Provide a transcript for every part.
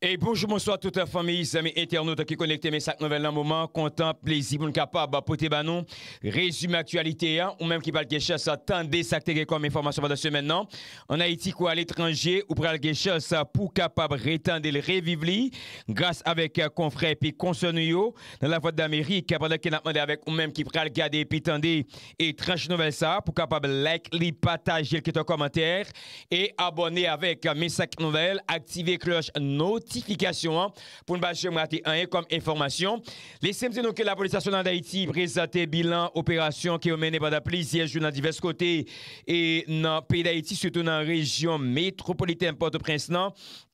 Et bonjour, bonsoir à toute la famille, amis internautes qui connectent mes sacs nouvelles dans le moment. Content, plaisir, pour capable de porter banon. Résumé actualité, hein, ou même qui parle de chasse, attendez ça comme information pendant ce maintenant. En Haïti, quoi, à l'étranger, ou pour quelque chose pour capable rétendre le revivre grâce avec euh, confrères et concerné dans la voie d'Amérique, pendant qu'il a demandé avec ou même qui parle garder et tendez et tranche nouvelle ça pour capable like, li, partager, qui est un commentaire et abonner avec euh, mes sacs nouvelles, activer cloche note notification hein, pour ne pas rater rien comme information. Les symptômes que la police nationale d'Haïti présentait bilan opération qui est menée pendant plusieurs jours dans divers côtés et dans le pays d'Haïti, surtout dans la région métropolitaine Port-au-Prince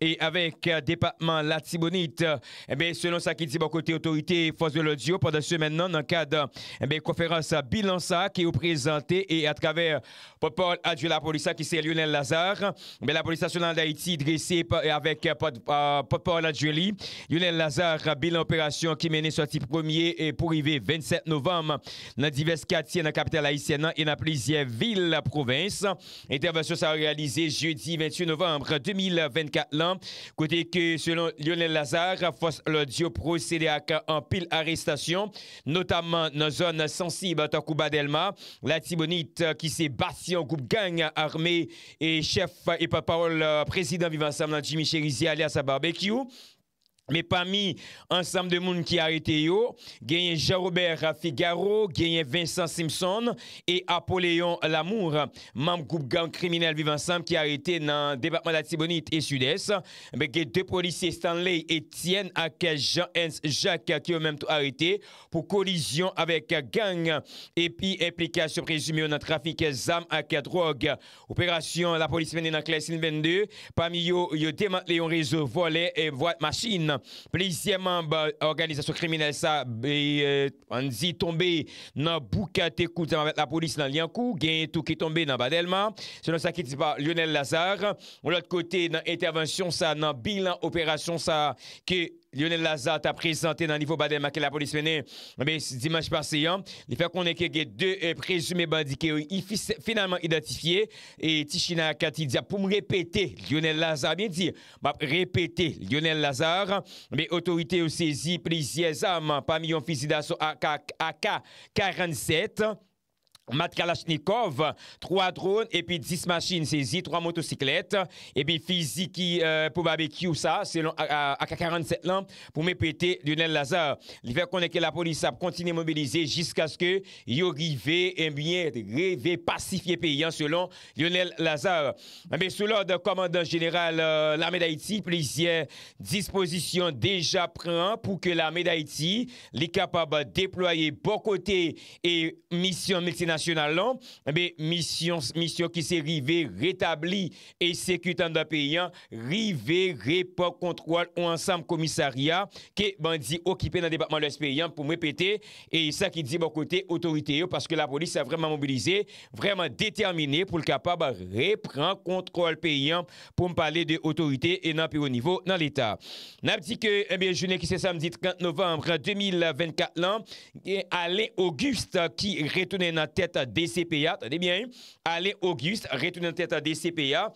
et avec le euh, département Latibonite. et eh bien, selon ça qui dit bon côté autorité force de l'audio oh, pendant ce maintenant dans le cadre eh conférence euh, bilan ça qui est présenté et à travers Popol Adieu la police qui c'est Lionel Lazare. Eh la police nationale d'Haïti dressée avec euh, Papaola Julie. Lionel Lazare, bilan opération qui mené sorti premier et pour arriver 27 novembre dans diverses quartiers dans la capitale haïtienne et dans plusieurs villes, provinces. Intervention sera réalisée jeudi 28 novembre 2024 Côté que selon Lionel Lazare, force l'audio procédé à en pile arrestation, notamment dans zone sensible à Delma, la Tibonite qui s'est bâtie en groupe gang armé et chef et parole euh, président vivant ensemble Jimmy Cherizier alias Sababé you Mais parmi ensemble de monde qui arrêté yo, a Jean-Robert Figaro, Vincent Simpson et Apoléon Lamour, membre groupe gang criminel vivant ensemble qui a arrêté dans le département de la Tibonite et Sud-Est. Mais deux policiers Stanley Etienne et jean Jacques qui ont même tout arrêté pour collision avec gang et puis implication présumée dans le trafic d'armes et drogue. Opération la police menée dans classe 22, parmi yo, yo démantelé un réseau volé et voie machine pleisyeman ba organizasyon kriminal sa be eh, anzi tombe nan boukate kou la polis nan liankou, gen tou ki tombe nan badelman, se non sa ki ti pa Lionel Lazare, ou lot kote nan intervensyon sa, nan bilan operasyon sa ki Lyonel Lazard ta prezante nan nivou baden makè la polis menè. Mbe, dimanj passe yon. Li fè konen ke ge de prezume bandike yon yi finalmente identifiye. E Tichina Akatidia pou mrepetè Lyonel Lazard. Mbe, repetè Lyonel Lazard. Mbe, otorite ou sezi preziye zam. Pam yon fizidasyon AK-47. Mat trois drones et puis 10 machines saisies, trois motocyclettes et puis physique euh, pour barbecue ça, selon ak 47 ans pour me Lionel Lazare. L'hiver qu'on est que la police a continué à mobiliser jusqu'à ce que y arrive et bien rêver pacifier pays, selon Lionel Lazar. Mais eh sous l'ordre commandant général de euh, l'armée d'Haïti, plusieurs dispositions déjà prises pour que l'armée d'Haïti soit capable de déployer bon côté et mission misyon ki se rive retabli e sekutan da peyan rive repan kontrol ou ansam komisaria ki ban di okipe nan debatman lwes peyan pou mwepete e sa ki di ban kote otorite yo paske la polis sa vreman mobilize vreman determine pou l kapab repan kontrol peyan pou mpale de otorite e nan peyo nivou nan l etat nan ap di ke jene ki se samdi 30 novembre 2024 lan ale Auguste ki retene nan ter tête DCPA, attendez bien, allez Auguste, retournez en tête DCPA,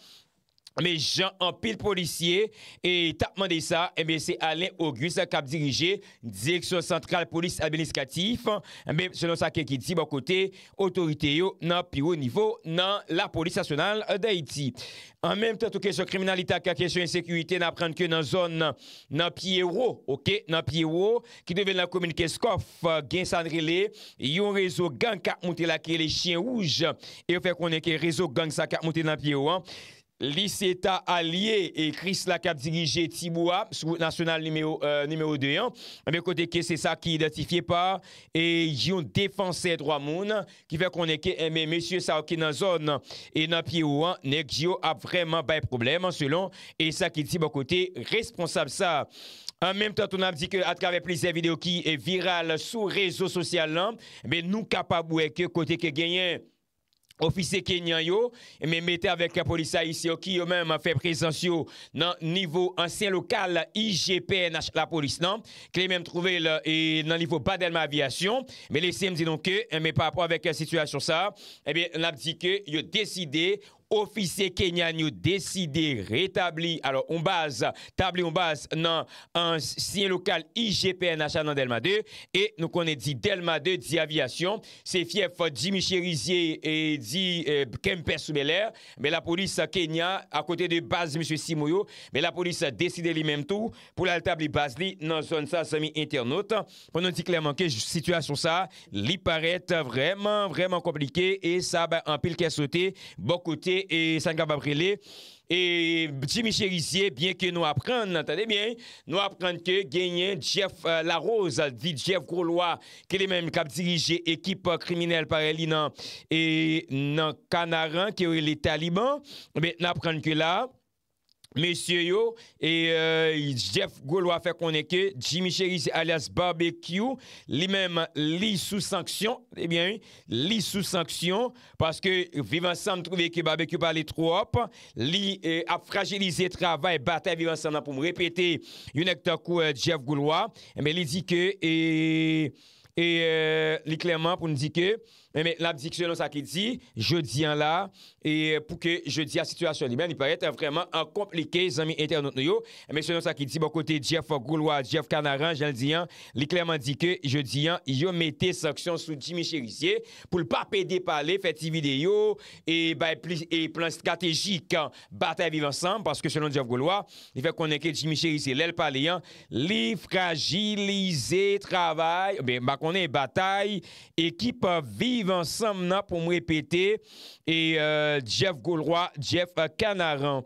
Me jan an pil polisye e tapman de sa, M.S. Eh Alain Auguste, sa kap dirije direksyon sentral polis abiliskatif. M.S. A.K.I.T.I. ba bon kote, otorite yo nan pi ou nivou nan la polis asyonal da Iti. An menm tan touke se kriminalita ka kesyon insekwite nan aprenke nan zon nan pi ou ou, ok, nan pi ou ou, ki deven la komunike skof gen Sanrele, yon rezo gang ka mouti la ke le chien ouj, e ou fe konenke rezo gang sa ka mouti nan pi ou ou, Li seta alye e Kris lakab dirije tibou ap sou nasyonal nime euh, ou deyan. Mbe eh kote ke se sa ki identifiye pa e yon defanse drou amoun. Ki fe konen eh, ke mbe monsye sa okina zon. E nan pi ou an, nek jyo ap vreman bay problem an selon. E sa ki tibou kote responsab sa. An menm tan ton ap di ke atkave pleze video ki viral sou rezo sosyal lan. Mbe eh nou kapab wè ke kote ke genyen. ofise kenyan yo, men mette avek a polisa yisi yo ki yo men man fe presensyo nan nivou ansen lokal la IGPN la polis nan, kli men trouve nan nivou badelman avyasyon, men lesi eh, men zidon ke, men pa apwa avek a sitwasyon sa, eh en ap di ke yo deside ofise Kenyanou deside retabli, alors on base tabli on base nan sinye lokal IGPN achan nan Delma 2 e nou konen di Delma 2 di avyasyon, se fie fote Jimmy Cherizier e di euh, Kemper Soubeller, men la polis Kenyan, akote de base M. Simoyo men la polis deside li menm tou pou la tabli base li nan son sa semi-internaute, pou nou di klerman kej situasyon sa, li parete vremen, vremen komplike e sa apilke sote, bokote e San Gababrele e Jimmy Cherizier bien ke nou apren, nou apren ke genyen Jeff euh, Larose di Jeff Groulois ke li menm kap dirije ekip kriminel pareli nan Kanaran e, ke ou li Taliban nou apren ke la Mesye yo, euh, jef Goulois fè konenke, Jimmy Cherise alias Barbecue, li mèm li sous-sanksyon, ebyen, eh li sous-sanksyon, paske vivansan nou trouve ki Barbecue pa li trou hop, li euh, ap fragilize travay, batè vivansan nan pou mw repete, yon ek takou jef Goulois, ebyen eh li dike, euh, li klaman pou n dike, Mais la dit selon ça qui dit, jeudi en là, et pour que jeudi la situation libère, il paraît vraiment compliqué, les amis internautes. Mais selon ça qui dit, bon côté Jeff Goulois, Jeff Canaran, le dis, hein, il clairement dit que dis, en, ils ont des sanction sur Jimmy Chérissier pour ne pas péder parler, faire des vidéos et, bah, et plan stratégique, hein, bataille vivre ensemble, parce que selon Jeff Goulois, il fait qu'on est que Jimmy Chérissier, l'aile parler, hein, li fragiliser travail, ben, bah, qu'on est bataille, équipe vive ansam nan pou mwepete et euh, Jeff Goulroy Jeff Kanaran euh,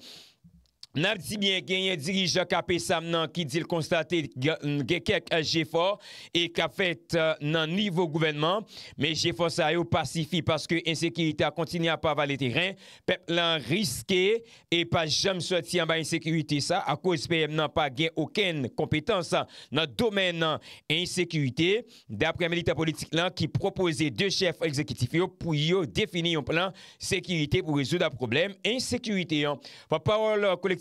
nan dibyen genye dirij a kapesam nan ki dil konstate gen kek a eh, G4 e kapet eh, nan nivou gouvenman men G4 sa yo pasifi paske insekirite a kontini a pa valete ren, pep lan riske e pa jom sou ati an ba insekirite sa a kouzpe men nan pa gen oken kompetansa nan domen nan insekirite de apre melita politik lan ki propose de chef ekzekitifi yo pou yo defini yon plan sekirite pou rezou da problem insekirite yon. Fwa pa wala eh, kolek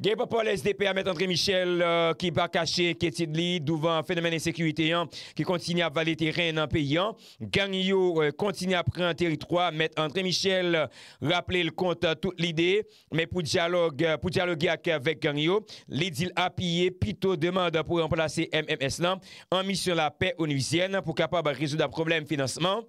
Gey popol SDP a met Andre Michel euh, ki ba kache ketidli douvan fenomen ensekwite yon ki kontini a valete ren nan pe yon. Ganyo euh, kontini a prent teri 3, met Andre Michel euh, rappele le kont tout l'idee. Mè pou diyaloge ak vek Ganyo, l'idil apiye pito demanda pou emplase MMS lan an misyon la pe onusyen pou kapab a rezou da problem financeman.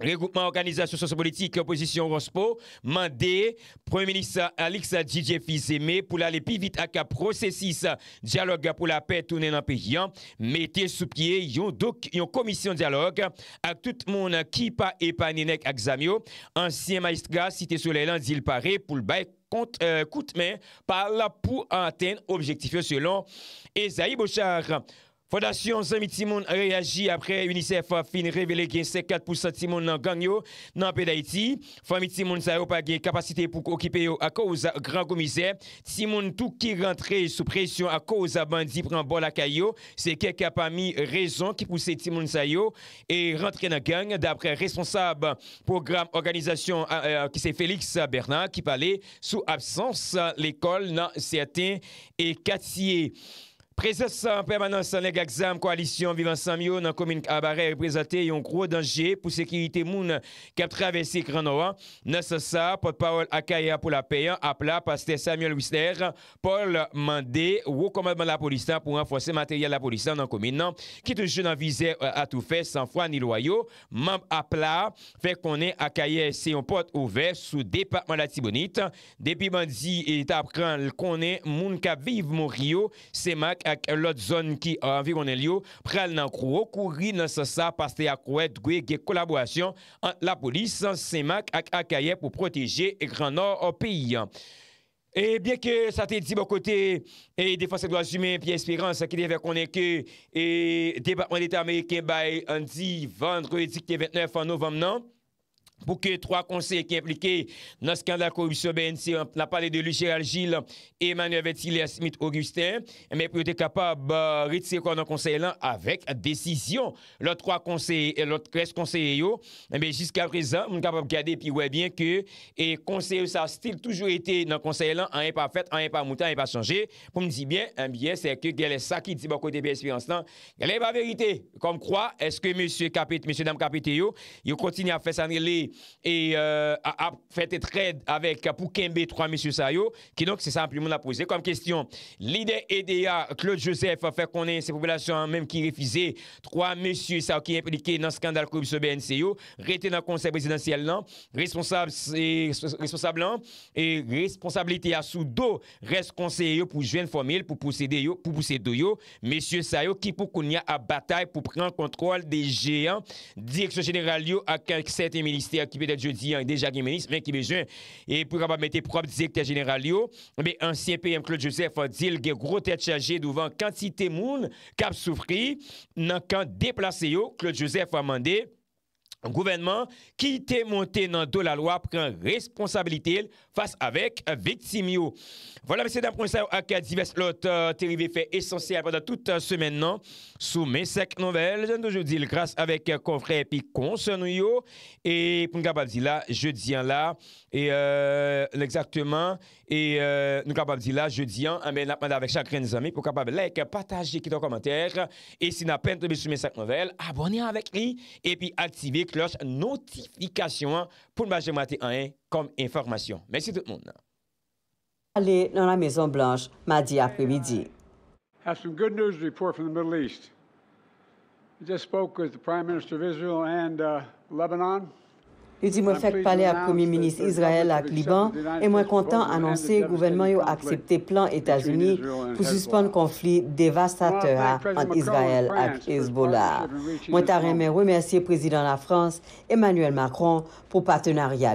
Rekoutman Organizasyon Sosyopolitik, Oposisyon Ronspo, Mandé, Premye Ministre Alix Djidje Fizeme pou la le pi vit ak a prosesi sa diyaloga pou la petounen anpe yon metye sou pye yon dok yon komisyon diyaloga ak tout moun ki pa epaninek ak zamyo. Ansyen maistre ga site sou le lan zil pare pou l bay koutmen pa la pou anten objektife selon Ezaïe Bochard. Fondation Zami Timoun réagit après UNICEF a fin révélé qu'il y a 54% Timoun dans gang dans dans pays d'Haïti. Famille Timoun sa yo pas de capacité pour occuper yo à cause grand commissaire. Timoun tout qui rentré sous pression à cause bandit prend bol à caillot. c'est qui pas parmi raison qui poussait Timoun sa yo et rentrer dans gang d'après responsable programme organisation euh, euh, c'est Félix Bernard qui parlait sous absence l'école dans certains et quartiers. Prezentsan permanansan leg aksam koalisyon Vivant Samyo nan komine Kabare reprezente yon gro denje pou sekirite moun kap travesi kran noan. Nes sa sa, pot paol akaye pou la peyan apla paste Samuel Wister, pol mande wou komadman la polisan pou an fwase materyal la polisan nan komine nan. Kitou jen an vize atou fe san fwa ni loyo, mamp apla fe konen akaye se yon pot ouve sou departman la tibonite. Depi mandi et apren l konen moun kap vive mon ryo se mak akaye. ak lot zon ki anvi konen liyo, pral nan kou okouri nan sasa paste ak wèd gwe ge kolabwasyon an la polis, san semak ak akayè pou proteje granor an peyi. E eh byen ke sa te di bo kote, eh, e defanse kwa jume, pi espirans, ki devè konen eh, ke debatman lete Amerike bay an di vendredik te 29 an novem nan, pou ke 3 konsey ki implike nan skandal korupsyon BNC, nan pale de Lucheral Gilles, Emmanuel Vettil et Smith Augustin, men pou te kapab euh, ritir kon nan konsey lan avek desisyon, lor 3 konsey, euh, lor 3 konsey yo men jiska prezan, moun kapab gade pi wè bien ke, e konsey yo sa stil toujou ete nan konsey lan, an yon pa fèt, an yon pa moutan, an yon pa chanjè, pou m di bien, an bien, se ke gèlè sa ki di bako te pi espirans lan, gèlè yon pa verite kon m kwa, eske msye kapit, msye dam kapit yo, yo kontini a fèsan lè et euh, a, fait fait trade avec pour y 3 monsieur Sayo qui donc c'est ça la poser a posé comme question l'idée EDA Claude Joseph a fait connaître ces populations hein, même qui refusaient trois monsieur Sayo qui impliqués dans le scandale corruption BNCO rété dans le conseil présidentiel non, responsable et responsable hein, et responsabilité à sous dos reste conseiller pour une formule pour posséder pour pousser yo monsieur Sayo qui pour qu'on y a à bataille pour prendre contrôle des géants direction générale avec certains ministères ki pe det jodi an, e deja gen menis, ren ki bejen, e pou kaba mette prop, dizekte general yo, be ansyen peyem, Claude Joseph, a dil ge gro tete chaje, douvan kantite moun, kap soufri, nan kan deplase yo, Claude Joseph a mande, Gouvernement ki te monte nan do la lwa Pren responsabilite Fas avek vitim yo Vola mese dan pronser akadives Lot teri vefe esensye apoda tout semen nan Sou mesek nouvel Jandou jodi lgras avek konfrey Epi konsen nou yo E pou nou kapav di la jodi an la E l'exakteman euh, E euh, nou kapav di la jodi an Amen apanda ah, avek chakren zami Pou kapav like, pataje, kitan komantere E si na pen tebe sou mesek nouvel Abonye avek li epi ativik cloche notification pour ne pas en rien comme information. Merci tout le monde. Allez dans la Maison Blanche mardi après-midi. Have some good news to report from the Middle East. I just spoke with the Prime Minister of Israel and uh, Lebanon. Il dit « moi, parler parler Premier Ministre Israël à Liban d'annoncer que le gouvernement gouvernement accepté le plan États-Unis pour suspendre suspendre conflit dévastateur hein, entre Israël et Hezbollah. remercier le président de la France Emmanuel Macron pour partenariat.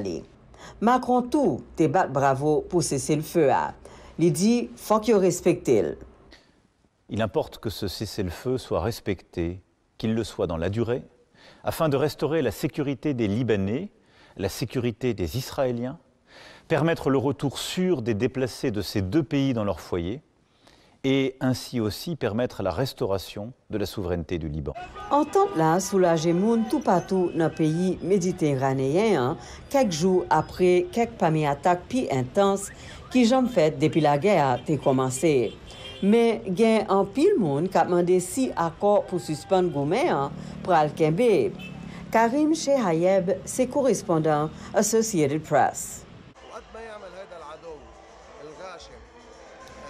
Macron tout débat bravo pour cesser le feu hein. Il dit, faut qu'il respecte Il importe que ce cessez-le-feu soit respecté, qu'il le soit dans la durée afin de restaurer la sécurité des Libanais, la sécurité des Israéliens, permettre le retour sûr des déplacés de ces deux pays dans leur foyer et ainsi aussi permettre la restauration de la souveraineté du Liban. En tant là, sous la tout partout dans pays méditerranéen, quelques jours après quelques premières attaques plus intenses qui jamais faites depuis la guerre a commencé. men gen an pil moun katman de si akor pou suspan gome an pral kembe. Karim Che Hayeb se korespondan Associated Press.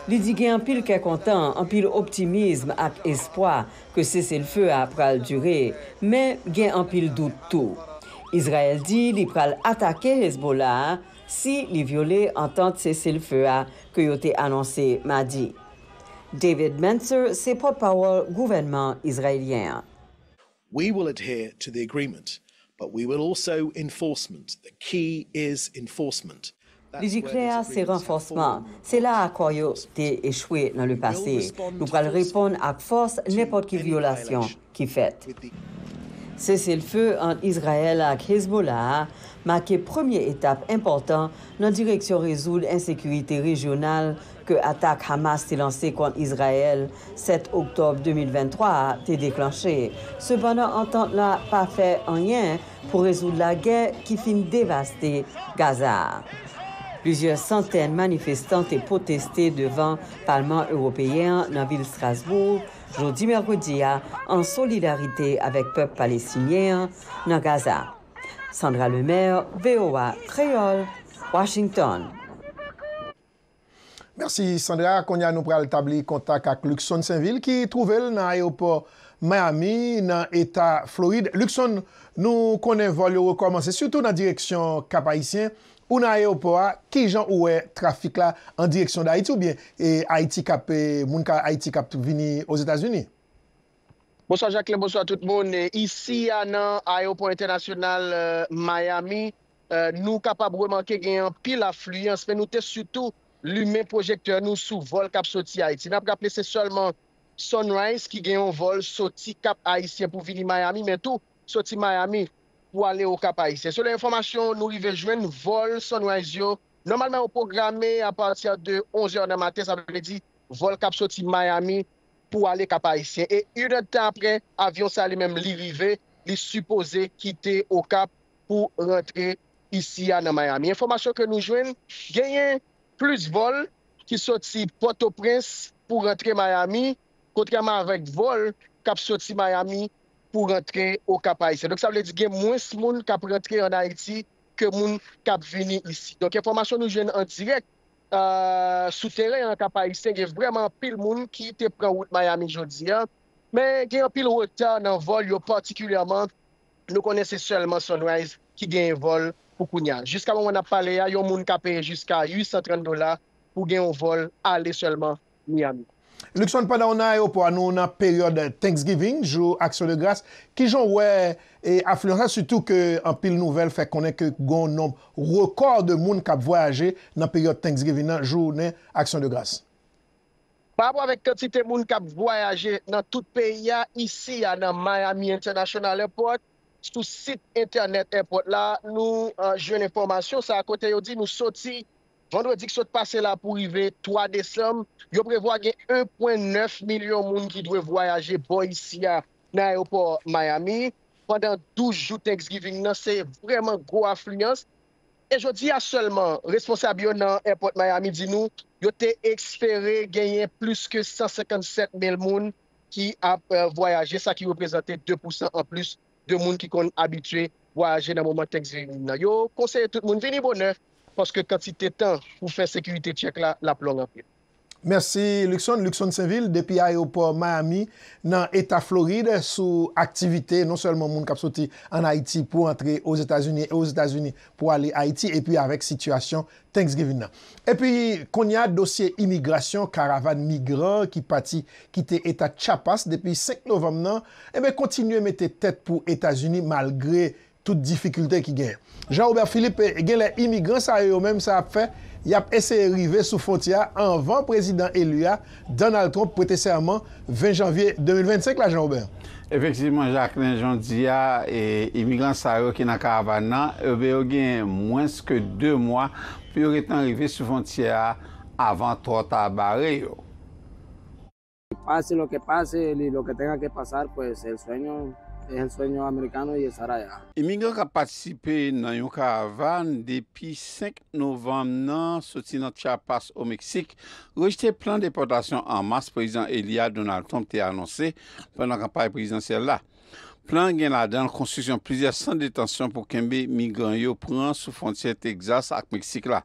Li di gen an pil ke kontan, an pil optimizm ak espwa ke sese lfea pral dure, men gen an pil dout tou. Izrael di li pral atake Hezbollah si li viole an tante sese lfea ke yote anonse ma di. David Mentzer, c'est porte-parole gouvernement israélien. We will adhere to the agreement, but we will also enforcement. The key is enforcement. Le clé c'est renforcement. C'est là à quoi été échoué dans le passé. Nous allons répondre à force n'importe quelle violation qui faite. Cessez-le-feu entre Israël et Hezbollah marqué première étape importante dans la direction résoudre l'insécurité régionale que l'attaque Hamas s'est lancée contre Israël 7 octobre 2023 a été déclenchée. Cependant, entente n'a pas fait rien pour résoudre la guerre qui finit dévaster Gaza. Plusieurs centaines de manifestants ont protesté devant le Parlement européen dans la ville de Strasbourg jeudi mercredi en solidarité avec le peuple palestinien dans Gaza. Sandra Lemaire, VOA, Créole, Washington. Mersi, Sandra. Konya nou pral tabli kontak ak Luxon-Saint-Ville ki trouvel nan Ayopo Miami, nan Eta Floride. Luxon, nou konen vol yo rekomansi, suto nan direksyon kapayisyen ou nan Ayopo a, ki jan ouwe trafik la an direksyon da Haiti ou bien? Et Haiti kap, e moun ka Haiti kap vini os Etats-Unis? Bonsoir, Jacqueline, bonsoir tout moun. Isi ya nan Ayopo International euh, Miami, euh, nou kapab wè manke genyon pil afluyans, fe nou te suto. L'humain projecteur, nous, sous vol kap soti N'a Nap rappelé c'est seulement Sunrise gagne un vol soti Cap pour pour vini Miami, mais tout soti Miami pour aller au cap Haïtien. Sur l'information, nous nou rive un vol Sunrise normalement normalement au programmé à partir de 11h du matin, ça veut dire vol cap soti Miami pour aller cap Haïtien. Et une une après, après, ça ça même li les li supposé quitter au cap pour rentrer ici à Miami. Information que nous jouons. genyen plus vol qui sorti Port-au-Prince pour rentrer Miami, contrairement avec vol qui sorti Miami pour rentrer au Cap Haïtien. Donc ça veut dire qu'il y a moins de monde qui rentrer en Haïti que de monde qui est ici. Donc information nous vient en direct euh, souterrain en Cap Haïtien. Il y a vraiment pile de monde qui était prêt route Miami aujourd'hui. Hein. Mais il y a un pile de retard dans le vol, particulièrement. Nous connaissons seulement Sunrise qui gagne un vol Poukoun ya, jiska moun ap pale ya, yon moun kapye jiska 830 dola pou gen yon vol ale selman Miami. Luxon, padan yon ayo pou anou nan peryode Thanksgiving, jou aksyon de gras, ki joun wè e, aflouran sütou ke an pil nouvel fè konen ke goun nom rekord moun kap voyaje nan peryode Thanksgiving, nan jou ne aksyon de gras. Pa wèk kontite moun kap voyaje nan tout perya, isi ya nan Miami International Airport, le site internet airport la, Nous euh, une information ça à côté yo di vendredi que sot passé là pour 3 décembre, yo prévoit prévu 1.9 monde qui doit voyager voyager ici à l'aéroport Miami, pendant 12 jours Thanksgiving vraiment vraiment grosse affluence. et je dis à seulement responsable de l'aéroport Miami dit nous, yo était plus que 157 000 monde qui a euh, voyagé, Ça qui représentait 2% en plus de moun ki kon abitwe wajen a moumatek zinay yo, konseye tout moun veni boner, paske kante si te tan pou fe sekwite tchek la, la plong api. Mersi Luxon, Luxon Saint-Ville, depi ayo pou Miami nan Eta Floride sou aktivite non selman moun kap soti an Haiti pou antre ou Eta Zuni ou Eta Zuni pou ale Haiti e pi avek situasyon Thanksgiving nan. E eh pi kon ya dosye imigrasyon, karavan migran ki pati kite Eta Tchapas depi 5 novem nan, ebe kontinye mete tet pou Eta Zuni malgre tout difikulte ki gen. Jean-Aubert Philippe eh, gen le imigran sa yo menm sa ap fe. Il y a sur la frontière avant le président élu, Donald Trump serment serment 20 janvier 2025 l'agent robert Effectivement, Jacqueline jean et et immigrants qui qui dans la caravane, il a eu moins 2 deux mois pour retan sur fontia avant yo. Pase lo que pase, lo que tenga que pasar, pues el sueño E mingan ka patisipe nan yon ka avan, depi 5 novem nan soti nan tja pas o Meksik, rejte plan depotasyon an mas prezident Elia Donald Trump te anonse penan kapay prezidentsel la. Plan gen la dan konstruzyon plizye san detansyon pou kembe migran yo pran sou fonciye Texas ak Meksik la.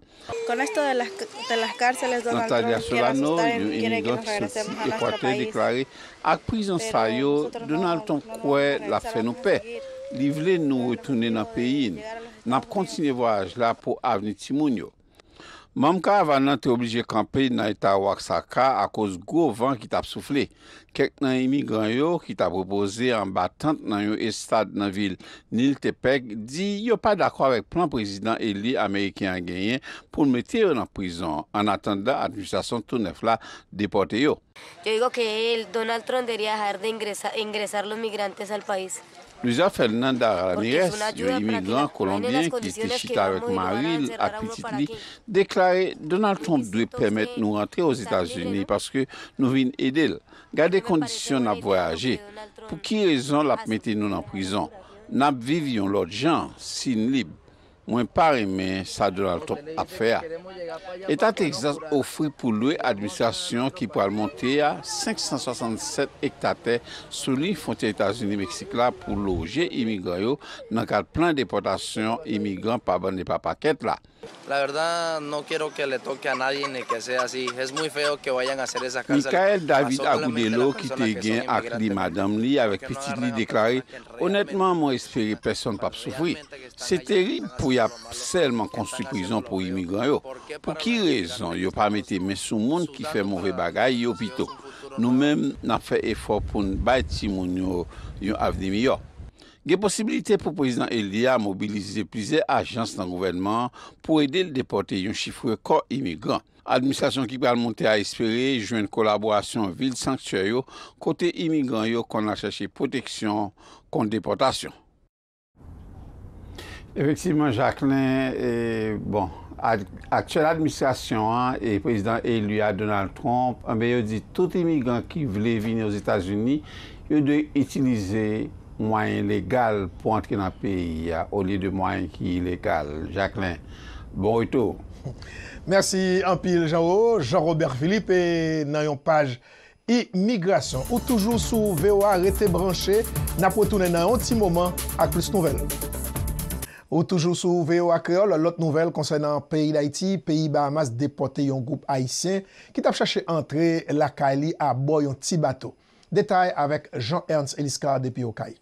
Kon esto de las karseles Donald Trump kere asustayen, kere kere kere seman a sa paise. Ak prizonsa yo, Donald Trump kwe la fe nou pe. Li vle nou retoune nan peyin. Nap kontine voyaj la pou avni timon yo. Mam ka avan nan te oblije kampi nan etat Ouaksaka a koz gwo van ki tap soufle. Kek nan emigran yo ki tap repose an batant nan yo estad nan vil Nil Tepeg di yo pa d'akwa vek plan prezident eli Amerikyan genyen pou mwete yo nan prizon an atanda administrasyon tou nef la depote yo. Yo digo ke Donald Trump deri ajar de ingresar los migrantes al pais. Nouza Fernanda Ramirez, yon imigran kolombien ki te chita wèk Marie, apitit li, deklare Donald Trump dwe pèmèt nou rentre wèk aux Etats-Unis paske nou vin edel, gade kondisyon nap voyaje, pou ki rezon lap mette nou nan prizon, nap vivyon lòt jan, sin lib. Mwen pari men, sa donal top ap fè a. Eta te eksans ofri pou loue administrasyon ki pou al monti a 567 hektate sou li fonte Etasouni Meksik la pou loje imigrayo nan kal plan deportasyon imigran pa ban ne pa paket la. La verdad, no quiero que le toque a nadie, ni que sea así. Es muy feo que vayan a hacer esa canse. Mikael David Agudelo, ki te gen akli madame li, avek peti li deklari, honetman mwen espere person pa psoufri. Se terib pou y ap selman konsupizan pou imigran yo. Po ki rezon yo pa mette mensou moun ki fe mouve bagay yo pito. Nou men nan fe efor pou n'bayt si moun yo avdi miyo. Ge posibilite pou prezident Elia mobilize plize ajans nan gouvenman pou ede l depote yon chifre kor imigran. Administrasyon ki pal monte a espere jwen kolaborasyon vil sanktye yo kote imigran yo kon la chache proteksyon kont depotasyon. Efektiveman Jacqueline, bon, aktyen administrasyon an e prezident Elia Donald Trump anbe yo di tout imigran ki vle vini yo Etasuni yo de itilize... mwanyen legal pou antre nan peyi, a olid mwanyen ki legal. Jacqueline, bon wito. Mersi, Ampil Janro, Jean-Robert Philippe, nan yon page Immigration. Ou toujou sou veyo a rete branche, na pou tounen nan yon ti mwoman ak plis nouvel. Ou toujou sou veyo a kreol, lot nouvel konsen nan peyi l'Aiti, peyi Bahamas depote yon goup aisyen, ki tap chache antre lakay li a boy yon ti bato. Detay avèk Jean-Ernst Eliska de Piyokayi.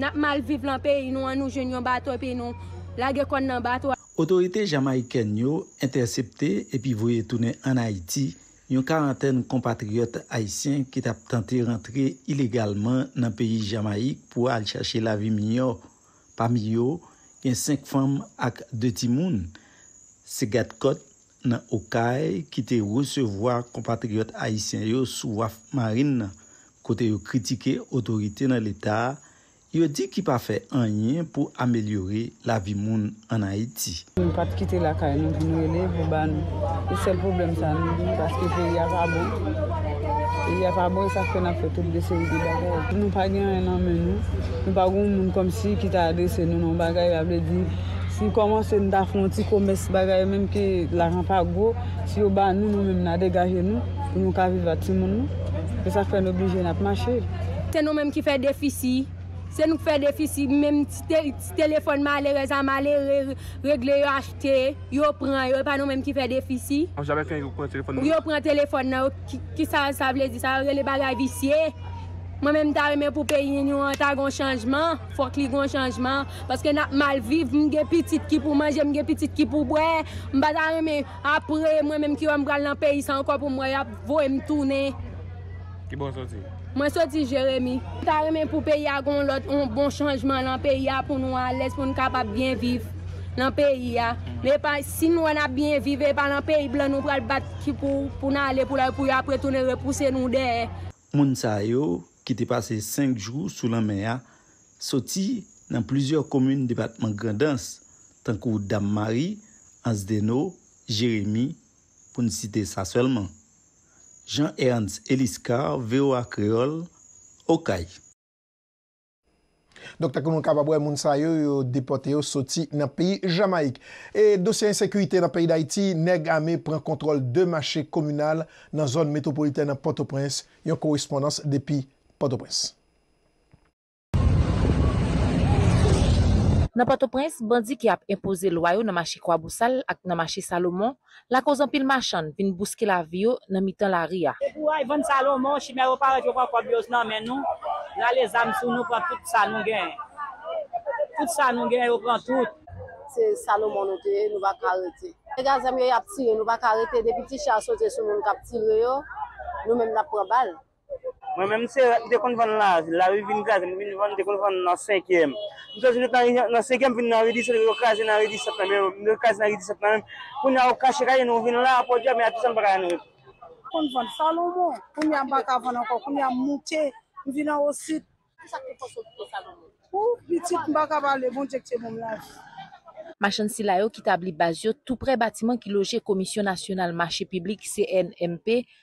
Na mal viv lan pey, nou an nou jen yon batwa pey nou, la ge kon nan batwa. Otorite Jamaiken yo, intersepte epi voye toune an Haiti, yon karanten kompatriot Haitien ki tap tante rentre ilegalman nan peyi Jamaik pou al chache la vi minyo. Pam yo, yon 5 fam ak 2 timoun. Se gade kot nan Okai ki te wosevwa kompatriot Haitien yo sou waf marine kote yo kritike otorite nan l'Etat. Yo di ki pa fe anyen pou amelyore la vi moun an Haiti. Nou pat kite la kaye nou pou nou eleve ou ban nou. E Sele problem sa nou, paske pe ya pa bon. Ya pa bon, e sa fe nap fe tout de se ou de bagay. Nou pa gen an enan men nou. Nou pa goun moun kom si kita ade se nou nou bagay. Able di, si yon komanse nou da fwanti komes bagay menm ke la rampa go, si yo ban nou nou menm na degaje nou, pou nou ka vive ati moun nou. E sa fe nou bije nap mache. Te nou menm ki fe defisi. Se nou fè defisi, mèm ti telefonman le rezanman le regle yo achete, yo pran yo, e pa nou mèm ki fè defisi. Ou non? yo pran telefonman yo ki sa vle di, sa vle li baga visye. Mwen mèm ta remè pou peyi, yo an ta gon chanjman, fòk li gon chanjman, paske nat malviv, mge pitit ki pou manje, mge pitit ki pou bwe, mba ta remè apre, mwen mèm ki yo mbral nan peyi, sa an ka pou mwoy ap vwe mtounen. Ki bon soti? Mwen soti Jeremie, ta remen pou peyi a gon lot, on bon chanjman lan peyi a pou nou a les pou nou kapap bien viv lan peyi a. Me pa, si nou an ap bien vive, pa lan peyi blan nou pral bat ki pou, pou nou ale pou lal pou ya, pou tou nou repouse nou de. Moun sa yo, ki te pase 5 jrou sou lan men ya, soti nan plizior komyne depatman grandans, tan kou Dam Marie, Azdeno, Jeremie, pou nou site sa selman. Jean-Ernz Eliska, VOA Kreol, Okay. Dokta konon kababwe moun sa yo, yo depote yo soti nan peyi Jamaik. E dosyen sekuite nan peyi Daiti, neg ame pren kontrol de maché komunal nan zon metropolitè nan Port-au-Prince, yon korespondans depi Port-au-Prince. Nan Port-au-Prince, bandi ki ap impose loyo nan maché Kwa-Boussal ak nan maché Salomon La kouzan pil machan pin bouske la viyo nan mitan la riya. Ou ay ven Salomon, si mè ro paret yo kwa kwa bios nan men nou, nan le zam sou nou pran tout sa nou gen. Tout sa nou gen yo pran tout. Se Salomon nou te, nou va karete. E gazan mi yo ap tire, nou va karete. Depi ti chan sote sou nou kap tire yo, nou men mè la pran bal. Mwen men mwen se dekoun van la, la wiv vin gaz, mwen vin van dekoun van nan sekye m. Mwen nan sekye m vin nan redi, sel nan redi, sel nan redi, sel nan redi. Koun yon kash rayen, yon vin la, apot ya, mwen a di san bra yon. Koun van salon bon, koun yon baka van anko, koun yon mouti, yon vin an o sit. Mwen sakte fos o pito salon bon? O, bitit m baka bali, bon tekche moun la. Machen Silayo kitabli bazyo tou pre batiman ki loje Komisyon Nasional Marche Piblik CNMP...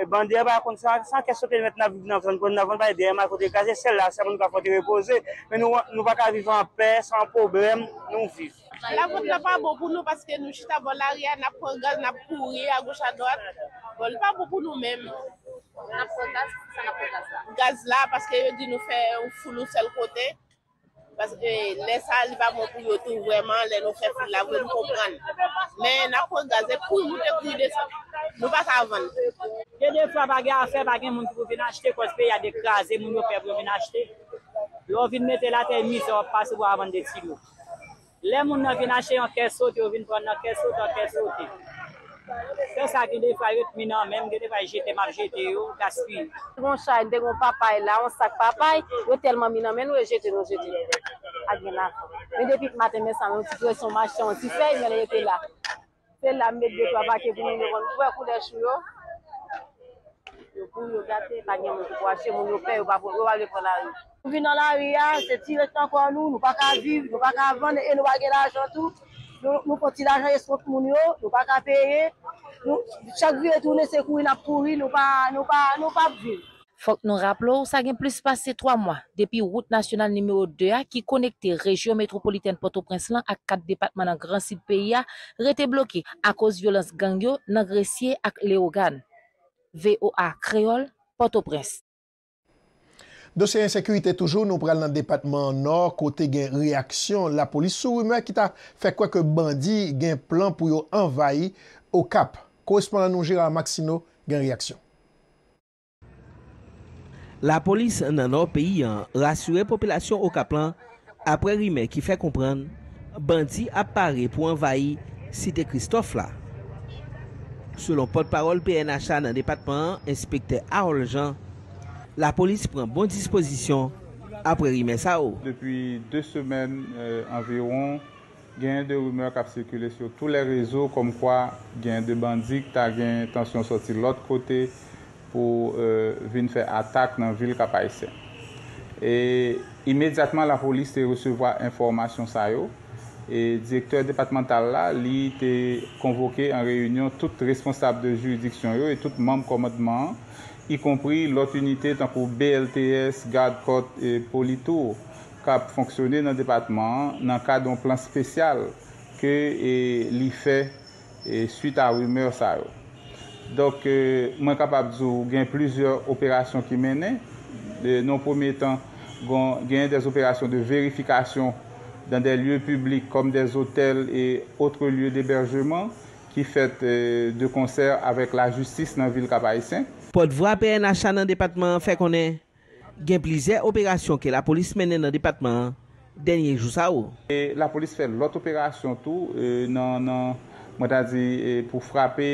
E ban der ba akonde san kesote nou met nan viv nan vran, kon nou nan vran ba e der man kote kaze, sel la seman nou ka fote repose, men nou baka viva an pe, san problem, nou viv. La vote la pa bo pou nou paske nou chita bol aria, nap kor gaz, nap kouye, a goch bon, bon a doat, bol pa bo pou nou men. Nap kor gaz, sa nap kor gaz la? Gaz la, paske yo di nou fe ou foulou sel kote. Paske lè sa li va moun pou yotou, wèman lè nou fè fè la, wè nou kompran. Mè nan kon daze, pou yote pou yote sa, nou pas avan. Genè fwa bagè a fè bagè, moun pou vin achete, kospe ya dekaze, moun nou pèp yon vin achete. Lò vin mette la te mizò, pas wò avan de si nou. Lè moun nou vin achete, yon kè sote, yon vin pran yon kè sote, yon kè sote. Sè sa gen de fwa yot minan men, gen de fwa jete map, jete yo, gaspil. Mon chay, ah, de gen oh. mon papay la, an sak papay, yo telman minan men, yo jete yo, jete yo. Adina. Men depi k maten men san, yon situasyon machan, yon ti fè, men yon te la. Te la, men de to abake, bon yon yon yon, yon wè kou de chou yo. Yon kou yon gate, bagen yon kou ashe, yon yon fè, yon wè yon kou la yon. Yon vi nan la yon, se ti ve chan kon nou, yon pa ka viv, yon pa ka vande, yon wè yon wè gen la yon tou. Nous poti la jan nous moun yo, nou pa ka peye, chaque chak vi etounen se kou nous nous pas, nou pa, nou pa, nou pa que nous nou ça sa gen plus passé 3 mois. depi route nationale numéro 2 a connectait la région métropolitaine port au prince à quatre départements dans le Grand Sud PIA rete à cause violence gang yo nan Gressier ak Léogane. VOA Créole, Port-au-Prince. Dosye yon sekurite toujou nou pral nan depatman nor kote gen reaksyon la polis sou rime kita fe kwa ke bandi gen plan pou yo envayi o kap. Korrespondan nou jiral Maxino gen reaksyon. La polis nan nor peyi yon rasywe popelasyon o kaplan apre rime ki fe kompran bandi apare pou envayi site Kristof la. Selon pot parol PNHA nan depatman, inspektè Arol Jean la polis pren bon disposisyon apre rime sa ou. Depi 2 semen euh, environ gen de rumeur kap sekule sou tou le rezo kom kwa gen de bandik ta gen tansyon soti l ot kote pou euh, vin fe atak nan vil kap a ese. E imedjatman la polis te resevoa informasyon sa yo e direktor departemental la li te konvoke an reyunyon tout responsable de juridiksyon yo et tout membe komadman y konpri lot unitè tankou BLTS, GAD, COT e Polito kap fonksyonè nan depatman nan ka don plan spesyal ke li fè suite euh, a wimèr sa yo. Dok, mwen kapap zou gen plizèr operasyon ki menè, euh, non pwome tan gen des operasyon de verifikasyon dan euh, de lye publik kom des otel e otre lye d'éberjèman ki fèt de konsèr avèk la justis nan vil kapa ysèn Pot vwa PNH nan depatman fè konen gen plize operasyon ke la polis menen nan depatman denye jou sa ou. La polis fè lot operasyon tou euh, nan, non, non, mwen ta di, euh, pou frapè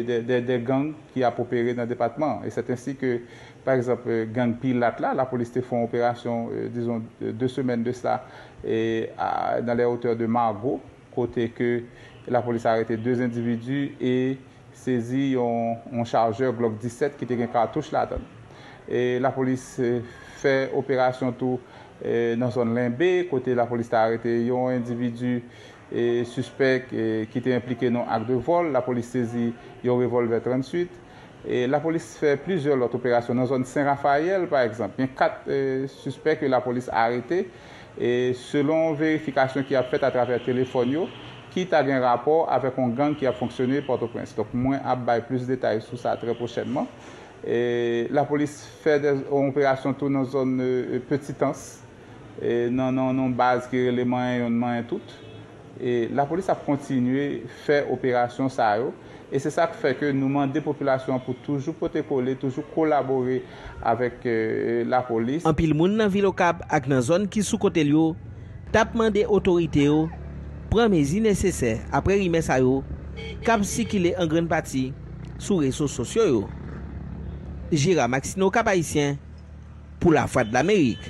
euh, de gang ki ap operé nan depatman. Et c'est ainsi que, par exemple, gang Pilatla, la polis te fon operasyon, disons, deux semaines de ça, dans les hauteurs de Margot, côté que la polis a arrêté deux individus et... sezi yon chargeur glock 17 ki te gen ka touche la ton. E la polis e, fe operasyon tou e, nan zon l'inbe, kote la polis te arete yon individu suspect ki te implike nan ak de vol. La polis sezi yon revolver 38. La polis fe plizor lot operasyon nan zon Saint-Raphael, par ekzamp. Yon kat suspect ke la polis arete selon verifikasyon ki a fete atraver Telefonio ki ta gen rapor avek an gang ki a fonksyonye Port-au-Prince. Donk mwen ap bay plus detay sou sa tre pochenman. E la polis fe operasyon tou nan zon e, e, petitans, nan nan nan baz ki releman yon man tout. La polis ap kontinye fe operasyon sa yo, e se sa fe ke nou man de populasyon pou toujou pote kole, toujou kolabori avek la polis. An pil moun nan vilokab ak nan zon ki sou kote liyo, tapman de otorite yo, Prenmezi nesesè apre rimè sa yo, kap si ki le an gren pati sou resos sosyo yo. Jira Maxino Kabayisyen pou la fad d'Amerik.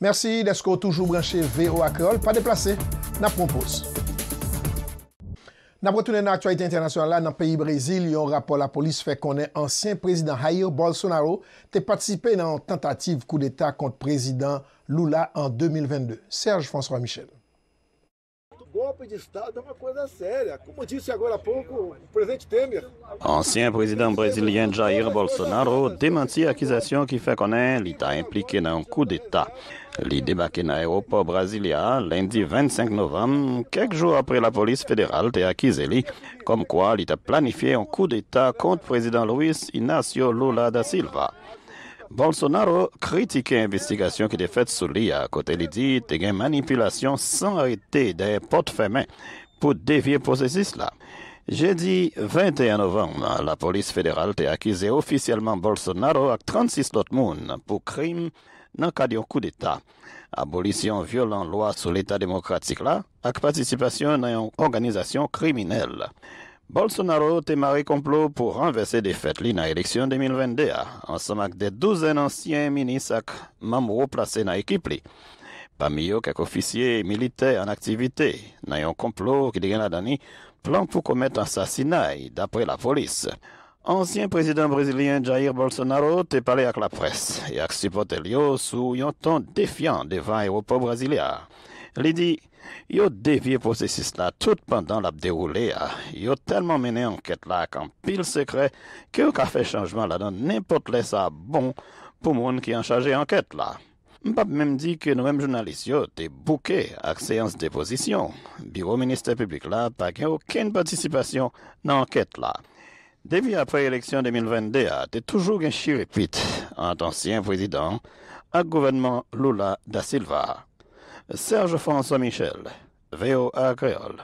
Mersi, desko toujou branche V.O. Akrol, pa deplase, napropos. dans l'actualité internationale, dans le pays Brésil, un rapport la police fait connaître ancien président Jair Bolsonaro a participé à une tentative coup d'État contre le président Lula en 2022. Serge François Michel. Ancien président brésilien Jair Bolsonaro démentit l'accusation qui fait connaître l'État impliqué dans un coup d'État. L'idée à aéroport Brasilia lundi 25 novembre, quelques jours après la police fédérale t'a acquise comme quoi il a planifié un coup d'État contre le président Luis Inácio Lula da Silva. Bolsonaro critiquait l'investigation qui était faite sur lui à côté de dit qu'il une manipulation sans arrêter des portes fermées pour dévier le processus là. Jeudi 21 novembre, la police fédérale t'a accusé officiellement Bolsonaro à 36 autres personnes pour crime nan cadre coup d'État, abolition Abolisyon violent loi sou l'Etat démocratique la ak participation organisation criminelle. organisation criminelle. Bolsonaro temari complot pour renverser des fêtes li l'élection 2022 ah. ensemble avec des douze anciens ministres ak membres placés dans l'équipe. Parmi eux, quelques officiers militaires en activité nan un complot qui a la dani plan pour commettre assassinat d'après la police. Ancien président brésilien Jair Bolsonaro te parlé avec la presse et avec supporters sous un ton défiant devant l'aéroport brésilien. Il dit a dévié processus là tout pendant la hein. Il a tellement mené enquête là qu'en pile secret que a fait changement là dans n'importe les ça bon pour monde qui en chargé enquête là. M'pap même dit que nous-mêmes journalistes yo t'es bouqué à séance de Le Bureau ministère public là pas aucune participation dans l'enquête là. Debi apre eleksyon 2022, te toujou gen Chiripit, an ton siyen prezidant, ak gouvenman Lula da Silva. Serge François Michel, VOA Creole.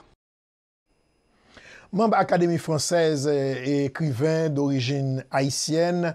Mamba akademi fransez e krivin d'orijin haisyen,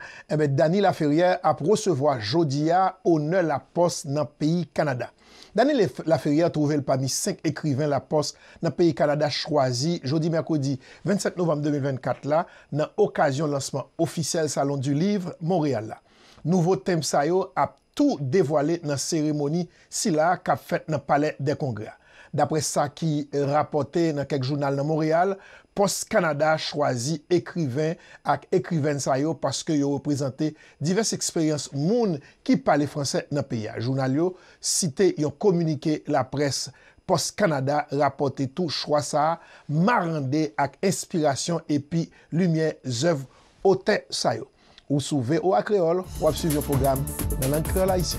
dani la ferye ap resevo a Jodia ou ne la pos nan peyi Kanada. Danil Laferriere trouvel pa mi 5 ekriven la post nan peyi Kanada chwazi jodi-merkodi 27 novem 2024 la nan okasyon lansman ofisyel salon du livre Montreal la. Nouvo tem sayo ap tou devoyle nan seremoni sila kap fèt nan pale de kongre. Dapre sa ki rapote nan kek jounal nan Montreal la, Post Kanada chwazi ekriven ak ekriven sayo paske yo reprezente divers eksperyans moun ki pale franse nan peya. Jounal yo site yo komunike la pres Post Kanada rapote tou chwa sa marande ak espirasyon epi lumye zev ote sayo. Ou souve ou ak kreol, wap suiv yo program nan an kreola isi.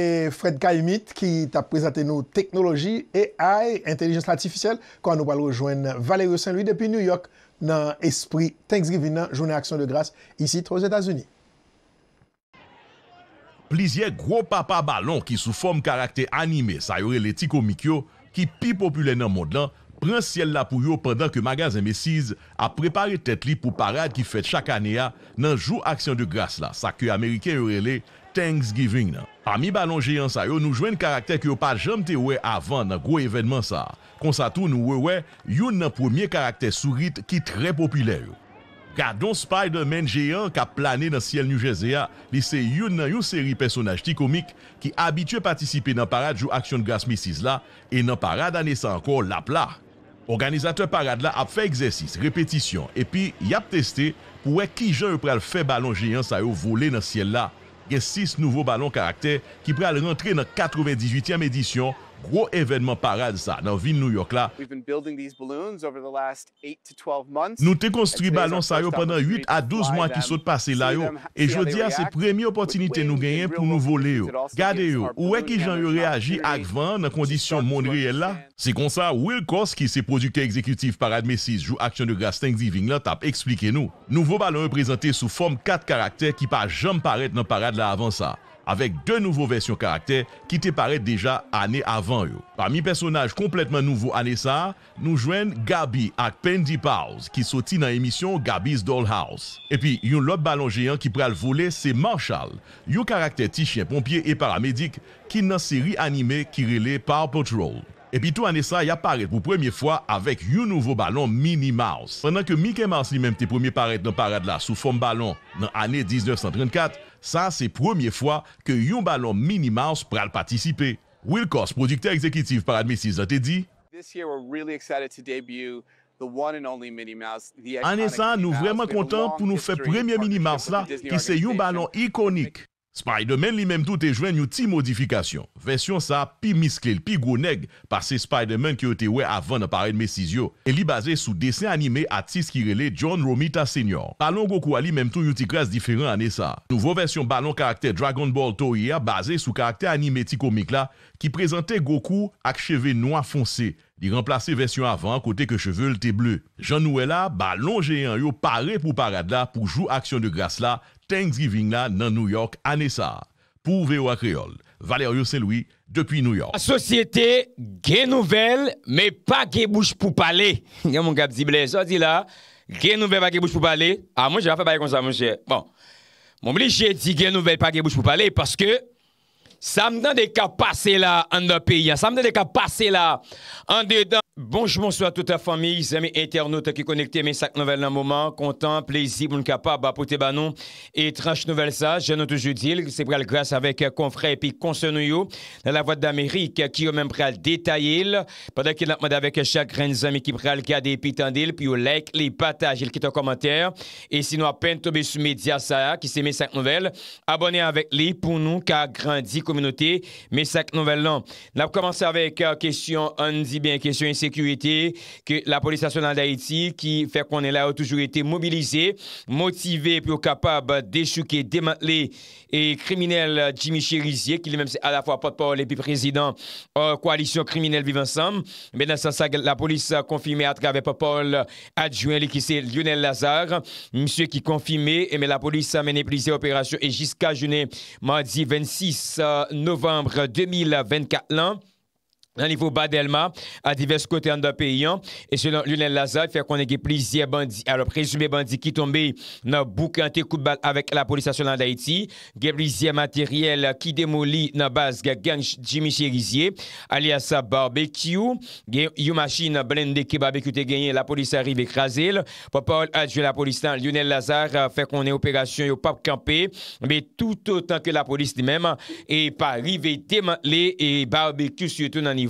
E Fred Kaimit ki ta prezante nou teknoloji, AI, intelligence artificiel, kon nou pal rejwen Valérie Saint-Louis depi New York nan esprit Thanksgiving nan jounen aksyon de grasse isi troz Etats-Unis. Plizye gro papa balon ki sou form karakter anime sa yorele tiko mikyo ki pi popule nan modlan pran siel la pou yo pendan ke magazin mesiz a prepari tet li pou parade ki fèt chakane ya nan joun aksyon de grasse la sa ke Amerike yorele Thanksgiving nan. Ami balon geyon sa yo nou jwen karakter ki yo pat jom te we avan nan gwo evenman sa. Konsa tou nou wewe yon nan premier karakter sou rite ki tre popüler yo. Ka don Spider-Man geyon ka plane nan siel New Jersey ya li se yon nan yon seri personaj ti komik ki abitue patisipe nan parade jou Action Gas Misses la e nan parade ane sa anko lapla. Organizatèr parade la ap fe eksersis, repetisyon, epi yap testè pou we ki jen yo pral fe balon geyon sa yo vole nan siel la gen 6 nouvo balon karakter ki pral rentre nan 98e edisyon Gro evenman parade sa nan vin New York la. Nou te konstruy balons a yo pendant 8 a 12 mwan ki sot pase la yo. E jodi a se premi opotinite nou genyen pou nou vole yo. Gade yo, ou e ki jan yo reagi akvan nan kondisyon moun riyel la? Se konsa, Wilkos ki se produke ekzekutif parade mesis jou Action de Grasse Thanksgiving la tap eksplike nou. Nouvo balon yo prezante sou form 4 karakter ki pa jam paret nan parade la avan sa. avèk de nouvo versyon karakter ki te paret deja anè avan yo. Parmi personaj kompletman nouvo anè sa, nou jwen Gabi ak Pendy Pals ki soti nan emisyon Gabi's Dollhouse. Epi, yon lop balon jeyan ki pral vole se Marshall, yo karakter ti chien pompye e paramédik ki nan seri anime ki rele Power Patrol. Epi, tou anè sa, ya paret pou premye fwa avèk yon nouvo balon Minnie Mouse. Frenan ke Mickey Mouse li menm te premye paret nan parade la sou fom balon nan anè 1934, ça c'est première fois que un ballon Minnie Mouse pral participer. Will producteur exécutif par admission, a dit en Anessa, nous vraiment contents pour nous faire premier Minnie Mouse là, qui c'est un ballon iconique. Spider-Man li mèm tou te jwen nou ti modifikasyon. Versyon sa pi miskle l pi gounèg pa se Spider-Man ki yo te wè avan apare d'me siz yo. E li baze sou desen anime atis ki rele John Romita senior. Balon Goku ali mèm tou yon ti kres diferent ane sa. Nouvo versyon balon karakter Dragon Ball Touhou ya baze sou karakter animeti komik la ki prezante Goku ak cheve noa fonse di remplace versyon avan kote ke cheve lte bleu. Jean Nouela, balon jenyan yo pare pou parade la pou jou aksyon de gras la Thanksgiving la nan New York ane sa. Pou ve ou akreol. Valer yo seloui depi New York. A sosyete gen nouvel ah, bon. me pa ge bouche pou pale. Gyan moun kap zible. Soti la, gen nouvel pa ge bouche pou pale. A moun jè la fe baye kon sa moun jè. Moun bli jè di gen nouvel pa ge bouche pou pale paske sa mdande ka pase la an de peyi. Sa mdande ka pase la an dedan. Bonjour, bonsoir à toute la famille, amis internautes qui connectés, mes sacs nouvelles dans le moment, content, plaisir, pour nous capable d'apporter banon ben et tranche nouvelle ça, je note toujours dire, c'est pour grâce avec confrères et puis concernant dans la voix d'Amérique qui ont même prêt détailler, pendant qu'il a avec chaque grand ami qui prêt des garder puis tendil, puis au like, les il quitte un commentaire, et sinon à peine tomber sur média ça, qui c'est mes sacs nouvelles, abonnez avec les pour nous, car grandit communauté, mes sacs nouvelles là. On va commencé avec euh, question, on dit bien, question ici que la police nationale d'Haïti qui fait qu'on est là a toujours été mobilisé motivé pour capable d'échouer démanteler et criminel Jimmy Chérisier qui lui-même à la fois porte-parole et président euh, coalition criminelle vivant ensemble. Mais dans ce la police a confirmé à travers porte adjoint qui c'est Lionel Lazare, monsieur qui confirmé et eh mais la police a mené plusieurs opérations et jusqu'à journée mardi 26 euh, novembre 2024 nan nivou Bad Elma, a divers kote an da peyon, e selon Lionel Lazard fè konen ge blizye bandi, alop rezume bandi ki tombe nan boukante kout bal avèk la polisasyon nan Daïti ge blizye materyel ki demoli nan baz genj Jimmy Chirizye alias sa barbekyou gen yu machi nan blende ki barbekyou te genyen la polisari vek razil pa pa ol adjou la polisan Lionel Lazard fè konen operasyon yo pap kampe be tout otan ke la polis di menman, e pa rive temanle e barbekyou syoutou nan nivou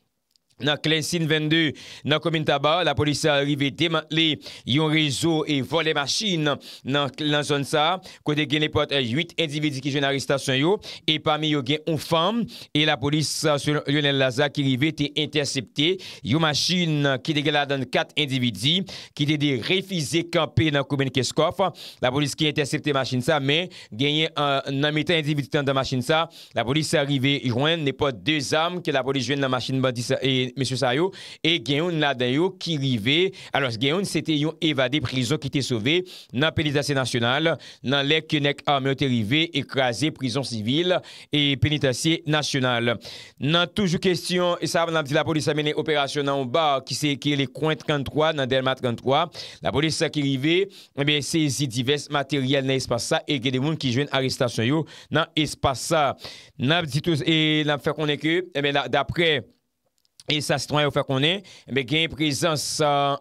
nan klen sin 22 nan koumine taba la polisi a arrive demantle yon rezo e vole machin nan klen zon sa kote gen le pot 8 individi ki jwen aristasyon yo e pami yo gen un fam e la polisi se yon el laza ki rive te intersepte yon machin ki de gela dan 4 individi ki de de refize kampe nan koumine keskof la polisi ki intersepte machin sa men genye nan metan individi tan da machin sa la polisi a arrive jwen ne pot 2 am ke la polisi jwen nan machin ba disa e M. Sayo, e genyon la dayo ki rive, alos genyon se te yon evade prison ki te sove nan penitansye nasyonal, nan lèk ke nek ameote rive, ekraze eh prison sivil, e penitansye nasyonal. Nan toujou kestyon, sa ap nan ap di la polis amene operasyon nan ou ba, ki se ekye le 33, nan delma 33, la polis sa ki rive, se zi divers materyal nan espasa, e genyon ki jwen arrestasyon yo nan espasa. Nan ap di touz, e nan fè konenke, dapre E sa sitwen ou fe konen, be gen prezans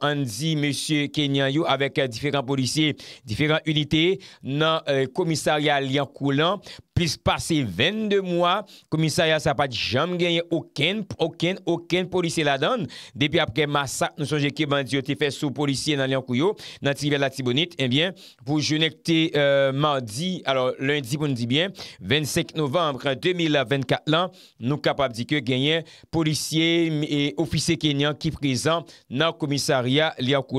an di M. Kenyanyou avek euh, diferent polisye, diferent unité nan komisaryal euh, yan koulan. Pis pase 22 mwa, komisariya sa pati jam genye oken, oken, oken polisye la don. Depi apre masak nou son jekye bandi yo te fe sou polisye nan li an kouyo, nan tivè la tibonit. Enbyen, eh pou jenekte euh, mandi, alor lundi pou nou di byen, 25 novembre 2024 lan, nou kapab di ke genye polisye eh, ofise kenyan ki prizan nan komisariya li an kouyo.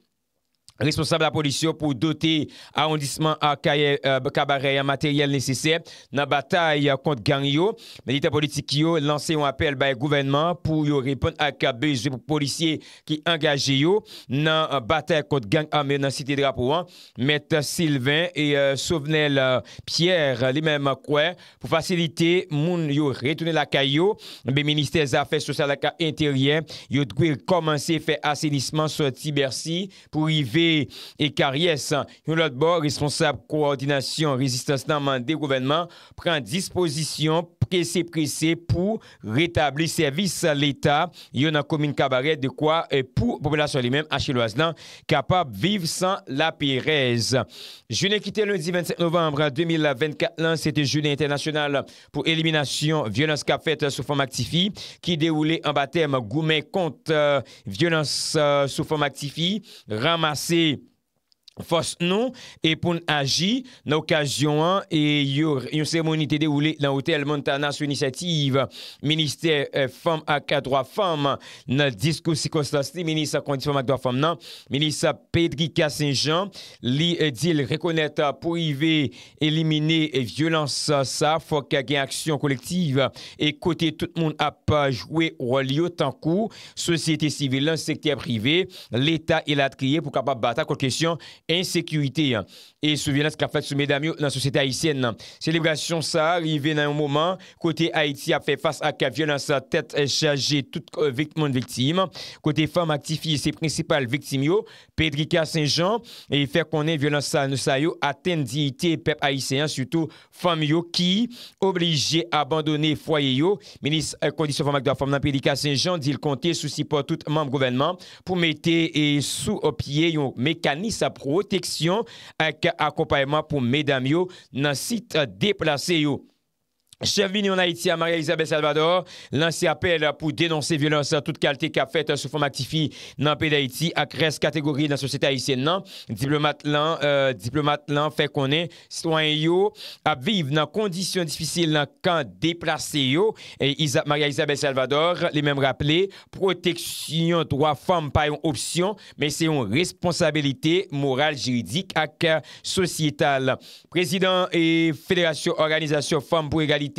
responsable la polisyo pou dote aondisman a euh, kabareyan materyel nesesep nan batay kont gang yo. Medite politik yo lanse yon apel baye gouvenman pou yon ripon akabe pou polisye ki angaje yo nan batay kont gang ame nan site drapovan met Silvan e Souvenel Pierre li men makwe pou fasilite moun yon retounen lakay yo. Be minister zafes sosyal lakay interyen yon kouye komanse fè aselisman sou Tiberci pou yive E karyes, Yolot Bo, responsable koordinasyon rezistans nanman de gouvenman, pren disposisyon s'est pressé pour rétablir service à l'État. Il y a une commune cabaret de quoi euh, pour la population lui-même, Achilloise, capable de vivre sans la je n'ai quitté lundi 27 novembre 2024, c'était journée internationale pour élimination violence qu'a faite euh, sous forme actifie, qui déroulait en baptême Goumet contre euh, violence sous forme actifie, ramassée Fos nou, epoun aji, nou kajyon an, e yon sèmonite de oule nan ote al montanans yon inisiativ, Ministè eh, Femme akadroa Femme, nan diskousi konstansi, Ministè Kondis Femme akadroa Femme nan, Ministè Pedrika Sengen, li eh, dil rekonnet pou i ve elimine eh, violans sa, fok a gen aksyon kolektiv, e kote tout moun apajwe walyo tankou, sosyete sivil, lans sektè privé, l'Etat il a triye pou kapab bata kol kesyon, insekurite yon. E sou violans ka fad sou medam yon nan sosyete Haitien nan. Selebrasyon sa arrive nan yon moman kote Haiti a fe fas a ka violans sa tet chaje tout moun viktim. Kote fam aktifi se principal viktim yon, Pedrika Saint-Jean, e fe konen violans sa yon aten diyite pep Haitien, syoutou fam yon ki oblije abandone foye yon. Menis kondisyon famak da fam nan Pedrika Saint-Jean, di l konte souci pou tout moun gouvenman pou mete sou opye yon mekanis sa pro ak akopayman pou medam yo nan sit deplase yo. Chèvmine yon Haïti a Maria Isabelle Salvador lansi apel pou denonse violans an tout kalte ka fète sou fòm aktifi nan pèl d'Haïti ak res kategori nan sosyete Haïtien nan diplomat lan euh, fè konen swan yo ap vive nan kondisyon disfisil nan kan deprasse yo e Maria Isabelle Salvador le mèm rappele, proteksyon towa fòm pa yon opsyon men se yon responsabilite moral jiridik ak sosyital Prezident e Fèderasyon Organizasyon Fòm pou Egalite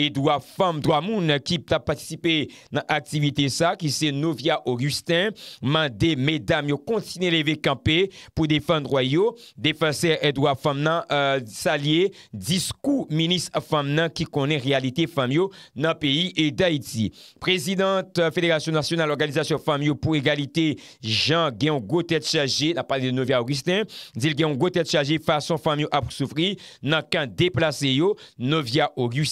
Edouard Femdouamoun ki ta patisipe nan aktivite sa ki se Novia Augustin man de medam yo kontine leve kampe pou defen droyo defense Edouard Femdouamoun salye disku minis Femdouamoun ki konen realite Femdouamoun nan peyi e Daidzi Prezident Federasyon Nasional Organizasyon Femdouamoun pou egalite Jean Guillaume Gauthier de Chagé na pale de Novia Augustin dil Guillaume Gauthier de Chagé fason Femdouamoun ap soufri nan kan deplase yo Novia Augustin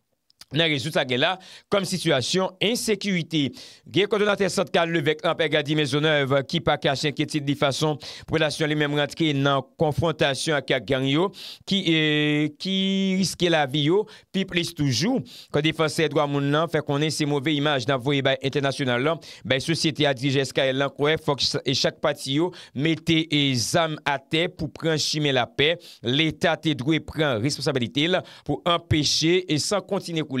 nan rezout sa gè la kom situasyon ensekuité. Gè kon donate sot kal levek an pe gadi mezonav ki pa kache enkwetit di fason pou relasyon li menm rentre nan konfrontasyon akak ganyo ki riske la vi yo pi plis toujou. Kon defanse e dwa moun nan fè konen se mouve imaj nan voye bay internasyonan lan, bay sosyete a dirijes ka el lankwe fòk e chak pati yo mette e euh, zam ate pou pranchime la pe l'eta te drou e pran responsabilite pou empèche e san kontine kou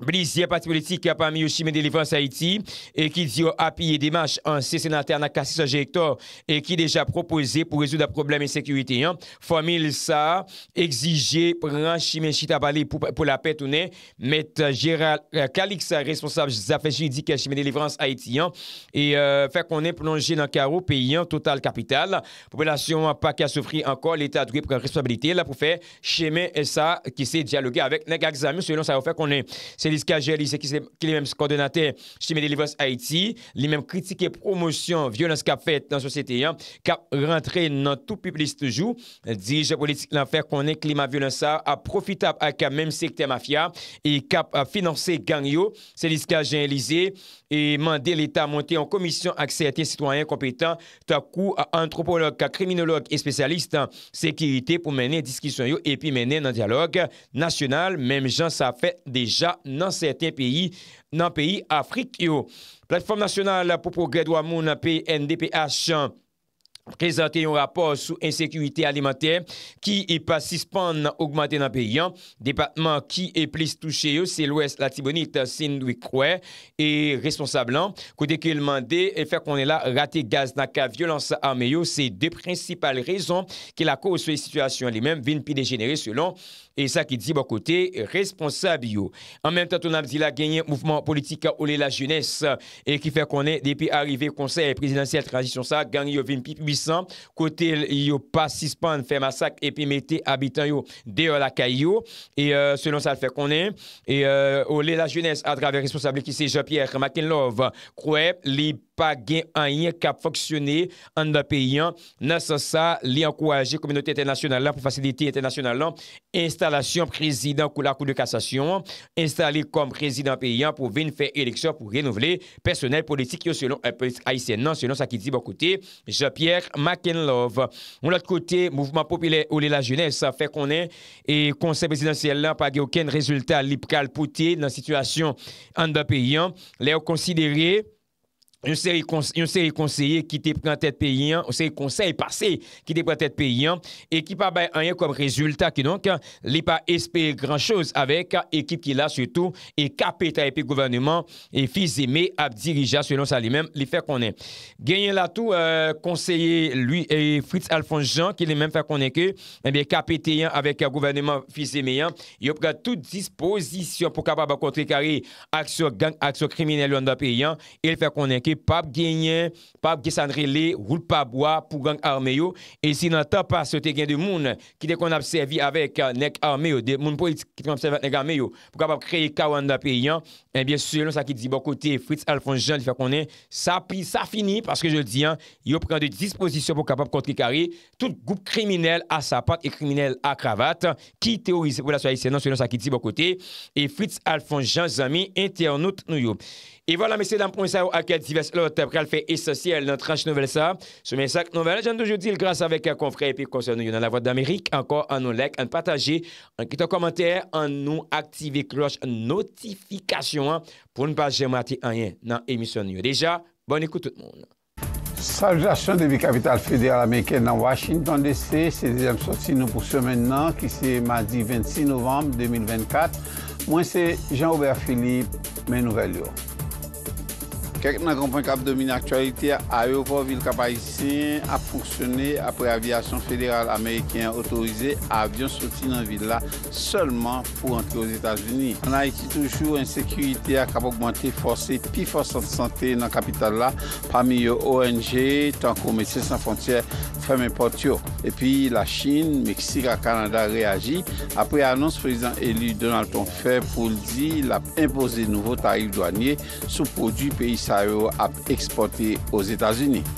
Brise, yon pati politik ki apan miyo chime de livrans Haiti, e ki diyo api e demache anse senaterna kasi sa jektor e ki deja proposi pou rezou da probleme sekurite. Fomil sa exije pran chime chita bali pou la pet ou ne met kalik sa responsab zafen chini dike chime de livrans Haiti, e fek konen plonje nan karo peyen total kapital popolasyon pa ki a soufri anko l'etat dwi pou reswabilite. La pou fek chime sa ki se diyaloge avek negak zami, se yon sa ou fek konen se liska jen lise ki li men sko de naten chime Deliverance Haiti, li men kritike promosyon vyolans kap fet nan sosyete yon, kap rentre nan tout publis tejou, dirije politik l'anfer konen klima vyolans sa, a profitab ak a men sekte mafya e kap a finanse gang yo, se liska jen lise, e mande l'Etat monte an komisyon ak setyen sitwayen kompetan, ta kou a antropolog, a kriminolog, e spesyalist an sekirite pou menen diskisyon yo epi menen nan dialog nasyonal, menm jan sa fe deja nan nan peyi Afrik yo. Platforme nasyonal pou progre do amoun nan peyi NDPH prezante yon rapor sou insekunite alimenter ki e pasispan nan augmante nan peyi yon. Depatman ki e plis touche yo se lwes Latibonite sin wik kwae e responsablan kou deke lman de e fe konen la rate gaz nan ka violansa ame yo se de principale rezon ki la kou sou yon situasyon li men vin pi degenere selon E sa ki di bo kote responsab yo. An menm tan ton abdila genye mouvment politika oule la jounes e ki fe konen depi arive konser presidansyel transisyon sa. Gani yo vimpi 800 kote yo pasispan fè masak epi mette abitan yo deyo euh, euh, la kayo. E selon sa fe konen oule la jounes adrave responsabli ki se Jean-Pierre McKinlove kweb li presidansyel. pa gen anyen kap foksyone an da peyan nan sasa li an kouaje kominote internasyonalan pou fasilite internasyonalan instalasyon prezident kou la kou de kassasyon instalé kom prezident peyan pou ven fè eleksyon pou renouvle personel politik yo selon aïsen nan selon sa ki di bo kote Jean-Pierre Mackenlove. Moun lòt kote mouvman popile ou li la jene sa fè konen e konsep prezident selan pa gen oken rezultat lipkal pote nan sitwasyon an da peyan le yo konsidere yon seri konseye ki te prentet pe yon, yon seri konseye pase ki te prentet pe yon, e ki pa bay a yon kom rezultat ki donk, li pa espere gran chouz avek ekip ki la sutou, e kapete a epi gouvernement, e fizeme ap dirija selon sa li men, li fe konen. Genyen la tou, konseye lui, Fritz Alfon Jean, ki li men fe konen ke, e bi kapete yon avek gouvernement, fizeme yon, yo pre tout dispozisyon pou kapaba kontre kare aksyon krimine loun da pe yon, e li fe konen ke Pab Genyen, Pab Gessandrele, Roul Pabwa, Pougang Armeyo e si nan tapas se te gen de moun ki de kon ap servi avek euh, nek Armeyo de moun politik ki te kon ap servi avek nek Armeyo pou kapap kreye kawanda pe yon e eh bien sou yon sa ki di bon kote Fritz Alfons Jean di fa konen sa fini paske je di yon yo pren de dispozisyon pou kapap kontri kari tout goup kriminel a sa pat e kriminel a kravat ki te orise pou la sou aise nan sou yon sa ki di bon kote e Fritz Alfons Jean zami internout nou yon Et voilà, messieurs, dans le point ça, ben, à divers l'autre, après qu'elle fait essentiel dans tranche nouvelle ça. Ce message nouvelle, j'en toujours dire grâce avec un confrère et puis concernant dans la voix d'Amérique, encore un like, un partager, un quittant commentaire, en nous activer cloche notification hein, pour ne pas jamais rater rien dans l'émission. Déjà, bonne écoute tout le monde. Salutations de la capitale fédérale américaine dans Washington DC, c'est deuxième sortie nous pour ce maintenant, qui c'est mardi 26 novembre 2024. Moi, c'est Jean-Aubert Philippe, mes nouvelles. Kèk nan kompwen kap 2000 n'aktualite, aeroport Vilkapa ici a fonksyone apre avyasyon federal amerikyen otorize avyon soti nan vile la seulement pou rentre ou Etats-Unis. An a iti toujou en sekurite ak ap augmenti fose pi fose sante sante nan kapital la pami yo ONG tanko mesye san fontye ferme port yo. Epi la Chine, Meksika, Kanada reagi apre anons prezident elu Donald Trump fè pou ldi l ap impose nouvo tarif douanye sou prodwi peyi sa yo ap eksporti os Etats-Unis.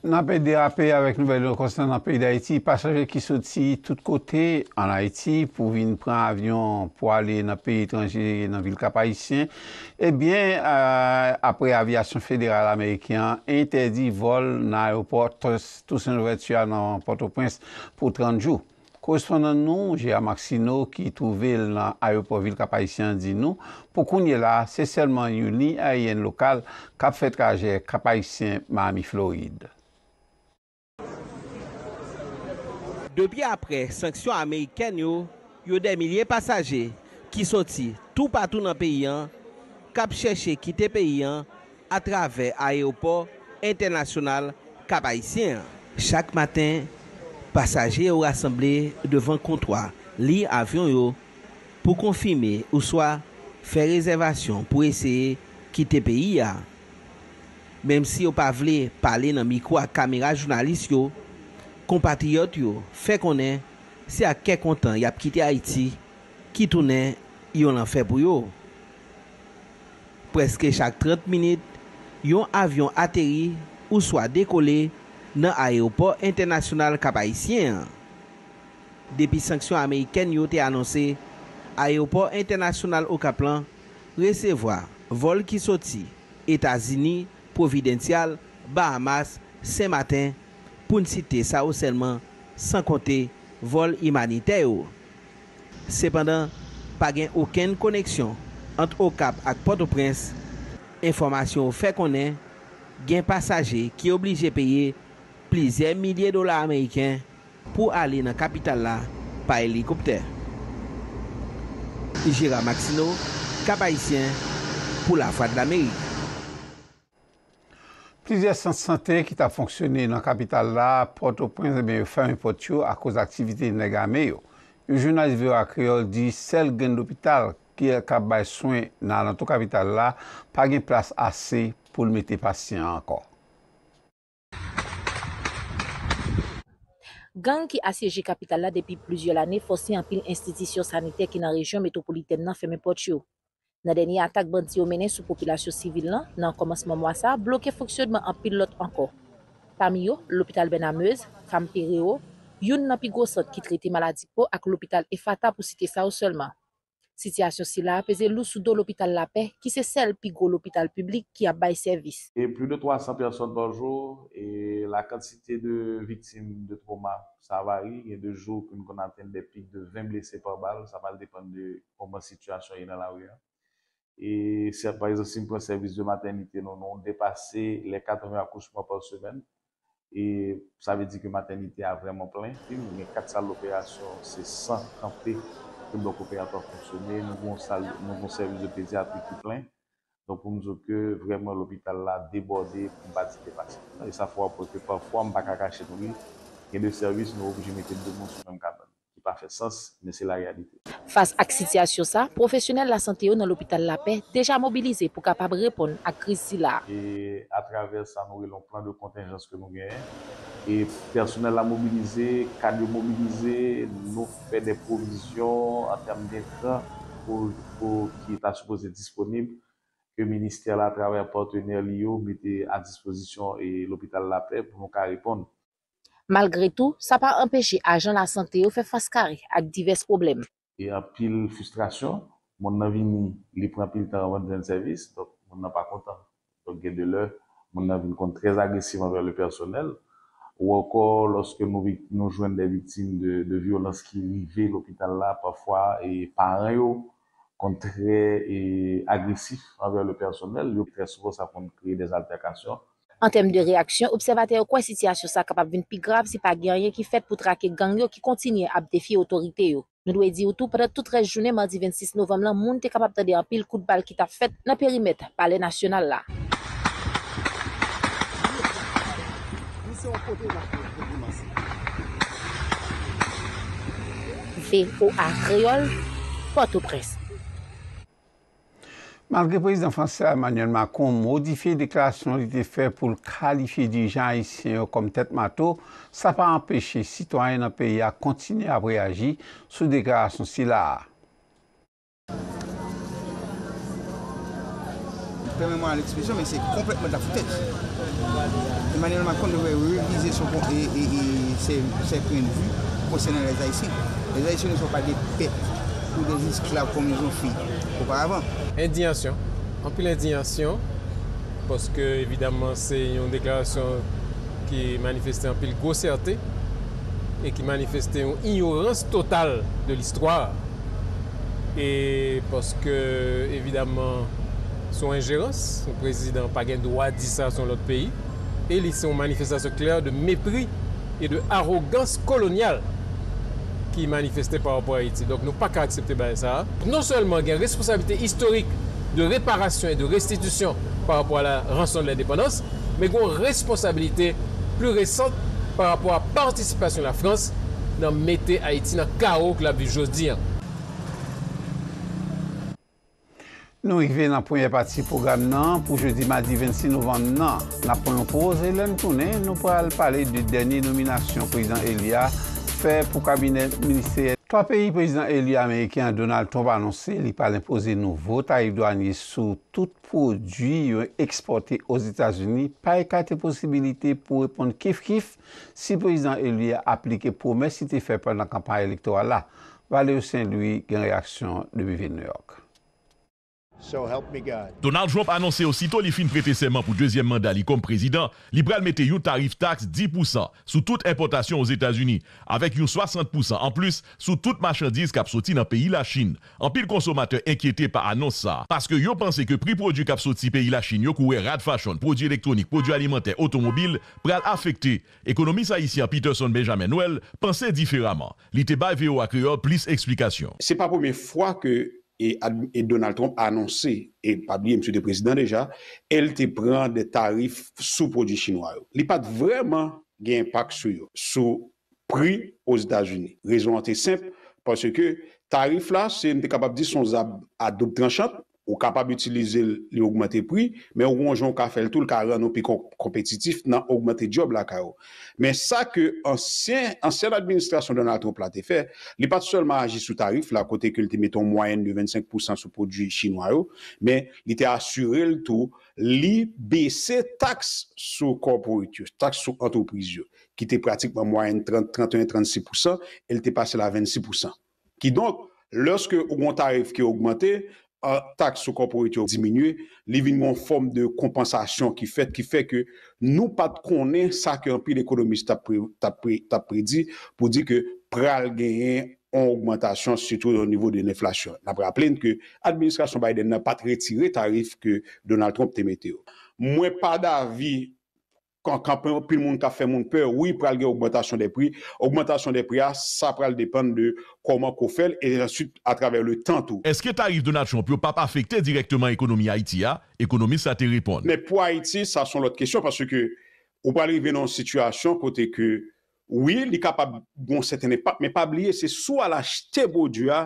N apè derape avèk nouvelor konstan nan peyi d'Haïti, pasaje ki soti tout kote an Haïti pou vin pran avyon pou ale nan peyi tranjè nan vil kapayisyen, ebyen eh euh, apè avyasyon federal amerykyan, entèdi vol nan aéroport Toussaint-Laurent-Touillard nan Port-au-Prince pou 30 jou. Kouspon nan nou, jè a Maxino ki touvel nan aéroport vil kapayisyen di nou, pou kounye la, se selman youni a yèn lokal kap fè trajè kapayisyen Mahami-Floride. Depi apre sanksyon Ameriken yo, yo de milye pasaje ki soti tou patou nan peyi an, kap cheshe kite peyi an atrave a eopor internasyonal kapa isen. Chak maten, pasaje yo raseble devan kontwa li avyon yo pou konfime ou swa fe rezervasyon pou eseye kite peyi an. Mem si yo pa vle pale nan mikwa kamera jounalist yo, kompatriyot yo fe konen se a ke kontan yap kite Haiti ki tounen yon lan fe pou yo. Preske chak 30 minute, yon avyon ateri ou swa dekole nan Ayopor Internasyonal Kapaissien. Depi sanksyon Ameriken yo te anonse, Ayopor Internasyonal Okaplan resevoa vol ki soti Etasini, Providential, Bahamas se matin 20. pou n'cite sa ouselman san konte vol imanite yo. Sependan, pa gen ouken koneksyon ant o kap ak Port-au-Prince, informasyon ou fe konen gen pasaje ki oblije peye plize midye dolar Ameriken pou ali nan kapital la pa helikopter. Jira Maxino, Kabaissien, pou la Fouad d'Amerik. 161 ki ta fonksyonen nan kapital la, porto ponze beyo ferme potyo akouz aktivite nega meyo. Yon jounaliz veyo akriol di sel gen d'opital ki akabay souen nan anto kapital la, pa gen plas ase pou l'mete pasyen anko. Gan ki aseje kapital la depi plizio l'ane fosye anpin institisyon sanite ki nan rejyon metropoliten nan ferme potyo. Nan denye atak banti yo mene sou populasyon sivil nan, nan komanseman mwasa, bloke foksyonman an pil lot anko. Tam yo, l'opital ben ameuz, fam peri yo, yon nan pigou sot ki triti maladi po ak l'opital efata pou site sa ou solman. Siti asyon si la, peze lou sou do l'opital la pe, ki se sel pigou l'opital publik ki abay servis. E plu de 300 person dojou, e la kansite de vitim de trauma sa vari, e de jou koun kon anten depik de 20 blese par bal, sa mal depande koman situasyon yon nan la ou ya. E se pa yon simple servis de maternité, nou nou an depase le 80 akousmant par semen. E sa ve di ki maternité an vreman plen. Pi ou men 4 sal l'opérasyon, se 100, 30, pou m donk operatòr fonksyonè. Nou moun servis de pediatri ki plen. Donk pou m nou ke vreman l'opital la deborde pou m basi depase. E sa fwa pou ke fwa m baka kache nou li, ki le servis nou ou pou jimete 2 mons pou m 4 an. Fase aksitya sou sa, profesyonel la sante yo nan l'Hopital La Paix deja mobilize pou kapab repon ak kriz si la. E a traves sa nou re l'on plan de kontenjanse ke nou gen, e personel la mobilize, kade mobilize nou fe de provizyon a termine kran pou ki ta soupoze disponib, ke minister la trave a portenel yo mette a disposisyon l'Hopital La Paix pou nou ka repon. Malgre tou, sa pa empeshi ajan la sante yo fe faskari ak divers problem. E apil frustrasyon, moun avini li pranpil taravad gen servis, ton moun apakontan, ton gedele, moun avini kon trez agresiv anver le personel, ou akor loske nou jwen de vitin de violans ki li ve l'opital la, pafwa e paray yo, kon trez e agresiv anver le personel, yo prez soubo sa kon kreye dez alterkasyon. An tem de reaksyon, observateyo kwa si ti asyosa kapap bin pi grav si pa ganyen ki fet pou trake gangyo ki kontinye ap defi otoriteyo. Nou dwe di ou tou, pada tout rejoune mardi 26 novem lan, moun te kapap te de apil kout bal ki ta fet nan perimet pale nasyonal la. V.O.A. Kreyol, Porto Presse. Malgre polis dan Fransèl Emmanuel Macron modifiye deklarasyon li de fè pou l kalifiye di jan isen yo kom tèt mato, sa pa empèche sitwanyen nan peyi a kontinye ap reagi sou deklarasyon si la a. Pèmè mwen a l'ekspesyon, men se kompletman la foutèj. Emmanuel Macron nou wè revize son kontre e se pren vu pou senen reza isen. Reza isen nou sou pa de pey. des esclaves comme ils ont fait auparavant. Indignation. En plus, parce que évidemment, c'est une déclaration qui manifestait en pile grossièreté et qui manifestait une ignorance totale de l'histoire. Et parce que, évidemment, son ingérence, son président n'a pas dire ça sur l'autre pays. Et c'est une manifestation claire de mépris et de arrogance coloniale. ki manifestè par rapport à Haïti. Donc nou pa ka akseptè ben sa. Non seulement gen responsabilité historique de réparation et de restitution par rapport à la rançon de l'indépendance, mais gen responsabilité plus récente par rapport à participation de la France nan mette Haïti nan kaou klab du Jodyan. Nou y kve nan pounye pati pougan nan, pou Jodyman 26 novembre nan. Na pounyon pou, zè lèm tounè, nou pou al pale di denye nominasyon pou y dan Elia Fè pou kabinet miliseyè. Toa peyi, prezident elu ya Amerikyan Donald Trump anonsè li pa l'impose nouvo. Ta yi douanye sou tout pou dwi yon eksportè os Etats-Unis. Pari ka te posibilite pou repond kif-kif si prezident elu ya aplike pou mè si te fè pè nan kampanye elektor la. Valeo Saint-Louis gen reaksyon de BV New York. Donald Trump a annoncé aussitôt les films pour deuxième mandat comme président. il mettait une tarif taxe 10% sur toute importation aux États-Unis, avec une 60% en plus sur toute marchandise a sorti dans pays la Chine. En pile consommateur inquiété par annonce ça, parce que yo pensait que prix produit kap sorti pays la Chine yo courait rad fashion, produits électroniques, produits alimentaires, automobiles, pral affecté. Économiste haïtien Peterson Benjamin Noël pensait différemment. Il était plus explication. C'est pas la première fois que et e Donald Trump a annonsé, et le pabli, et M. le président déjà, elle te prend des tarifs sous produits chinois. L'Ipad vraiment gain impact sur you, sous prix aux Etats-Unis. Résonante est simple, parce que tarif là, c'est une décapabilité sans abdoub tranchante, ou kapab utilize li augmente pri, men ou ronjon ka fel tou l ka ran nou pi kompetitif nan augmente job la ka ou. Men sa ke ansyen, ansyen administrasyon Donal Trump la te fe, li pati solman aji sou tarif, la kote ke li te meton mwayen li 25% sou prodji chino a ou, men li te asyre l tou li bese taks sou korporityou, taks sou antoprizyou, ki te pratikman mwayen 31-36%, e li te pase la 26%. Ki donk, lorske ou ron tarif ki augmente, a euh, taks sou korporityon diminye, li vin mon form de kompansasyon ki fet, ki fet ke nou pat konen sa ki an pi l'ekonomiste tap predi pou di ke pral genyen an augmentation si tou nan nivou de neflasyon. Napra plen ke administrasyon Biden nan pat retire tarif ke Donald Trump temete yo. Mwen pa da vi Kan pou moun ka fè moun pè, woui pral gen augmentation de pri, augmentation de pri a, sa pral depen de kouman kou fèl, e lansuit a traver le tantou. Eske tarif Donat Champion pa pa fèkte direktman ekonomi Haiti a, ekonomi sa te ripon. Mè pou Haiti, sa son lòt kèsyon, paswè kè ou pral rive nan sityasyon, kote kè woui li kapab bon sètene pa, mè pa blye se sou a la chtè bo dya.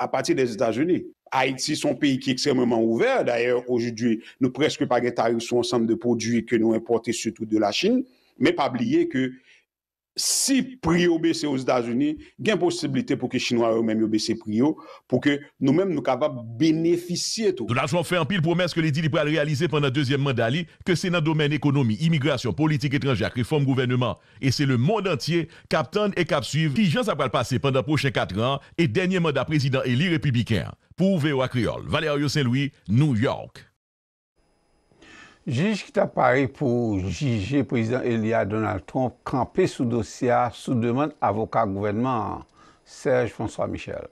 à partir des États-Unis. Haïti, son pays qui est extrêmement ouvert. D'ailleurs, aujourd'hui, nous presque pas de tarifs sur ensemble de produits que nous importons surtout de la Chine. Mais pas oublier que Si priyo bese ou se dajouni, gen posibilite pou ke chinois ou mèm yo bese priyo pou ke nou mèm nou kapab benefisye tou. Donald Trump fè an pil promès ke lè di li pral réalise pandan 2è mandali ke sè nan domèn ekonomi, imigrasyon, politik etranjak, reform gouvennement e sè le mond antye kap tande e kap suive ki jans ap pral pase pandan pochè 4 an e dènyè manda prezidant eli republikèn. Pou vewa kriol, Valerio Saint-Louis, New York. juge qui t'apparaît pour juger président président Elia Donald Trump campé sous dossier, sous demande avocat gouvernement, Serge-François Michel.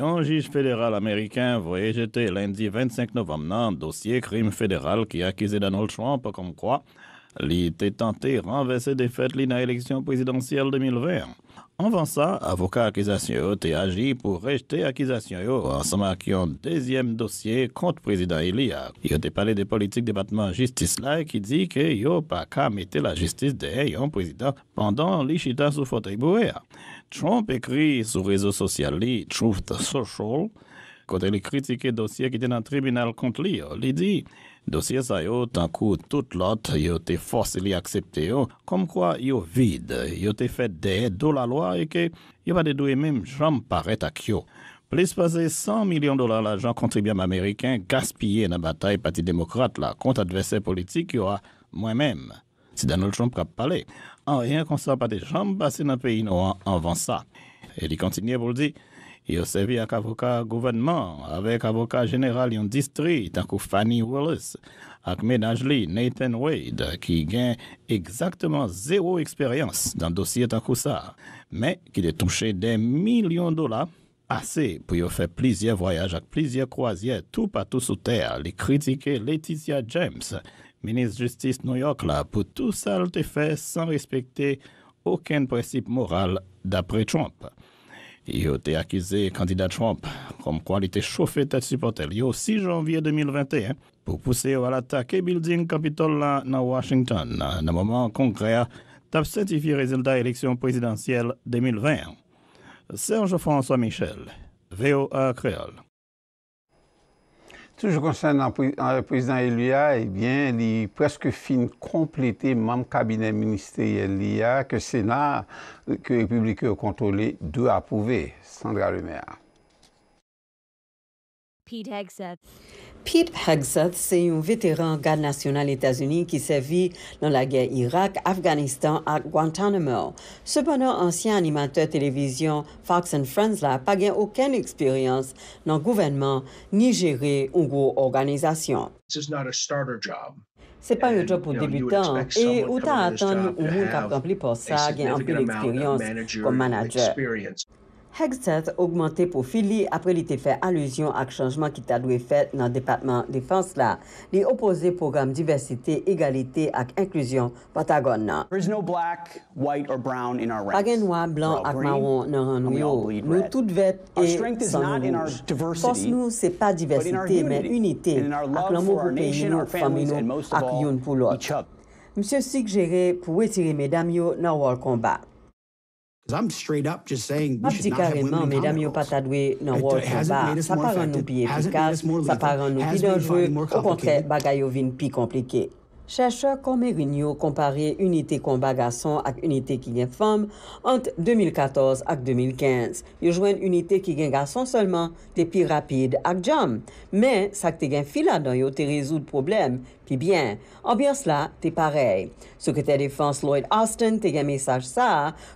Un juge fédéral américain voyez jeter lundi 25 novembre dossier dossier fédéral qui qui accusé Donald Trump comme quoi il était tenté renverser des fêtes nan présidentielle présidentielle 2020. Avant ça, avocat accusation été agi pour rejeter accusation yo y a un deuxième dossier contre président Elia. Il a parlé des politiques département justice là qui dit que a pas qu'à mettre la justice de un président pendant l'ichita sous fauteuil boéa. Trump écrit sur réseau social Truth Social quand il le dossier qui était dans le tribunal contre lui. Il dit Dosye sa yo, tankou, tout lot yo te fos li aksepte yo, kom kwa yo vide, yo te fè de do la loa, e ke yo pa de do e mèm chanm paret ak yo. Ple spase 100 milyon dolar la jan kontribyam Ameriken, gaspye nan batay pati demokrate la kont advesè politik yo a mwen mèm. Si Donald Trump ka pale, an reyen kon sa pati chanm base nan peyi nou anvan sa. Eli kontinye pou li di, Il servi avec avocat gouvernement, avec avocat général en district, que Fanny Willis, avec ménage Nathan Wade, qui gagne exactement zéro expérience dans dossier comme ça. mais qui a touché des millions de dollars assez pour faire plusieurs voyages avec plusieurs croisières tout partout sous terre. Les critiquer Laetitia James, ministre de Justice New York, là, pour tout ça, fait sans respecter aucun principe moral d'après Trump. Il été accusé candidat Trump comme quoi il était chauffé tête supporter. Il 6 janvier 2021 pour pousser à l'attaque building Capitol dans Washington. un le moment concret, t'as certifié résultat élection présidentielle 2020. Serge François Michel, VOA Creole. Toujours concernant le président Elia, eh bien, il est presque fin complété même cabinet ministériel a que le Sénat, que les républicains ont contrôlé, doit approuver. Sandra Lemaire. Pete Hegseth, c'est un vétéran garde national Etats-Unis qui se vit dans la guerre Irak-Afghanistan à Guantanamo. Cependant, ancien animateur télévision Fox & Friends n'a pas gagné aucune expérience dans le gouvernement ni gérer une grosse organisation. Ce n'est pas un job pour débutant et autant attendre un jour qu'il a rempli pour ça qui a un peu d'expérience comme manager. Hegstet augmente pou Fili apre li te fè aluzyon ak chanjman ki ta dwe fè nan depatman defans la, li opose program diversite, egalite ak inkluzyon Patagon nan. Pagè noua, blan ak maron nan ran nou yo, nou tout vèt e san nouj. Fos nou se pa diversite men unitè ak l'anmou pou peyi nou, fami nou ak yon pou lòt. Mse Sik jere pou wetire medam yo nan wòl kombat. Ma pti kareman, mè dam yo pata dwe nan wòl chanba, sa paran nou pi epikaj, sa paran nou pi donjwe, ou potre bagay yo vin pi komplike. Chache kon mè rin yo kompare unitè konba gason ak unitè ki gen fèm ant 2014 ak 2015. Yo jwen unitè ki gen gason seulement te pi rapide ak jom. Mè sak te gen fila dan yo te rezout problem pi bien. Ambiyans la te parey. Sekretè défense Lloyd Austin te gen mesaj sa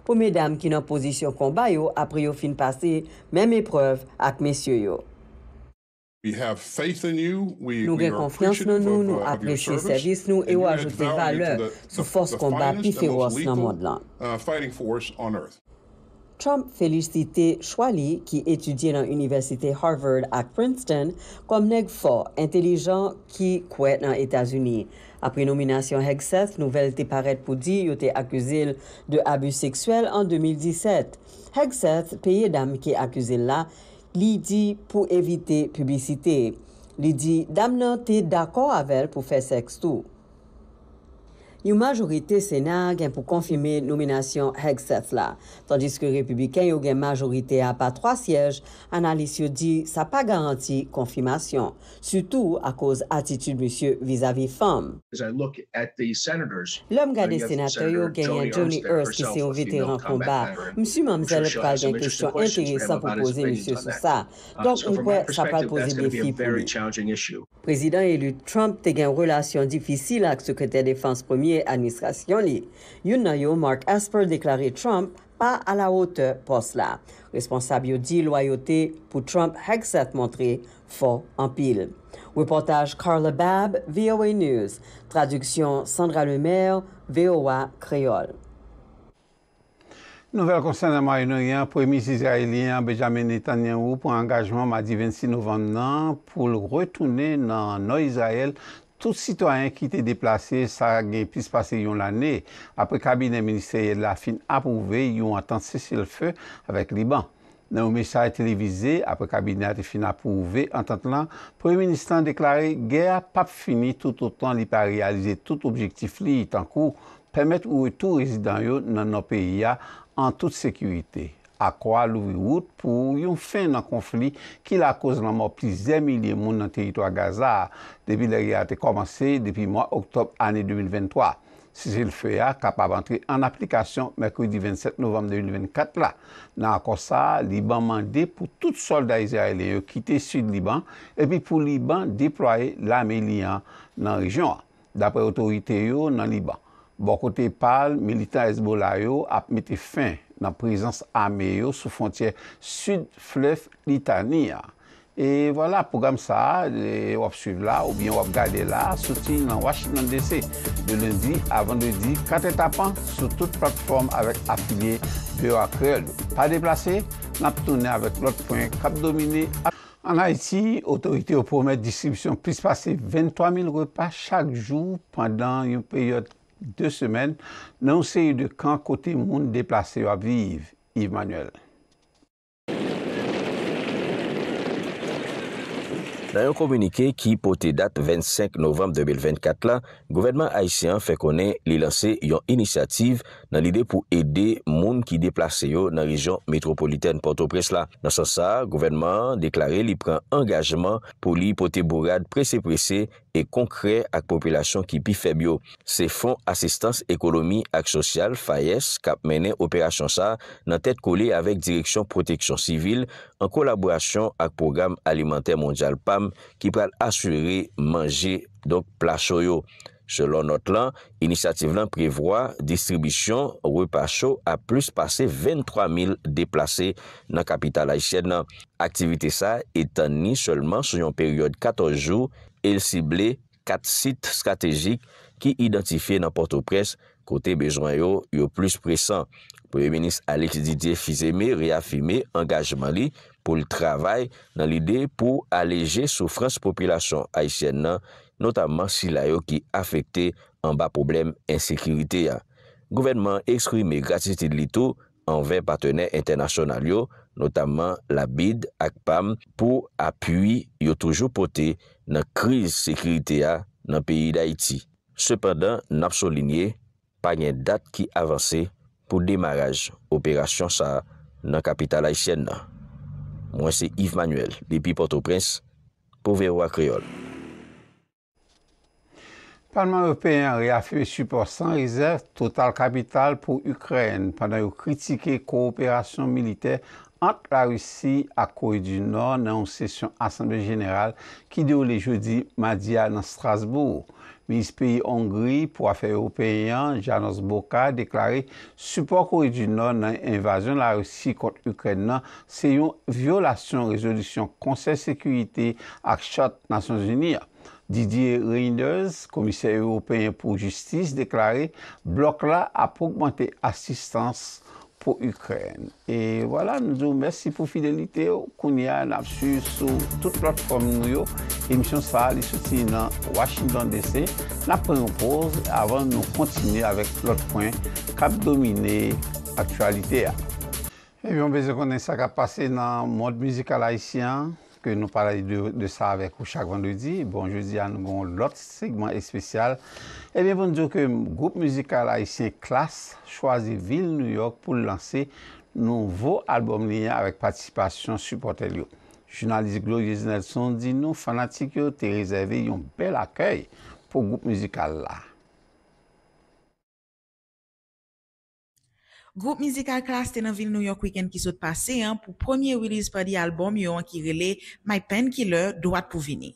pou mè dam ki nan pozisyon konba yo apri yo fin pase mè mè preuf ak mesye yo. Nou rekonfians nan nou, nou aprechye servis nou e ou ajote valeur sou fos kombat pi feroz nan mod lan. Trump felisite Chouali ki etudye nan Universite Harvard ak Princeton kom neg fò, intelijan ki kouè nan Etasuni. Apre nominasyon Hegseth, nouvel te paret pou di yo te akuzil de abu seksuel an 2017. Hegseth, peye dam ki akuzil la, Li di pou evite pubisite. Li di dam nan te dako avel pou fe seks tou. une majorité Sénat pour confirmer nomination Hegseth là, tandis que républicains ont une majorité à pas trois sièges, analyste dit ça pas garanti confirmation, surtout à cause attitude monsieur vis-à-vis femme. L'homme garde sénateur a gagné Johnny Hurst qui c'est un vétéran combat. Monsieur a pas une question intéressante pour poser monsieur sur ça. Donc on peut ça pas poser des défi pour lui. Président élu Trump a une relation difficile avec secrétaire défense premier Administration You know, Mark Asper déclaré Trump pas à la hauteur pour la. Responsable dit loyauté pour Trump hek montré faux en pile. Reportage Carla Babb, VOA News. Traduction Sandra Lemaire, VOA Creole. Nouvel konsen Marino, Premier israélien Benjamin Netanyahu pour engagement madi 26 novembre pour retourner dans retounen Tout citoyen ki te deplase sarage pise pase yon lane apre kabine ministere la fin apouve yon atan sesil fe avèk liban. Nan oume chare televize apre kabine ati fin apouve, antant lan, pou eministan deklare ger pap fini tout otan li pa realize tout objektif li itankou pemet ou etou rezidanyo nan nou peya an tout sekurite. akwa louvi wout pou yon fin nan konfli ki la kouz nan mou plize milye moun nan teritwa Gaza depi le riyate komanse depi moun oktob ane 2023. Se jel fwe ya, kap ap antre an aplikasyon Mekou di 27 Novam 2024 la. Nan akwa sa, Liban mande pou tout soldaizye aile yo kite sud Liban, epi pou Liban diploye lame liyan nan region. Dapre otorite yo nan Liban. Boko te pal, militan Hezbollah yo ap mete fin présence présence sous sous frontière sud fleuve Litania. E voilà, voilà, ça, on e, va suivre là, ou bien va garder là, soutien dans Washington DC de lundi à vendredi, 4 étapes sur toute plateforme avec l'affilié BOA Creole. déplacé, déplacé' nap tourner avec l'autre point cap dominé. En Haïti, autorité au promet distribution plus passer 23 000 repas chaque jour pendant une période. Non, de semen, nan se yon de kan kote moun deplase yo aviv, Yves Manuel. Nan yon komunike ki pote date 25 novem 2024 la, gouvernement Haitien fè konen li lanse yon inisiativ nan lide pou ede moun ki deplase yo nan rejon metropolitene Port-au-Presla. Nan san sa, gouvernement deklare li pran angajman pou li pote bourade prese-prese e konkre ak popilasyon ki pi febyo. Se fon asistans ekolomi ak sosyal, fayes, kap menen operasyon sa, nan tèt kole avèk direksyon proteksyon sivil, an kolaborasyon ak program alimentè mondyal PAM, ki pral asyre manje, donk plasho yo. Selon not lan, inisiativ lan prevwa, distribisyon repasho a plus pase 23.000 deplase nan kapital ay chèd nan. Aktivite sa etan ni solman sou yon peryode 14 jouz el sible kat sit strategik ki identifiye nan Port-au-Presse kote bejwan yo yo plus presan. Pouye menis Alex Didier fizeme reafime angajman li pou l trabay nan lide pou aleje soufrans popilasyon Haitien nan, notamman sila yo ki afekte an ba problem ensekiriti ya. Gouvenman ekskri me gratis ti li tou an 20 patene internasyonal yo, Notamman la BID ak PAM pou apuy yo toujou pote nan kriz sekirite ya nan peyi d'Haiti. Sependan, nap solinye, pa nye dat ki avanse pou demaraj operasyon sa nan kapital Haitienne nan. Mwen se Yves Manuel, depi Port-au-Prince, pou verwa Kriol. PANMAN EUPEYEN REAFE SUPORTSAN RIZERF TOTAL KAPITAL POU UKRAINE PANDAN YO KRITIKE KOOPERASYON MILITEK Ant la russi ak kouy di nou nan yon sesyon Assemblée Générale ki di ou le joudi madia nan Strasbourg. Ministre Pays Hongri pou Afè Européen, Janos Boka, deklaré support kouy di nou nan yon invasyon la russi kont Ukraina se yon violasyon rezolusyon konser sekurite ak chote Nasyons Unia. Didier Reyners, komisyè Européen pou Justis, deklaré blok la apoukmentè asistansi. pou Ukren. E wala, nou zou mersi pou fidelite yo koun ya napsu sou tout lot konm nou yo, emisyon sa li souti nan Washington DC la preompose avan nou kontine avek lot pwen kap domine aktualite ya. E eh yon beze konnen sa ka pase nan mod mizika la isyan que nous parlons de, ça avec vous chaque vendredi. Bon, jeudi, nous avons l'autre segment spécial. Eh bien, vous nous que le groupe musical haïtien Classe choisit Ville New York pour lancer nouveau album lien avec participation supporter. Journaliste Gloria, Nelson dit nous, fanatiques, t'es réservé un bel accueil pour le groupe musical là. Goup mizikal klas ten an vil nou yon kweken ki sot pase an pou premier release party albom yon an ki rele My Pain Killer do at pou vini.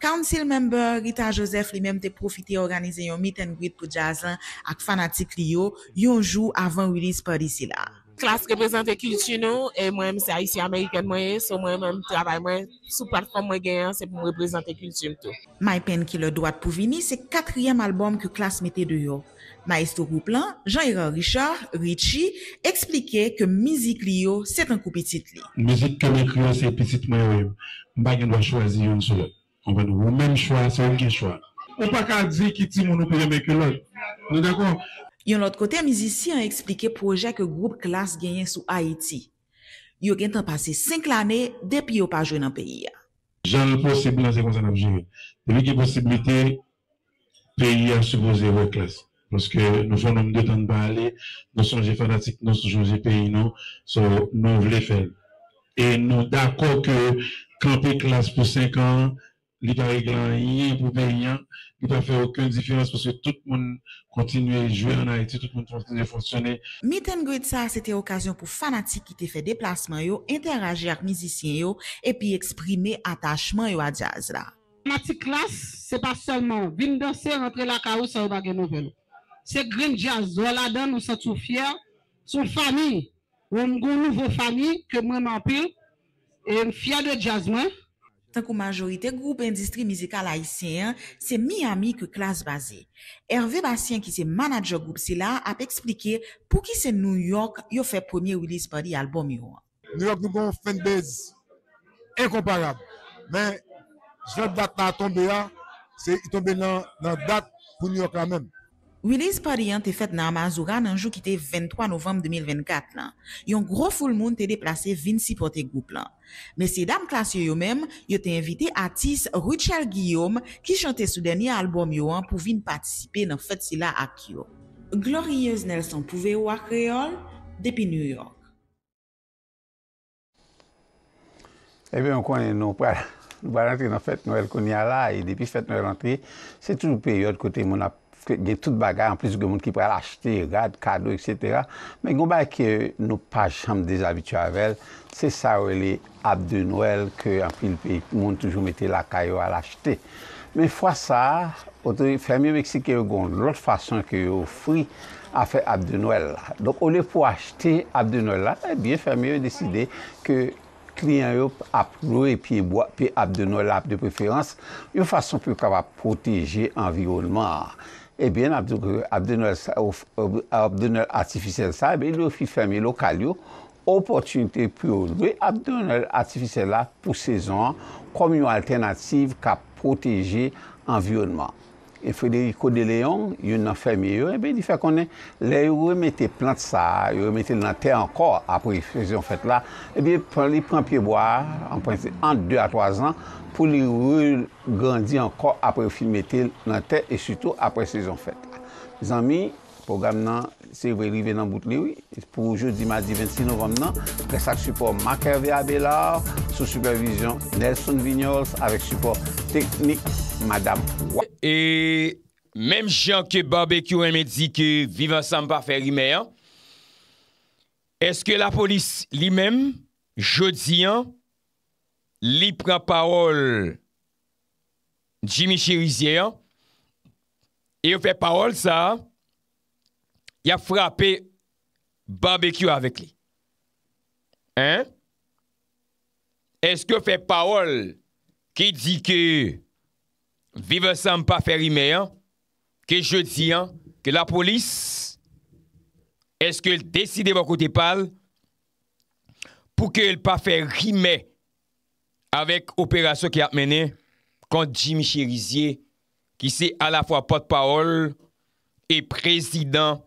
Council member Rita Joseph li menm te profite organize yon meet and greet pou jazz an ak fanatik li yo yon jou avan release party silan. Klas reprezentè kulti nou e mwen mse a isi Ameriken mwen, sou mwen mwen mwen travay mwen, sou platform mwen gen, se pou mwen reprezentè kulti mwen tou. My Pain Killer do at pou vini se katriyem albom ki klas metè di yo. Maestro group lan, Jean-Héron Richard, Ritchie, explike ke mizik li yo set an koupetit li. Mizik kame kriyon se episit mwen yo, mba gen do a chwazi yon sou. Ou men chwa, se ou gen chwa. Ou pa ka adze ki ti moun ou peye meke lò, nou dekou? Yon lot kote mizisi an explike proje ke groub klas genyen sou Haiti. Yo gen tan pase 5 lane depi yo pa jwen an peyi ya. Jean, le posibilan se kon san ap jwen. Depi ki posibilite, peyi ya sou boze yon klasi. Poske nou fòl nou mdè dan balè, nou son jè fanatik, nou son jòn jè peyi nou, sou nou vle fèl. E nou d'akò kè kante klas pou 5 an, li ba e glan yè, pou bè yè, li ba fè okèn difilans, poske tout moun kontinuè jwè anaytè, tout moun kontinuè fòksyonè. Miten gwe tsa, se te okasyon pou fanatik ki te fè deplasman yo, interajè ak mizisyen yo, e pi eksprime atachman yo adjaz la. Mati klas, se pa solman, vin dansè, rentre la kaousa, ou bagè nou velou. Se green jazz do la dan nou se tou fyer, sou fani, ou mgon nouvo fani ke mwen anpe, fyer de jazman. Tan ko majorite, groupe industri mizikal haisyen, se Miami ke klas base. Hervé Bastien ki se manager groupe se la ap explike pou ki se New York yo fe premier release party alboum yo. New York nou kon fèn bez, enkomparab, men jwèp dat nan tombe ya, se yi tombe nan dat pou New York la menm. Willis Paris yon te fèt nan Mazouran anjou ki te 23 novem 2024 lan. Yon gro foul moun te deplase Vinci pote goup lan. Mè se dam klas yo yo mèm, yo te invite atis Richard Guillaume ki chante sou denye alboum yo an pou vin patisipe nan fèt sila ak yo. Glorieuse Nelson pouve wak reol depi New York. Ebe eh yon konye nou pwa lou ba rentre nan fèt nou el konya la e depi fèt nou el rentre, se tou pe yon kote moun ap. gen tout bagay, an plis gen moun ki pral achte, yu gade, kado, etc. Men gouba ki nou pajam desa bitu avèl, se sa wè li ab de Noël ke an pli moun toujou mette la kayo al achte. Men fwa sa, ou te fèmye Meksike yu goun lout fason ki yu fri a fè ab de Noël. Donk ou lè pou achte ab de Noël la, e eh bie fèmye yu deside ke kliyen yu ap lò e pi ab de Noël la ap de preferans yu fason pou ka va proteje an virouman la. e eh ben ap donel atifisel sa, e eh ben yo fi femye lokal yo, opotunite pou yo lwe ap donel atifisel la pou sezon, komyo alternatif ka proteje environman. E fwe de yon, yon nan femye yo, e ben yon fwe konen, le yon remete plant sa, yon remete nan ter ankor, apou yon fwe zyon fet la, e ben yon pranpye boya, an prenti an de a toazan, pou li roule gandi ankor apre ou filmete nan te e suto apre sezon fèt. Zanmi, program nan, se yon ve rive nan bout liwi, pou jodi madi 26 novem nan, presak support Makervi Abelard, sou supervision Nelson Vignols, avek support teknik madame. E menm jan ke barbecue en medzi ke vivan san pa fe rime an, eske la polis li menm jodi an li pran parol Jimmy Cherizier, e yo fè parol sa, ya frapè barbekyou avèk li. Hein? Eske fè parol ki di ke vive san pa fè rime, ke je di, an, ke la polis eske l deside wakou te pal pou ke l pa fè rime an, avèk operasyon ki ap mènen kont Jimmy Chirizye ki se a la fwa pot paol e prezident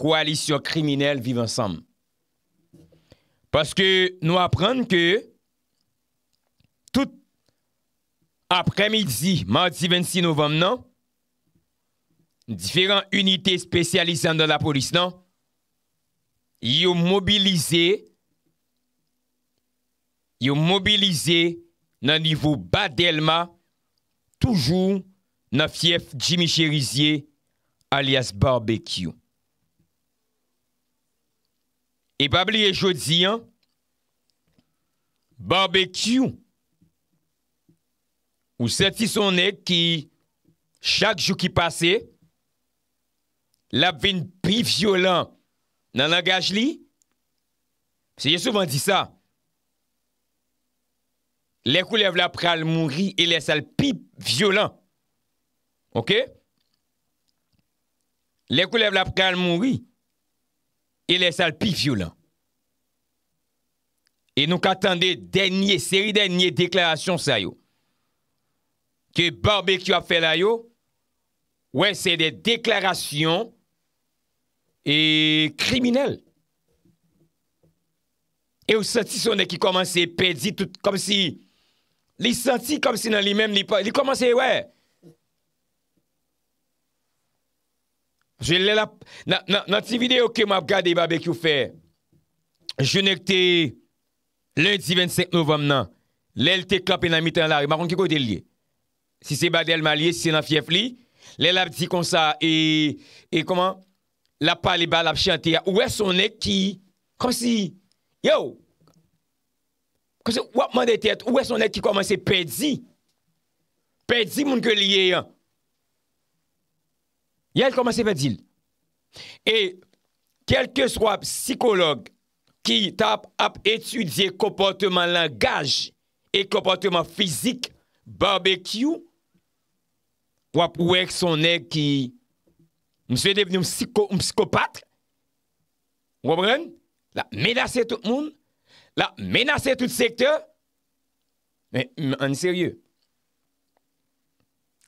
koalisyon kriminelle viv ansam. Paske nou apren ke tout apremidzi mardi 26 novem nan diferan unitè spesyalizan de la polis nan yo mobilize yo mobilize nan nivou badelma toujou nan fief Jimmy Cherizier alias Barbecue e bab li e jodi Barbecue ou sè ti sonèk ki chak jou ki pase la vè n bi violent nan langaj li se ye souvan di sa Lèk ou lèv lèp pral mouri, e lè sal pi violan. Ok? Lèk ou lèv lèp pral mouri, e lè sal pi violan. E nouk atande denye, seri denye deklarasyon sa yo. Ke barbe ki yo ap fè la yo, wè se de deklarasyon e kriminel. E ou sati sonè ki komanse pedi tout, kom si... Li senti kom si nan li menm li pa. Li koman se wè. Nan ti video ke m ap gade i babè ki ou fè. Je nèk te lundi 25 novem nan. Lèl te klapè nan mitè an lari. Makon ki kote li. Si se badèl maliè, si se nan fief li. Lèl ap di kon sa. E koman? Lèl pa li bal ap chante ya. Ouè sonèk ki? Koman si? Yo! wap mande tet, ouwe son ek ki komanse pedzi, pedzi moun ke liye yan, yal komanse pedzil, e kelke swap psikolog ki tap ap etudye komportman langaj, e komportman fizik, barbekyou, wap ouwe son ek ki mswe devine m psikopat, wap ren, la menase tout moun, la menacer tout secteur. Mais en sérieux,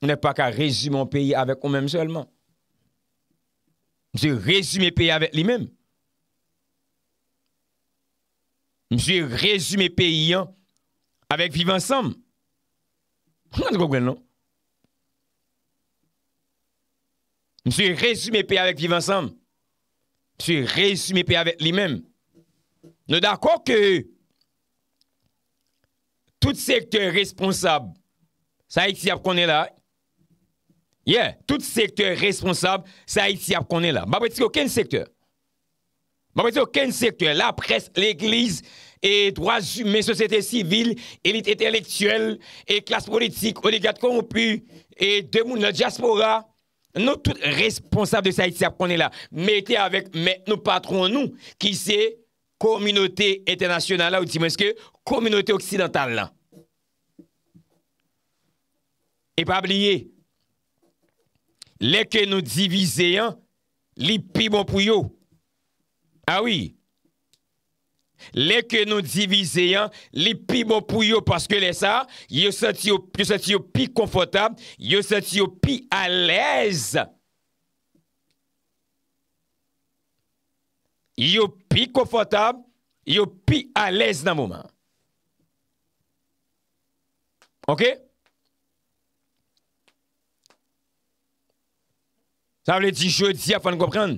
on n'est pas qu'à résumer un pays avec nous-mêmes seulement. Je résume pays avec lui-même. Je résume hein, le pays avec vivre ensemble. Vous comprenez, non? Je résume pays avec vivre ensemble. Je résume pays avec lui-même. Nou d'akon ke tout sektor responsable sa iti ap konen la. Yeah, tout sektor responsable sa iti ap konen la. M'apetit auken sektor. M'apetit auken sektor. La presse, l'eglise, et droit, mes sociétés civiles, élite ételektuelle, et classe politique, oligat kompu, et demou, la diaspora, nou tout responsable sa iti ap konen la. M'étey avèk, mè nou patron nou, ki se... Komunote etenasyonan la ou di mweske, Komunote oksidantan la. E pa bliye, leke nou divizeyan, li pi bon pou yo. Awi. Ah leke nou divizeyan, li pi bon pou yo, paske le sa, yo santi yo pi konfotab, yo santi yo pi alez. yo pi komfotab, yo pi ales nan mouman. Ok? Sa vle ti chou et si a fan kwa pren?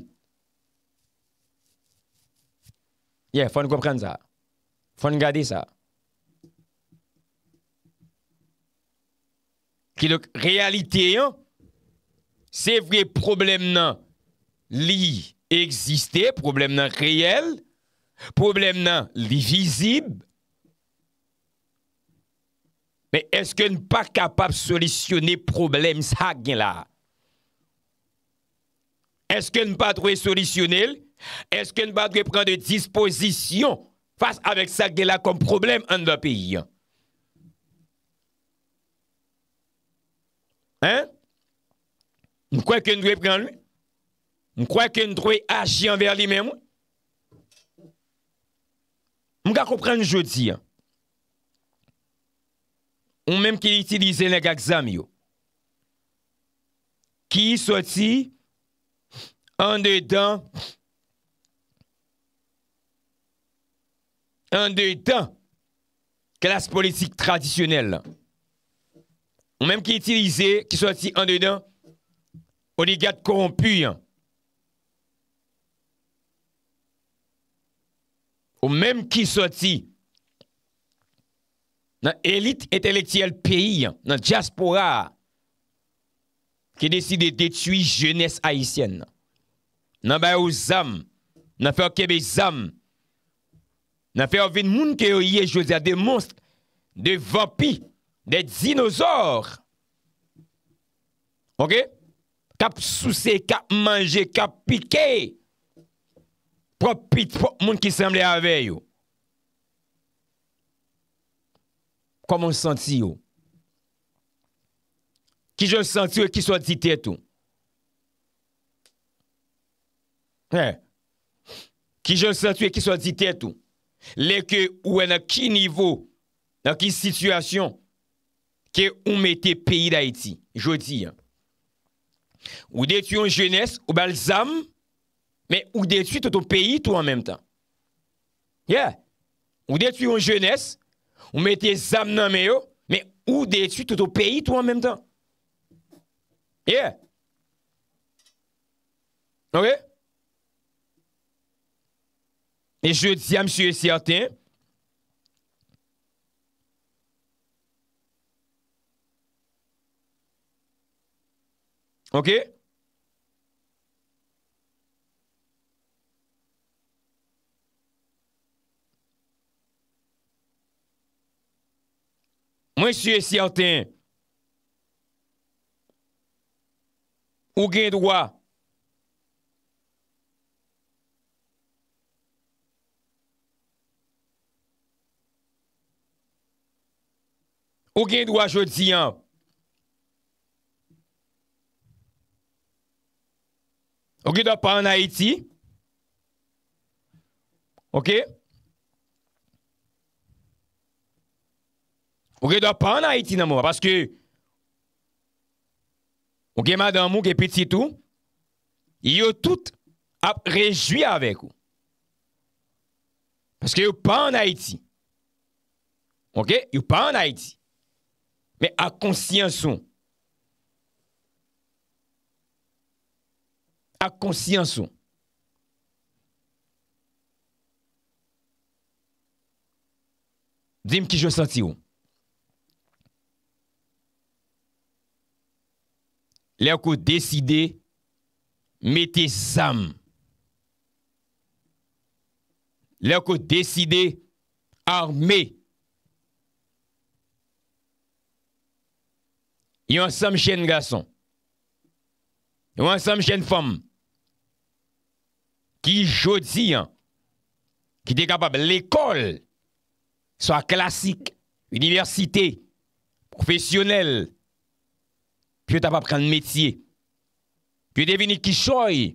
Yeah, fan kwa pren sa. Fan gade sa. Ki lak realite yon, se vwe problem nan li exister, problème nan réel, problème non visible. Mais est-ce que n'est pas capable de solutionner problème ça Est-ce que n'est pas trouver solutionner? Est-ce que n'est pas de prendre des dispositions face avec ça là comme problème dans le pays? Hein? Quoi que nous devons prendre? Je crois que nous devons agir envers lui-même. Je comprends je dis. Ou même qui utilise les examens. Qui sorti en dedans. En dedans. Classe politique traditionnelle. Ou même qui utilise, qui sorti en dedans. Oligarque corrompu. Hein. Ou menm ki soti nan elit etelektiyel peyi nan diaspora ki desi de detui jenese Haitienne. Nan bayou zam, nan fè ou kebe zam, nan fè ou vin moun ke ou ye jose a de monstre, de vampi, de dinosor. Ok, kap souse, kap manje, kap pikey. Prope pit, prope moun ki semble ave yo. Koman santi yo? Ki jen santi yo ki so dit eto? He? Ki jen santi yo ki so dit eto? Lè ke ouè e nan ki nivou, nan ki situasyon, ke oum ete peyi da eti? Jodi. Ou det yon jenes, ou balzam, mais ou détruit tout ton pays tout en même temps. Yeah. Ou détruit une jeunesse, ou mettez zam dans mais mais ou détruit tout ton pays tout en même temps. Yeah. OK? Et je dis à monsieur certain, OK? Mwen siye siyaten Ou gen dwa Ou gen dwa jodi an Ou gen dwa pa an Haiti Ou gen dwa pa an Haiti Ou gen dwa pa an Haiti Ou gen do pa an Haiti nan mou. Paske. Ou gen ma nan mou gen petitou. Yo tout ap rejoui avek ou. Paske yo pa an Haiti. Ou gen yo pa an Haiti. Men akonsyansou. Akonsyansou. Dim ki jo santi oum. Lèw kou deside mette zam. Lèw kou deside arme. Yon sam jen gason. Yon sam jen fom. Ki jodi yon. Ki te kapab l'ekol. Swa klasik, universite, profesyonel. Pyo ta pa pran metye. Pyo devini kishoy.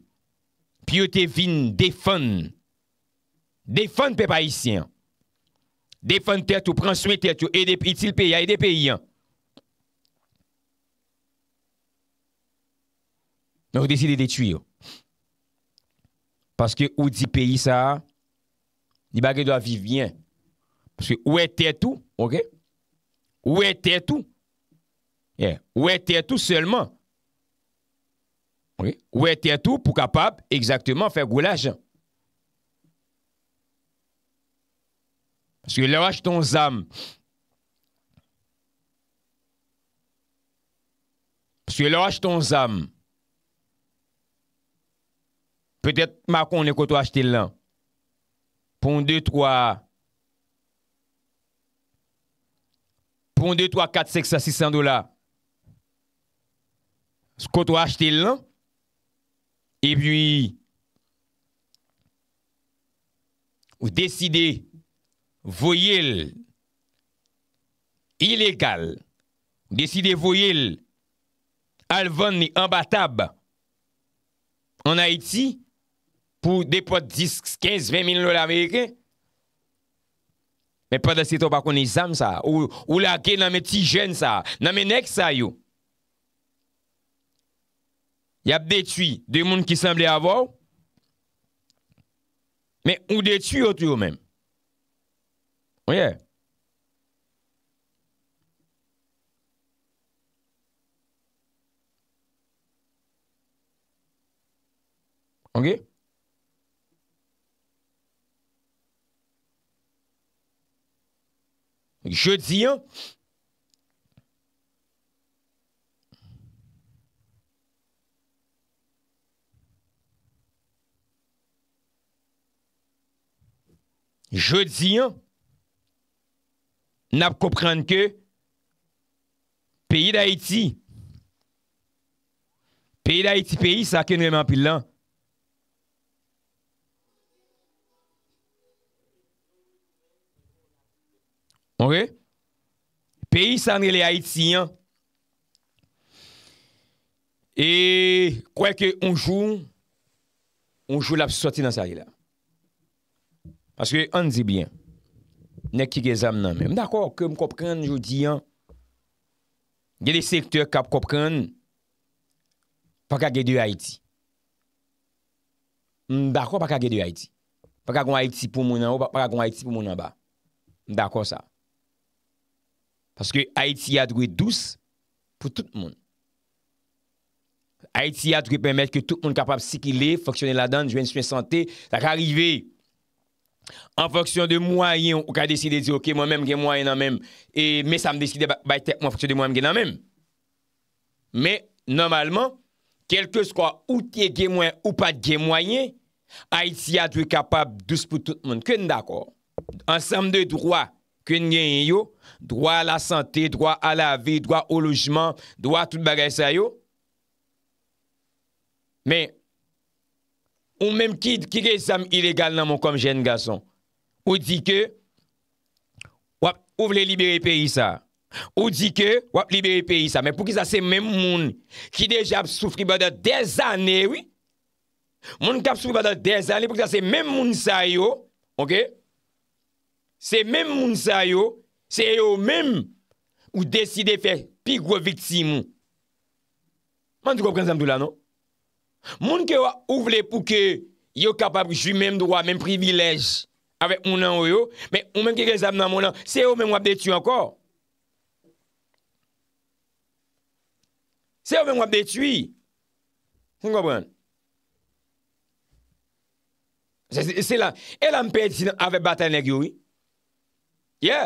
Pyo devini defon. Defon pe pa isyen. Defon tertou, pransume tertou, etil pe ya, etil pe yon. Non, ou desi de detuy yo. Paske ou di pe yon sa, di bagay do a viv yon. Paske ou e tertou, ok? Ou e tertou, Ou ete tou selman. Ou ete tou pou kapab egzakteman fe goulaj. Pse ou la waj ton zam. Pse ou la waj ton zam. Petet makon le koto waj te lan. Pon de troa. Pon de troa, kat seksan, seksan do la. Sko tou achte l nan, e bi, ou deside voyel ilegal, deside voyel alvan ni ambatab an Haiti pou depot 10, 15, 20 mil lor Amerike, me pad asito bako ni zam sa, ou lage nan me ti jen sa, nan me nek sa yo, y a détruit des monde qui semblaient avoir, mais on détruit autour même. Oui. Oh OK? Je dis, hein, Je di yon, nap kopren ke, peyi da iti, peyi da iti peyi, sa akè nèman pil lan. Ok? Peyi sa nèle ha iti yon, e kwen ke on joun, on joun la psisoti nan seri la. Aske an zi bien, nek ki ge zam nan men. Mdakor ke mkopkan jodi an, gye de sektor kap kopkan, pak a gede Haiti. Mdakor pak a gede Haiti. Pak a gwen Haiti pou moun an ou, pak a gwen Haiti pou moun an ba. Mdakor sa. Aske Haiti yadwe douz, pou tout moun. Haiti yadwe pemet ke tout moun kapap sikile, foksyone la dan, jwen soumen sante, tak a rivey. An foksyon de mwayen, ou ka deside di, ok, mwen menm gen mwayen nan menm, e me sa mdeside, baitek, mwen foksyon de mwayen gen nan menm. Men, normalman, kelke skwa, ou te gen mwayen ou pa gen mwayen, ha iti ya dwe kapab dous pou tout mwen, kwen dako. An sem de drwa, kwen gen yon yo, drwa la sante, drwa a lave, drwa o lojman, drwa tout bagay sa yo. Men, Ou menm ki ge sam ilegal nan moun kom jen gason. Ou di ke, wap, ou vle libere peyi sa. Ou di ke, wap, libere peyi sa. Men pou ki sa se menm moun ki deja ap soufri ba de dez ane, oui. Moun ki ap soufri ba de dez ane pou ki sa se menm moun sa yo, ok. Se menm moun sa yo, se yo menm ou deside fe pigwe viksi moun. Man di ko pren sam dou la nou? Moun ke ou vle pou ke yo kapab ki jvi menm drwa, menm privilej avè unan ou yo, menm ki rezab nan moun an, se yo menm wap detu anko? Se yo menm wap detu i? Fon kwa pren? Se la, e la m pedi avè batay nek yo i? Ye?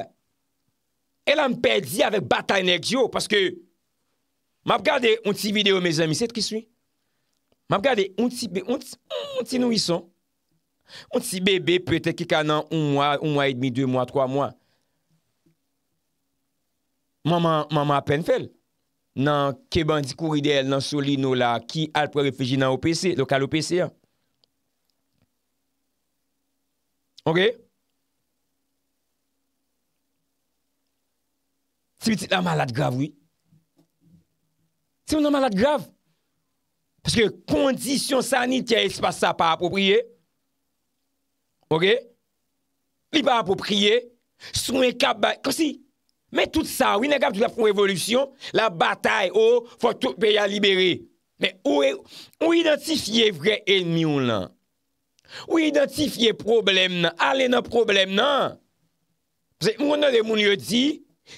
E la m pedi avè batay nek yo, paske m ap gade un ti video me zami, set ki sou i? Mab gade, un ti nou y son Un ti bebe Pe te ke ka nan un mwa, un mwa et demi Deu mwa, tro mwa Maman apen fel Nan ke ban di kour ide el Nan soli nou la Ki al pou refeji nan OPC Lokal OPC Ok Ti mi ti la malade grav ou Ti mi ti la malade grav Ti mi ti la malade grav Paske kondisyon sanit ya espasa pa apopriye. Ok? Li pa apopriye. Soun e kap ba... Kansi? Men tout sa, win e kap tout la fon revolution, la batay o, fwa tout pe ya liberi. Men ou e... Non? Ou identifiye vre enmyon lan? Ou identifiye problem nan? Ale nan problem nan? Mwen an de moun yo di,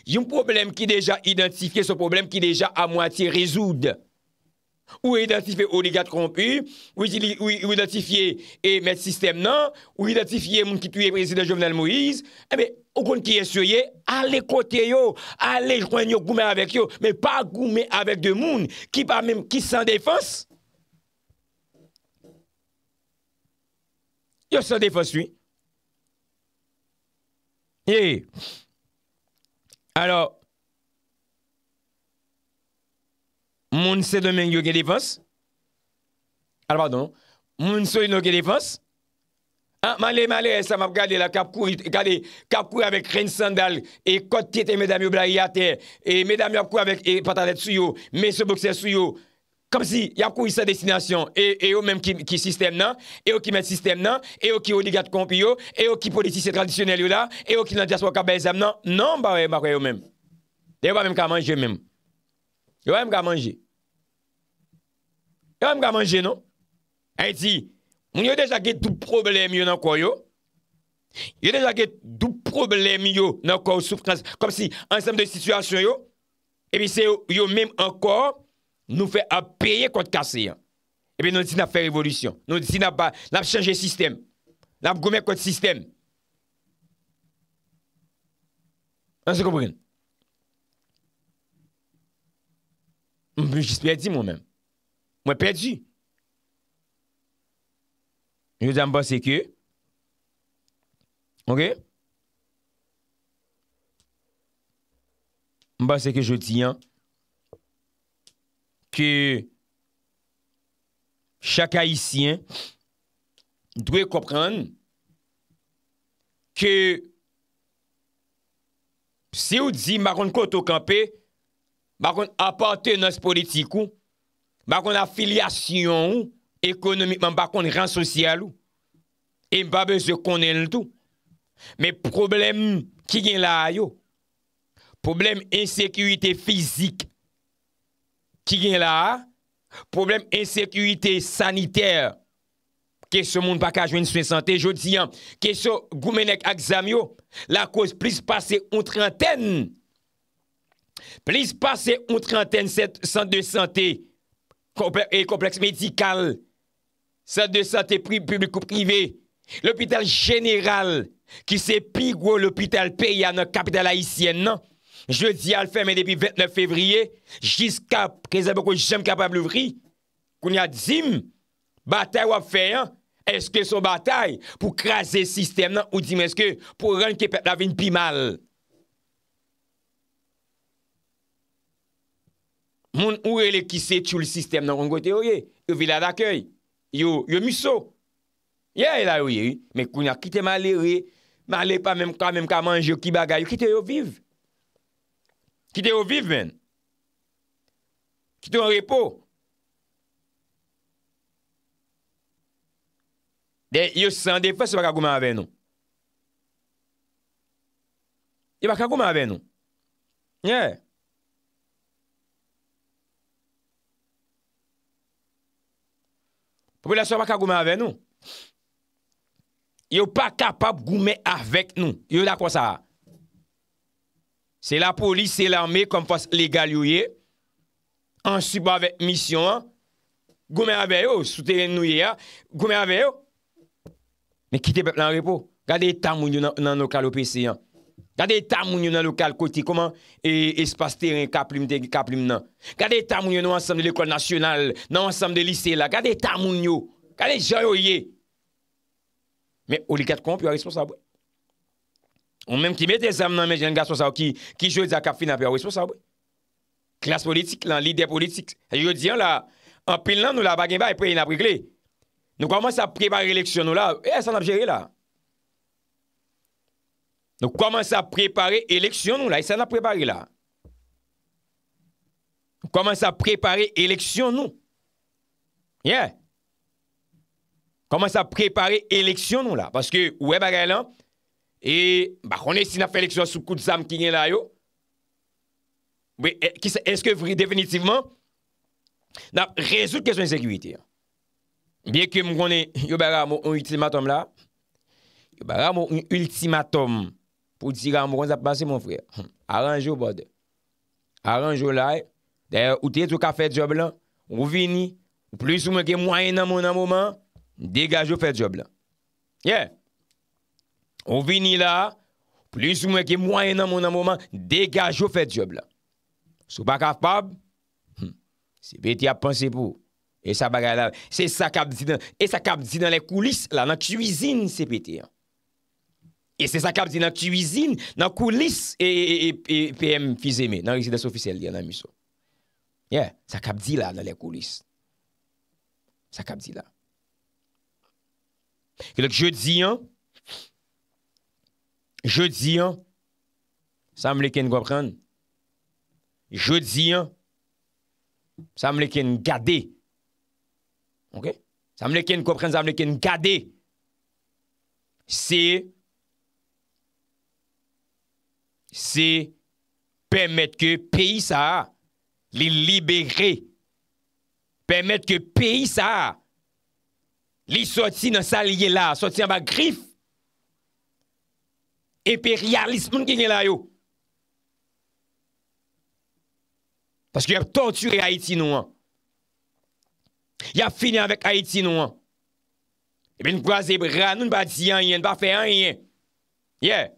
yon problem ki deja identifiye, se problem ki deja a mwati rezouda. ou identifiye oligat kompi, ou identifiye e met sistem nan, ou identifiye moun ki tuye prezident Jovenel Moïse, ebe, eh ou kon ki esoye, ale kote yo, ale jkwen yo goume avèk yo, men pa goume avèk de moun ki pa menm ki san defans. Yo san defans, oui. Yei. Alors, moun se domen yo ge defans, al pardon, moun so yon yo ge defans, an, ah, male male, sa mab gade la kap kou, gade, kap kou avek ren sandal, e kote tete medami yo blayi ate, e medami yo ap kou avek, e patalet sou yo, meso bokser sou yo, kom si, yap kou yon sa destinasyon, e, e yo menm ki sistem nan, e yo ki menm sistem nan, e yo ki oligat komp yo, e yo ki politisye tradisyonel yo la, e yo ki nan diaspo kap belzam nan, nan ba wey mba kwe yo menm, de yo mba menm ka manjye menm, yo mba menm ka manj a mga manje, non? A yi ti, moun yo deja ge dout problem yo nan kwa yo. Yo deja ge dout problem yo nan kwa ou soufrans. Kom si, ansem de situasyon yo, e bi se yo yo menm ankor nou fe ap peye kont kase ya. E bi nou di na fe revolution. Nou di si nan ap chanje sistem. Nan ap gomek kont sistem. Anse kompwen. Mwen jispe yi ti moun menm. Mwen perdi. Je di an mba seke. Ok? Mba seke je di an. Ke chakay si an dwe kopran ke se ou di mba kon koto kampe mba kon apate nas politiku Bakon afilyasyon ou, ekonomikman, bakon ran sosyal ou. E mpa be se konen l tout. Me problem ki gen la yo. Problem insekuité fizik. Ki gen la. Problem insekuité saniter. Kèso moun baka jwen sou en santé. Jodi an, kèso goumenek ak zamyo. La kòs plis pase ou trentèn. Plis pase ou trentèn set santé de santé. Kompleks medikal, sa de sa te prib publiko prive, l'opital jeneral ki se pi gwo l'opital pe ya nan kapital haisyen nan, je di al feme depi 29 fevriye, jiska prezaboko jem kapab louvri, koun ya zim, batay wap fe an, eske son batay pou kraser sistem nan ou zim eske pou ren kepe lavin pi mal. Moun ou re le kise tou li sistem nan kongote yo ye. Yo vila d'akoy. Yo miso. Ye la yo ye. Mè koun a kite malere. Malere pa mèm ka mèm ka manje ki bagay. Yo kite yo viv. Kite yo viv men. Kite yo repo. De yo san defes yo baka goma ave nou. Yo baka goma ave nou. Ye. Ye. Yo pa kapap goume avek nou. Yo la kwa sa? Se la polis, se l'arme, kon fos legal yoye, ansi ba vek misyon, goume avey yo, sou teren nouye ya, goume avey yo. Me kite pep lan repo. Gade etan moun yo nan noka lopisi yon. Gade ta moun yo nan lokal koti, koman e, espaste ren kap lim nan? Gade ta moun yo nan ansam de l'ekol nasyonal, nan ansam de lise la? Gade ta moun yo? Gade jan yo ye? Men, oligat konp yo a responsabwe? Ou menm ki mette zem nan menjen gatsponsabwe ki jodi a kap finan pe a responsabwe? Klas politik lan, lider politik, jodi an la, anpil nan nou la bagen ba e pre yon apri kle? Nou koman sa pre ba releksyon nou la, e san apjere la? Nou komanse a prepare eleksyon nou la. E sa nan prepare la. Komanse a prepare eleksyon nou. Ye. Komanse a prepare eleksyon nou la. Paske ou e bagay lan. E bakone si nan fe eleksyon sou kout sam ki gen la yo. We, eske vri definitivman? Nan, rezout keswen zekuiti. Bien ke mkone, yo baga moun ultimatom la. Yo baga moun ultimatom la. ou tira mwons ap pase mwen fwere. Aranj yo bade. Aranj yo lay. Dè, ou tè tou ka fet job lan, ou vini, ou plou sou mwen ke mwany nan mwona mwoman, degaj yo fet job lan. Ye. Ou vini la, ou plou sou mwen ke mwany nan mwona mwoman, degaj yo fet job lan. Sou pa kaf pab, se peti ap panse pou. E sa pa gaya la, se sa kap di nan, e sa kap di nan le koulis la nan kuisine se peti an. E se sa kap di nan kouzine, nan koulis, e pe m fizeme, nan rezides ofisel di anan miso. Ya, sa kap di la nan le koulis. Sa kap di la. Kè lèk je di an, je di an, sa m lèkèn gwa pran, je di an, sa m lèkèn gade, ok, sa m lèkèn gwa pran, sa m lèkèn gade, se, Se pemet ke peyi sa, li liberi. Pemet ke peyi sa, li soti nan salye la, soti nan bagrif. Epe realismoun genye la yo. Pask yo ap tonture Haiti nou an. Yo ap fini anvek Haiti nou an. Epe nou kwa zebra, nou nou pa di anye, nou pa fe anye. Yeh.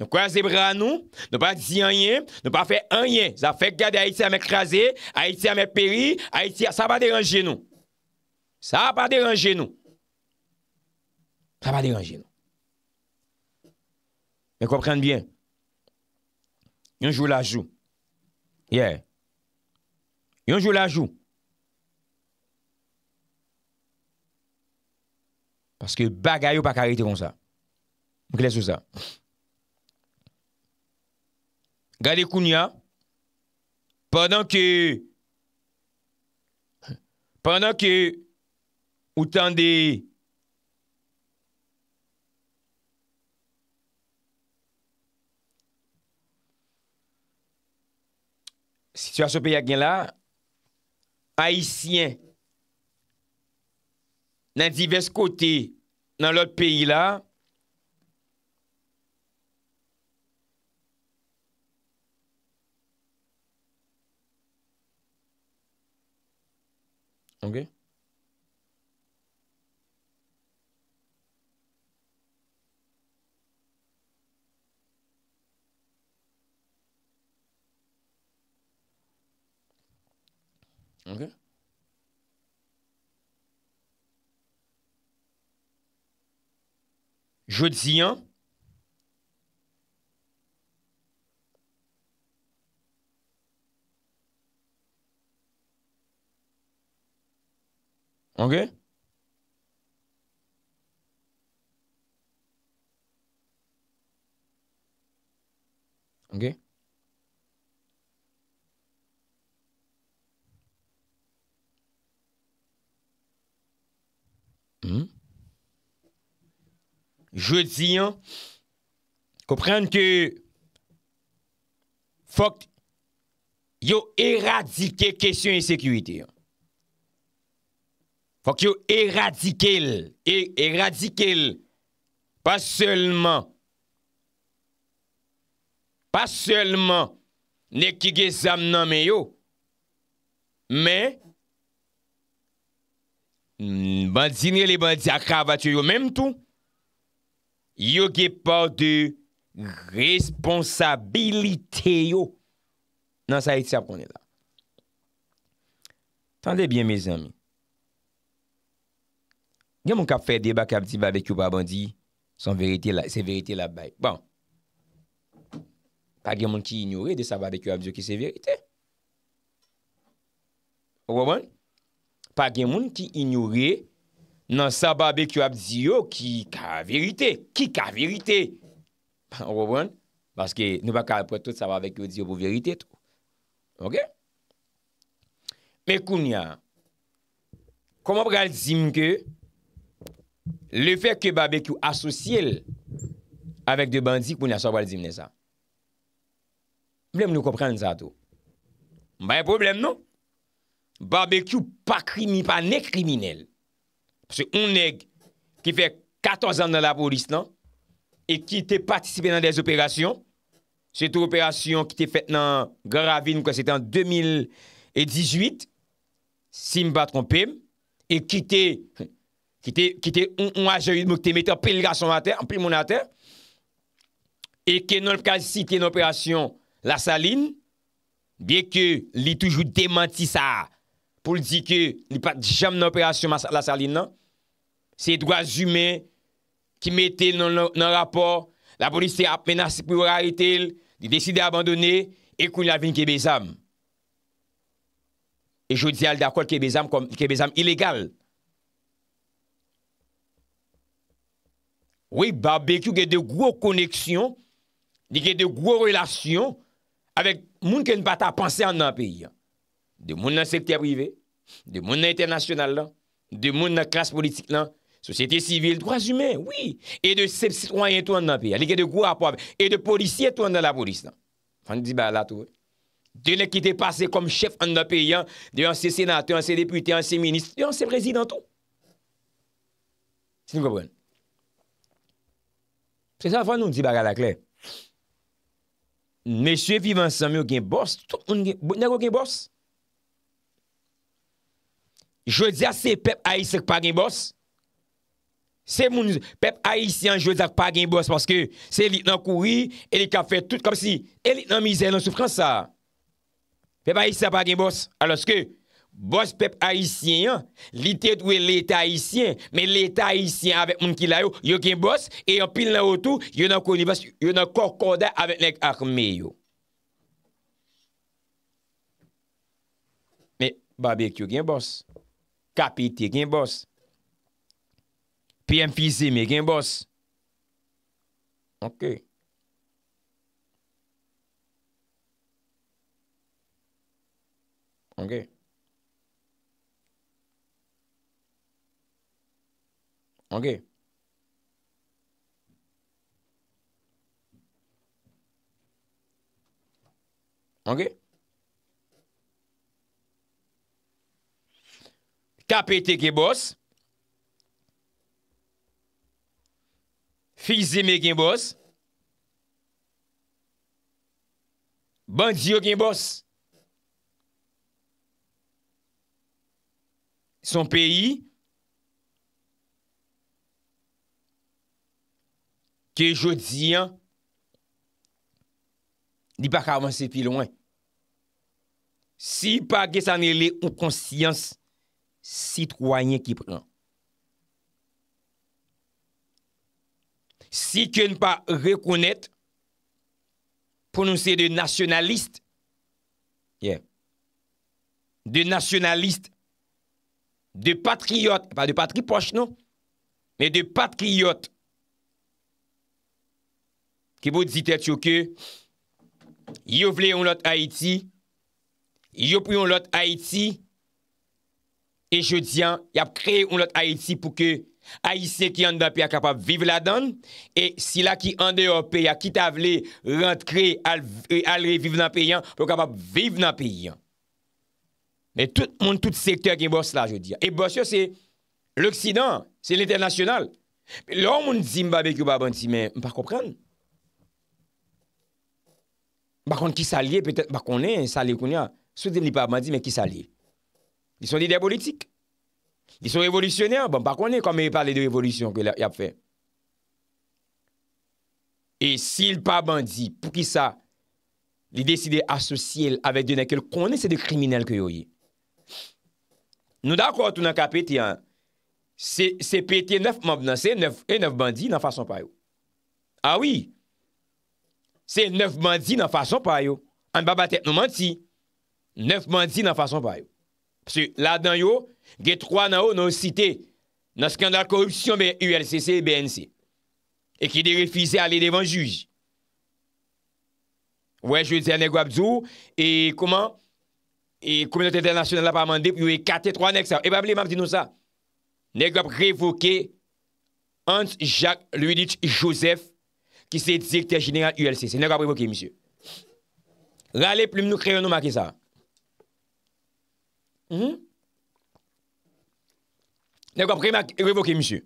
Nou kwa zebra nou, nou pa di anyen, nou pa fe anyen. Za fe gade Haiti a me kreze, Haiti a me peri, Haiti a... Sa pa deranje nou. Sa pa deranje nou. Sa pa deranje nou. Men komprende bien. Yon jou la jou. Yeah. Yon jou la jou. Paske bagayou pa karite kon sa. Mwen kle sou sa. Mwen kle sou sa. gade kounya, padan ke, padan ke, ou tan de, situasyon pe yagen la, haisyen, nan divers kote, nan lot peyi la, Ok. Ok. Je dis, hein, OK? OK? Hmm. Je dis, hein, comprendre que faut yo éradiqué question insécurité. sécurité. Hein. Fok yo eradikel, e, eradikel, pa selman, pa selman, nek ki ge zam nanme yo, men, bandine mm, li bandi akrav atyo yo, menm tou, yo ge pa de responsabilite yo, nan sa eti ap konen la. Tande bien, mes amy, Gè moun kap fè deba kè ap di babè kyo babè di, son verite la, se verite la bay. Bon. Pa gen moun ki inyore de sa babè kyo ap di yo ki se verite. Ou bon? Pa gen moun ki inyore nan sa babè kyo ap di yo ki ka verite. Ki ka verite. Ou bon? Baske nou pa kè ap prete tout sa babè kyo ap di yo pou verite. Ok? Mè koun ya. Kouman pou gè al zim kè, Le fèk ke barbekou asosye l avèk de bandi kpoun la sorwal di mne zan. Mbèm nou komprenn zato. Mbèm yè problem nou. Barbekou pa ne kriminel. Se un neg ki fèk 14 an nan la polis nan e ki te patisipe nan des operasyon. Se tou operasyon ki te fèt nan gravin kwa se tan 2018 si mba trompem e ki te patisipe ki te un wajer, mou ki te mette an pil moun an ter, e ke non kasi si te nan operasyon la saline, bie ke li toujou demanti sa, pou li di ke li pat jam nan operasyon la saline nan, se yi dwa zume ki mette nan rapor, la polis te ap menase pou rarite, di desi de abandone, e koun la vin ke bezam. E joudi al da kou ke bezam ilegal. Oui, barbecue gen de gwo koneksyon, di gen de gwo relasyon avèk moun ken pata panse an nan peyi an. De moun nan sektè privè, de moun nan internasyonal lan, de moun nan kras politik lan, sosyete sivil, kras humè, oui, e de sepsitoyen tou an nan peyi an, li gen de gwo apopè, e de polisye tou an nan la polis lan. Fande di ba la tou. Eh. De lè ki te pase kom chèf an nan peyi an, de an se senatè, an se deputè, an se ministè, an se prezidentou. Si nou kapwen. Se sa fwa nou mdi baga la kler. Mesye vivan sa mè ou gen bors, tout nou gen bors. Je wè di a se pep aïs ak pa gen bors. Se moun nou, pep aïs yan, je wè di ak pa gen bors, paske se lit nan kouri, e li ka fè tout kom si, e lit nan mizè, nan soufrans sa. Pep aïs sa pa gen bors, aloske, Bos pep haisyen yon. Litet we lete haisyen. Men lete haisyen avek moun ki layo. Yo gen bos. E yon pil nan wotou. Yo nan kor korda avek lèk akme yo. Men, barbecue gen bos. Kapite gen bos. Pm fizeme gen bos. Ok. Ok. Ok. Anke. Anke. Kapete ki bose. Fizeme ki bose. Bandio ki bose. Son peyi. Kè jò diyan, di pa kavan se filouen. Si pa gè san elè ou konsyans sitwanyen ki pran. Si kè n pa rekounèt prononsè de nasyonalist, de nasyonalist, de patriyot, pa de patri poch nou, me de patriyot ki pou ditè tchokè, yo vle yon lot Haiti, yo pou yon lot Haiti, e jò diyan, yap kre yon lot Haiti pou ke Haitien ki yon lot Pia kapap vive la dan, e sila ki yon lot Pia, ki ta vle rent kre alre vive nan Pia, pou kapap vive nan Pia. Men tout moun tout sektèr ki mbos la jò diyan. E mbos yo se l'Oksidan, se l'internasyonal. Lò moun zimbabè ki yon baban ti, men mpa komprenn. Bakon ki salye petè, bakonè, salye kounè, souzè li pa bandi, men ki salye. Li son ide politik. Li son revolisyonè, bon bakonè, komè li parle de revolisyon ke yap fè. E si li pa bandi, pou ki sa, li deside asosye l avèk diyonè, kel konè se de kriminel ke yo ye. Nou da kwa tout nan ka petè an, se petè nef mab nan se, e nef bandi nan fason pa yo. A ah wii. Se 9 mandi nan fason pa yo. An babate nou manti. 9 mandi nan fason pa yo. Pse la dan yo, ge 3 nan yo nan o site nan skandal korupsyon BNC. E ki de refize ale devan juji. Ouwe, je de anegwab zou, e kouman, e koumenote internasyonel apamande, pou yo e kate 3 nek sa. E bable mam di nou sa. Negwab revoke Ant Jacques Louis-Dietch Joseph ki se dize ki te general ULCC. Nè gwa prevoke, monsye. Rale ploum nou kreyon nou maki sa. Mhm. Nè gwa prevoke, monsye.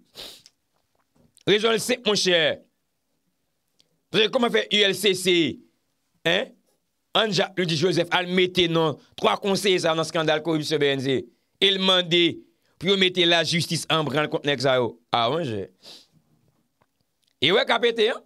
Rejon lese, monsye. Prè, kouman fe ULCC? Hein? Anja, le di Joseph, al mette nan 3 konseye sa nan skandal koribuse BNZ. El mande, pou yo mette la justice an branl kontenek sa yo. Ah, wè jè. E wè kapete, hein?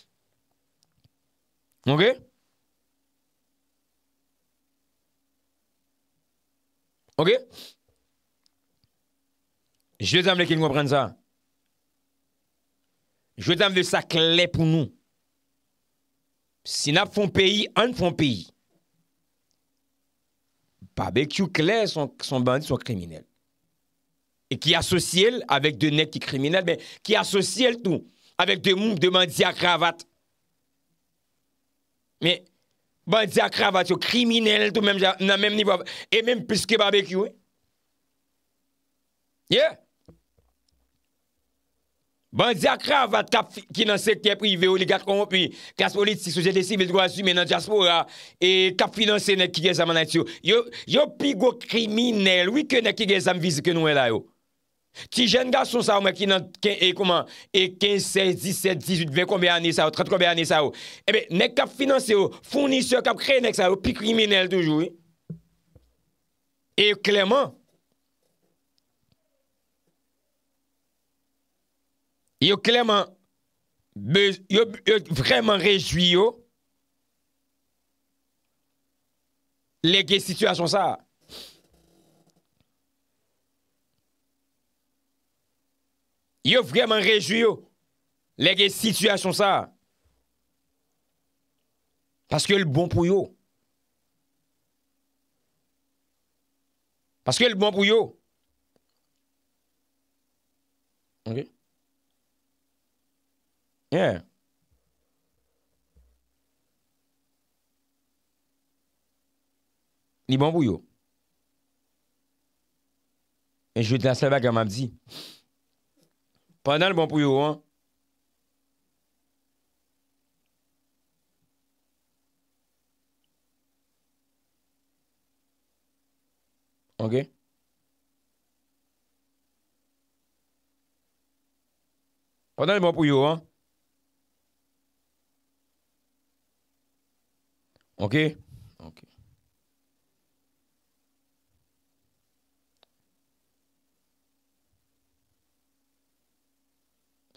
OK? OK? Je veux qu'ils comprennent ça. Je veux ça clair pour nous. Si nous un pays, on fait pays. Barbecue clair, son, son bandit, son criminel. Et qui associe avec des nets qui criminels, mais qui associe tout avec des membres de bandits à cravate. Men, ban di akrav at yo, kriminel tou menm nan menm nivou avan, e menm piske barbe kyou. Ye? Ban di akrav at kap finanse kye privi, veyo li gak kompi, kasp politik sou jete si, veyo drou asume nan jaspoura, e kap finanse net kige zaman at yo. Yo pi go kriminel, wik yo net kige zaman vize ke nou elay yo. Ti jen gason sa ou mwen ki nan E koman, e 15, 16, 17, 18 20 konbe ane sa ou, 30 konbe ane sa ou Ebe, eh nek kap finanse ou, fonise ou Kap kre nek sa ou, pi kriminel toujou E yo klemman Yo klemman Yo vreman rejou yo Leke situasyon sa ou Yo vremen rejou yo lege sityasyon sa. Paske yo l bon pou yo. Paske yo l bon pou yo. Ok. Yeah. Li bon pou yo. E jw te la sebe a kam ap di. Ok. Panal mwen bon pou yo, an? Ok? Panal mwen bon pou yo, an? Ok? Ok.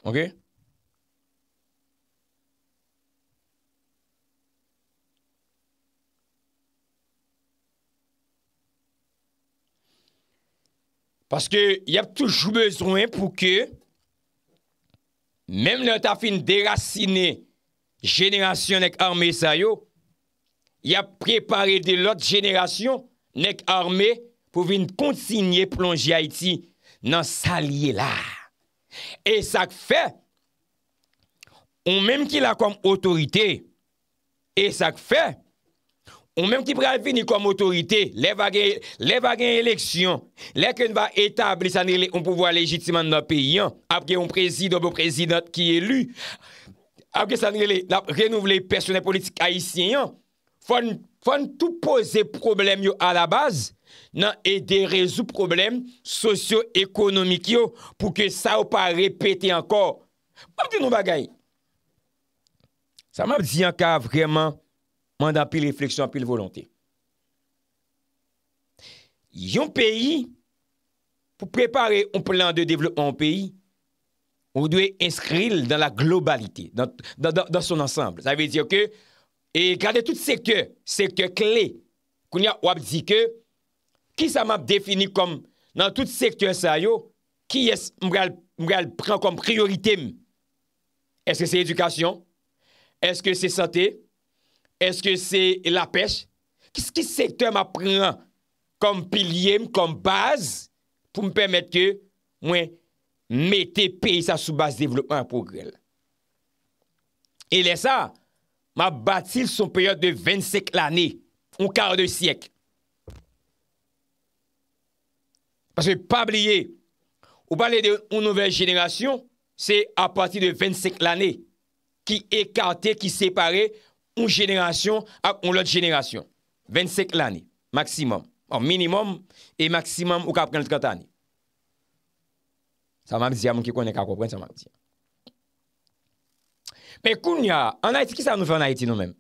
Ok. Paske y ap toujou bezwen pou ke menm nou ta fin derasine jenerasyon ek arme sayo y ap prepare de lot jenerasyon nek arme pou vin kontinye plonji a iti nan salye la. E sak fe, ou menm ki la kom otorite, e sak fe, ou menm ki prealvini kom otorite, le va gen eleksyon, le ken va etabli sanrele un pouvoi lejitiman nan pe yon, apke yon prezid obo prezidat ki elu, apke sanrele la renouvle personel politik haisyen yon, fon tout pose problem yo a la baz, nan ede rezu problem sosyo-ekonomik yo pou ke sa ou pa repete ankor. Wap di nou bagay? Sa mab di anka vreman man da pil refleksyon pil volonté. Yon peyi pou prepare ou plan de devlo an peyi ou dwe inskril dan la globalite, dan son ansamble. E gade tout seke, seke kle koun ya wap di ke Ki sa m ap defini kom nan tout sektor sa yo, ki es m gale pren kom priorite m? Eske se edukasyon? Eske se sante? Eske se la pech? Kis ki sektor m ap pren kom pilye m, kom baz pou m pemet ke mwen mete pey sa soubaz devlopman progrèl? E lesa, m ap batil son peyote de 25 l'anè, ou kare de syekl. Paske pabliye, ou pabliye de un nouvel jenerasyon, se apati de 25 l ane ki ekarte, ki separe un jenerasyon ak un lot jenerasyon. 25 l ane, maksimum, minimum, e maksimum ou kapren 30 ane. Sa mab ziya moun ki konen kakopren, sa mab ziya. Men koun ya, anayti, ki sa nou fe anayti nou menm?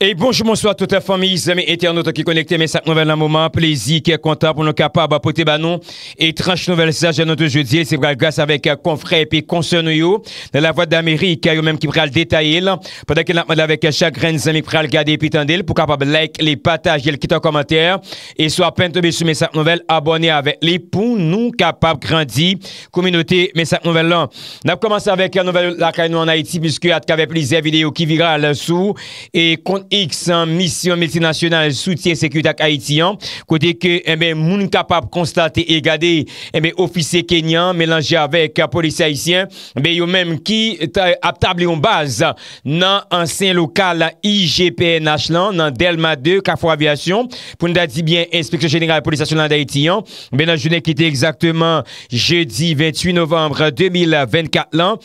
E bonjou, monswa, touta fami, zeme eternot ki konekte mesak nouvel nan mouman, plezi ki konta pou nou kapab apote banon e tranche nouvel sa janon tou joudi se pra glas avek konfrey euh, epi konsenou yo la vwa d'Ameri, kaya yo menm ki pral detayel, padakil nan pwede avek chakren zemik pral gade epi tendel pou kapab like, le pataj, jel kitan komantere e swa pen tobe sou mesak nouvel abone avek le pou nou kapab grandi, koumenote mesak nouvel lan nan pwede komanse avek nouvel lakay nou an Haiti, miski atkave plize video ki vira alasou X mission multinasyonal soutien sekwitak Haitian kote ke moun kapap konstate e gade eh ofise Kenyan melange avek polisi Haitian eh yo menm ki ap tabli yon baz nan ansen lokal IGPNH lan nan DELMA 2, Kafour Aviation pou nou dati bien inspeksyon jeneral polisi Haitian nan jounen ki te exakteman jeudi 28 novembre 2024 lan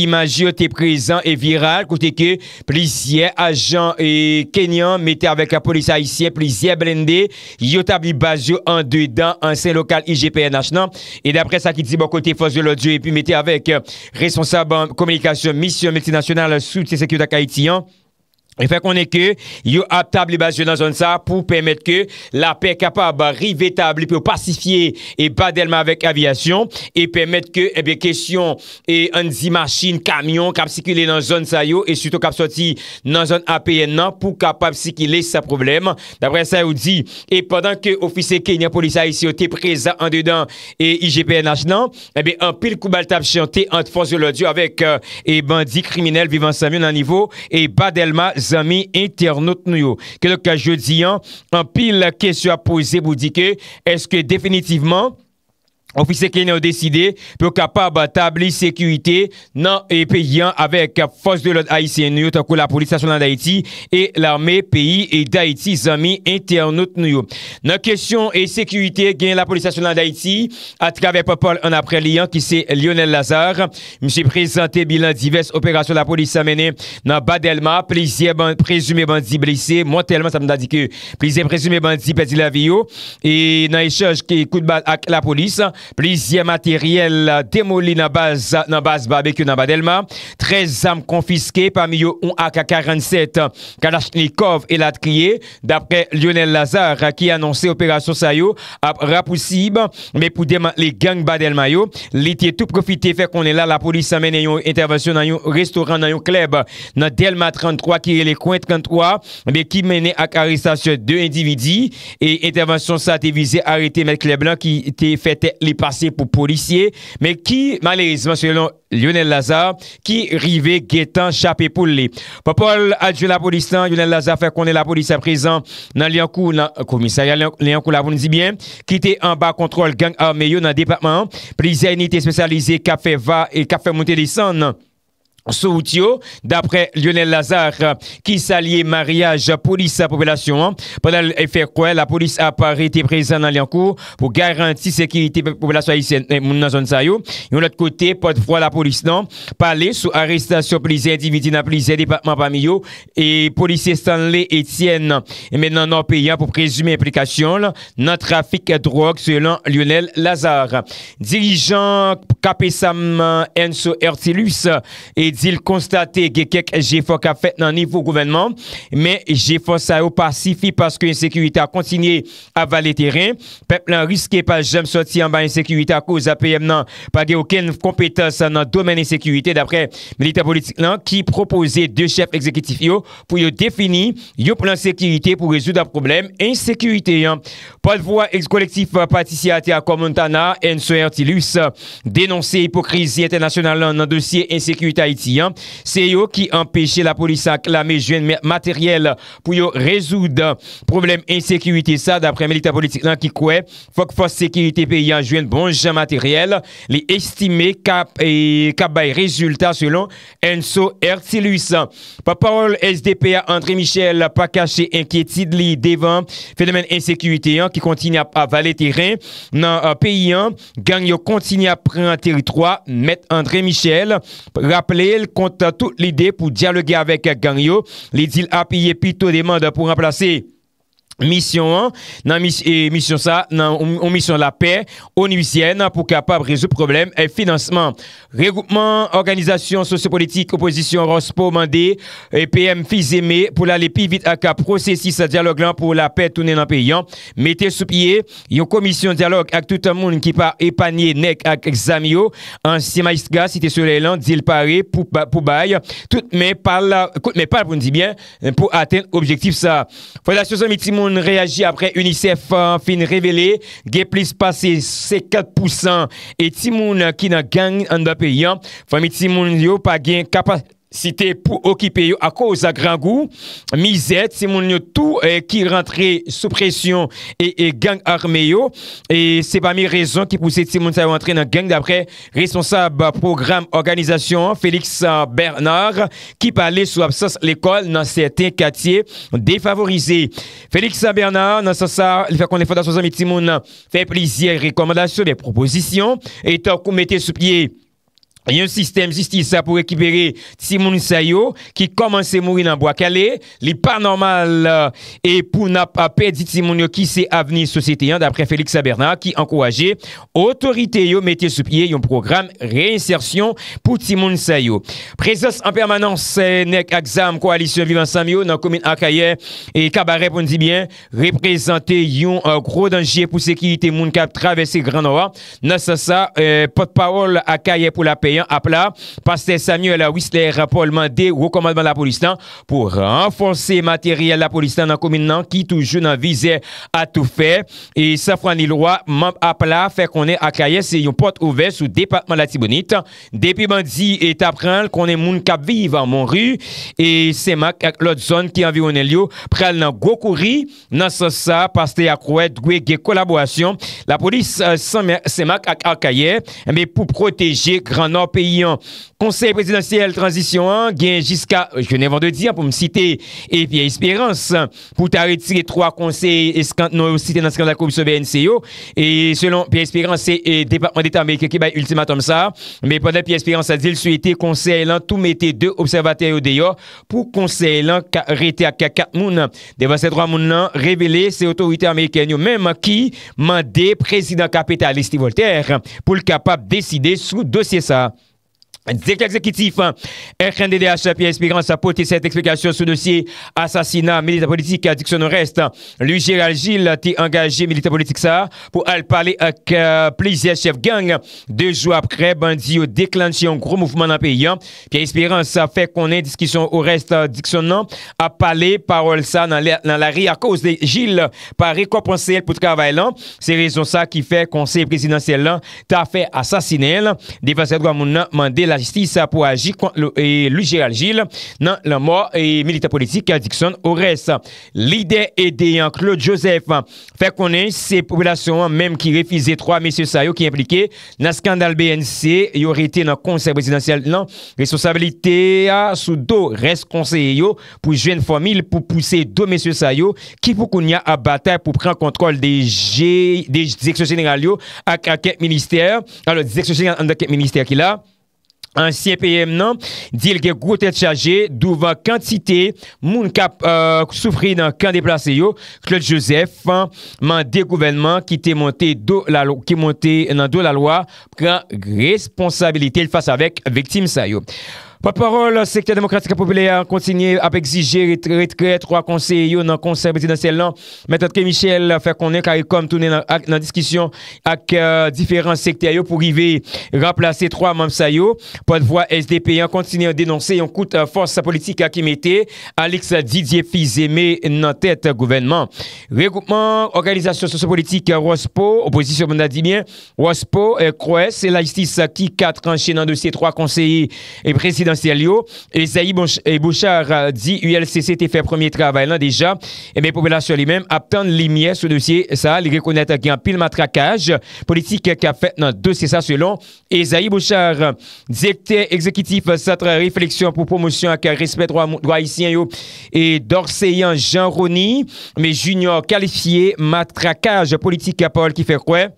imajyo te prezan e viral kote ke polisiye, ajan e Kenyan, mette avek a polis a isye plisye blende, yotabli bazyo an bon de dan an sen lokal IGPN ach nan, e dapre sa ki ti bon kote fos de lodi, epi mette avek responsab an komunikasyon misyon metinasyonal sou tse sekyo da kaitiyan Fè konè ke yo aptab li bas yo eh nan zon sa pou pèmèd ke la pè kapab rive tabli pou pasifiye e badelman avèk avyasyon e pèmèd ke ebe kesyon e anzi machin, kamyon, kap sikile nan zon eh sa yo e suto kap soti nan zon APN nan pou kapab sikile sa problem. Dapre sa ou di, e padan ke ofise kenya polisa isi o te prezant an dedan e IGPN ach nan, ebe an pil kou baltab chante ant fons yo lodi yo avèk e euh, bandi kriminel vivan sa myon nan nivou e badelman zon sa yo. Ami internet nou yo Kelok a jodi an An pi la kesyo a pose bou dike Eske definitiveman Ofisekene ou deside pou kapab atabli sekuite nan e pe yon avek fos de lot Aïtien nou tan ko la polisasyon nan Daïti e l'arme peyi e Daïti zami internout nou. Nan kesyon e sekuite gen la polisasyon nan Daïti atkave popol an apre liyon ki se Lionel Lazare mi se prezante bilan divers operasyon la polis amene nan Badelma plizye prezume bandi blise mwen telman sa mwen dadike plizye prezume bandi badi la viyo e nan echaj ki kout bad ak la polis plizye materyel demoli nan base barbecue nan Bad Elma 13 zamp konfiske pami yo un ak a 47 kalachnikov el at kriye dapre Lionel Lazare ki anonsè operasyon sa yo ap rapousib me pou deman li genk Bad Elma yo litye tout profite fek konen la la polis amene yon intervensyon nan yon restoran nan yon kleb nan Delma 33 ki ele kwen 33 me ki mene ak arrestasyon de individi e intervensyon sa te vize arete met kleb lan ki te fete Pase pou polisye Me ki malezman selon Lionel Lazare Ki rive getan chape pou li Popol adjou la polisyan Lionel Lazare fè konen la polisya prezan Nan liankou la komisaryen Liankou la pou nou di byen Ki te anba kontrol genk a meyo nan depatman Prizè ni te spesyalize kafe va E kafe monte disan nan Soutio, d'après Lionel Lazare, qui s'allie mariage police-population. Hein. Pendant fait quoi, la police a Paris été présente dans l'encours pour garantir sécurité de la population haïtienne eh, dans la zone Et de l'autre côté, porte-voix la police, non, parler sous arrestation plusieurs individus dans plusieurs départements parmi eux et policiers Stanley Etienne et maintenant non payant hein, pour présumer implication dans trafic de drogue selon Lionel Lazare. Dirigeant Capesam hein, Enso Ertilus et Dil konstate ge kek je fok a fèt nan nivou gouvenman, men je fok sa yo pasifi paske insekurite a kontinye avale teren, pep lan riske pa jem soti an ba insekurite a koz APM nan, pa ge oken kompetans nan domen insekurite, dapre milita politik lan ki propose de chep ekzekitif yo, pou yo defini yo plan sekkurite pou rezu da problem insekurite. Pol vwa ekse kolektif patisi ate a komontana, ensoyantilus denonse hipokrizi internasyonal nan dosye insekurite a it, Hein. C'est eux qui empêchent la police à clamer jeune matériel pour résoudre problème insécurité. Ça, d'après militaire politique qui croit, faut que force sécurité en juin bon matériel, les estimer cap et cap résultat selon Enso Ertilus. Par parole SDPA André Michel, pas caché inquiétude devant phénomène insécurité hein, qui continue à avaler terrain dans le euh, pays. Hein. Gang continue à prendre territoire. mettre André Michel, rappeler El konta tout l'ide pou diyaloge avèk Ganyo, l'idil apye pitou demande pou remplase. misyon an, nan e, misyon sa nan ou misyon la pe ou nivisyen nan pou kapab rezou problem e financeman, regoupman organizasyon sosyopolitik oposisyon ronspo mande, e pm fizeme pou la le pi vit ak a prosesi sa diyalog lan pou la pe tounen an pe yon mette sou pye, yon komisyon diyalog ak tout an moun ki pa epanye nek ak examyo, an sima iska site sou le lan, dil pare pou bay, tout men pala kout men pal pou di bien, pou aten objektif sa, fwazasyon sa miti moun reagi apre UNICEF euh, fin revele, ge plis pase se 4% e timoun euh, ki nan gang an da peyan fami timoun yo pa gen kapas si pour occuper à cause à grand goût, misette, c'est tout euh, qui rentrait sous pression et, gang armé et c'est parmi raisons qui poussait Simon à rentrer dans gang d'après responsable programme organisation Félix Bernard qui parlait sous absence l'école dans certains quartiers défavorisés. Félix Bernard dans ce sens il fait qu'on les fait plaisir recommandations des propositions et tant qu'on mettait sous pied yon sistem jistisa pou ekipere Timounisayo ki komanse mouri nan Boakale, li panormal e euh, pou nap apè di Timounio ki se aveni sosyete yon dapre Félix A. Bernard ki ankoraje otorite yon metye soupliye yon programe reinsersyon pou Timounisayo Prezos en permanence euh, Nek Aksam Koalisyon Vivant Samyo nan komine Akaye e Kabarep on di bien, reprezenté yon euh, gro danjye pou sekilite moun kab travesse Granorwa, nasasa potpawol Akaye pou lapè payant à plat. Pasteur Samuel Whistler, Paul Mandé, au commandement de la police pour renforcer matériel la police dans la commune qui toujours dans visait à tout faire. Et Safrani Iloa, membre à plat, fait qu'on est à Kaye, c'est une porte ouverte sous département de la Tibonite. Depuis bandit et après qu'on est moun cap vivre en mon rue et c'est Mac avec l'autre zone qui environne lieu pral dans gros courri dans ce ça pasteur à quoi collaboration la police euh, c'est Mac avec Akaye mais pour protéger grand peyi an. Konseil prezidential transisyon an, gen jiska, jvene vande di an pou msite, e pi espirans pou ta retire troa konseil eskant nou siten ansikan la koub sou BNCO, e selon pi espirans se depakman deta Amerike ki bay ultimatom sa, me padan pi espirans a zil sou ete konseil an tou mette de observataryo deyo pou konseil an rete akakat moun, devan se droa moun an, revele se otorite Amerike anyo menman ki mande prezident kapitalisti Voltaire pou l kapap deside sou dosye sa que exécutif hein, RNDDH Pierre Espérance a porté cette explication sur le dossier assassinat militaire politique Dixon reste. Lui, Gérald Gilles, a été engagé militaire politique ça pour aller parler avec euh, plusieurs chefs gang. Deux jours après, Bandi a déclenché un gros mouvement dans le pays. Hein. Pierre Espérance a fait qu'on ait discussion au reste addiction euh, hein, a parlé parole ça dans la rue à cause de Gilles par récompense pour travail là. C'est raison ça qui fait conseil présidentiel là, fait assassiner. Défenseur de droit, mon la jistise apou aji kontlou e lui Gérald Gilles nan la mò e milita politik Kadikson Ores. Lide e deyan Claude Joseph fè konen se populasyon mèm ki refize 3 mesye sayo ki implike nan skandal BNC yo rete nan konser presidansyal nan resosabilite a sou do reskonser yo pou jwen fomil pou pousse do mesye sayo ki pou konye a batè pou pran kontrol de jekso general yo ak aket minister alo jekso general an aket minister ki la An SIEPM nan, di lge goutet chaje dou va kantite moun kap euh, soufri nan kan deplase yo, klote Josef fan man de gouvenman ki te monte nan do la loa pre responsabilite l fasa vek vektim sa yo. Po parol, sektor demokratik apopile ap kontinye ap exige retkre troa konseye yo nan konserbezidansel nan metadke Michel fè konen karekom toune nan diskisyon ak diferan sektor yo pou rive raplase troa mamsay yo. Po advoa SDP, an kontinye an denonse yon koute fòs sa politik akimete Alex Didier Fizeme nan tèt gouvenman. Rekoupman Organizasyon Sosopolitik Rospo oposisyon manda di myen, Rospo kouè, euh, sè la istis ki kat kanchen nan dosye troa konseye prezident Zayi Bouchard euh, a dit, ULCC te fè premier travèl nan deja, mè popelasyon li mèm, aptan li miè sou dosye sa, li rekonnait ki an pil matrakaj politik ki a fèt nan dosye sa selon. Zayi Bouchard, diptè exekitif satre euh, refleksyon pou promosyon akè respèt droit isyen yo, e dorséyan Jean Rony, mè junior kalifiye matrakaj politik ki a pòl ki fè kwen?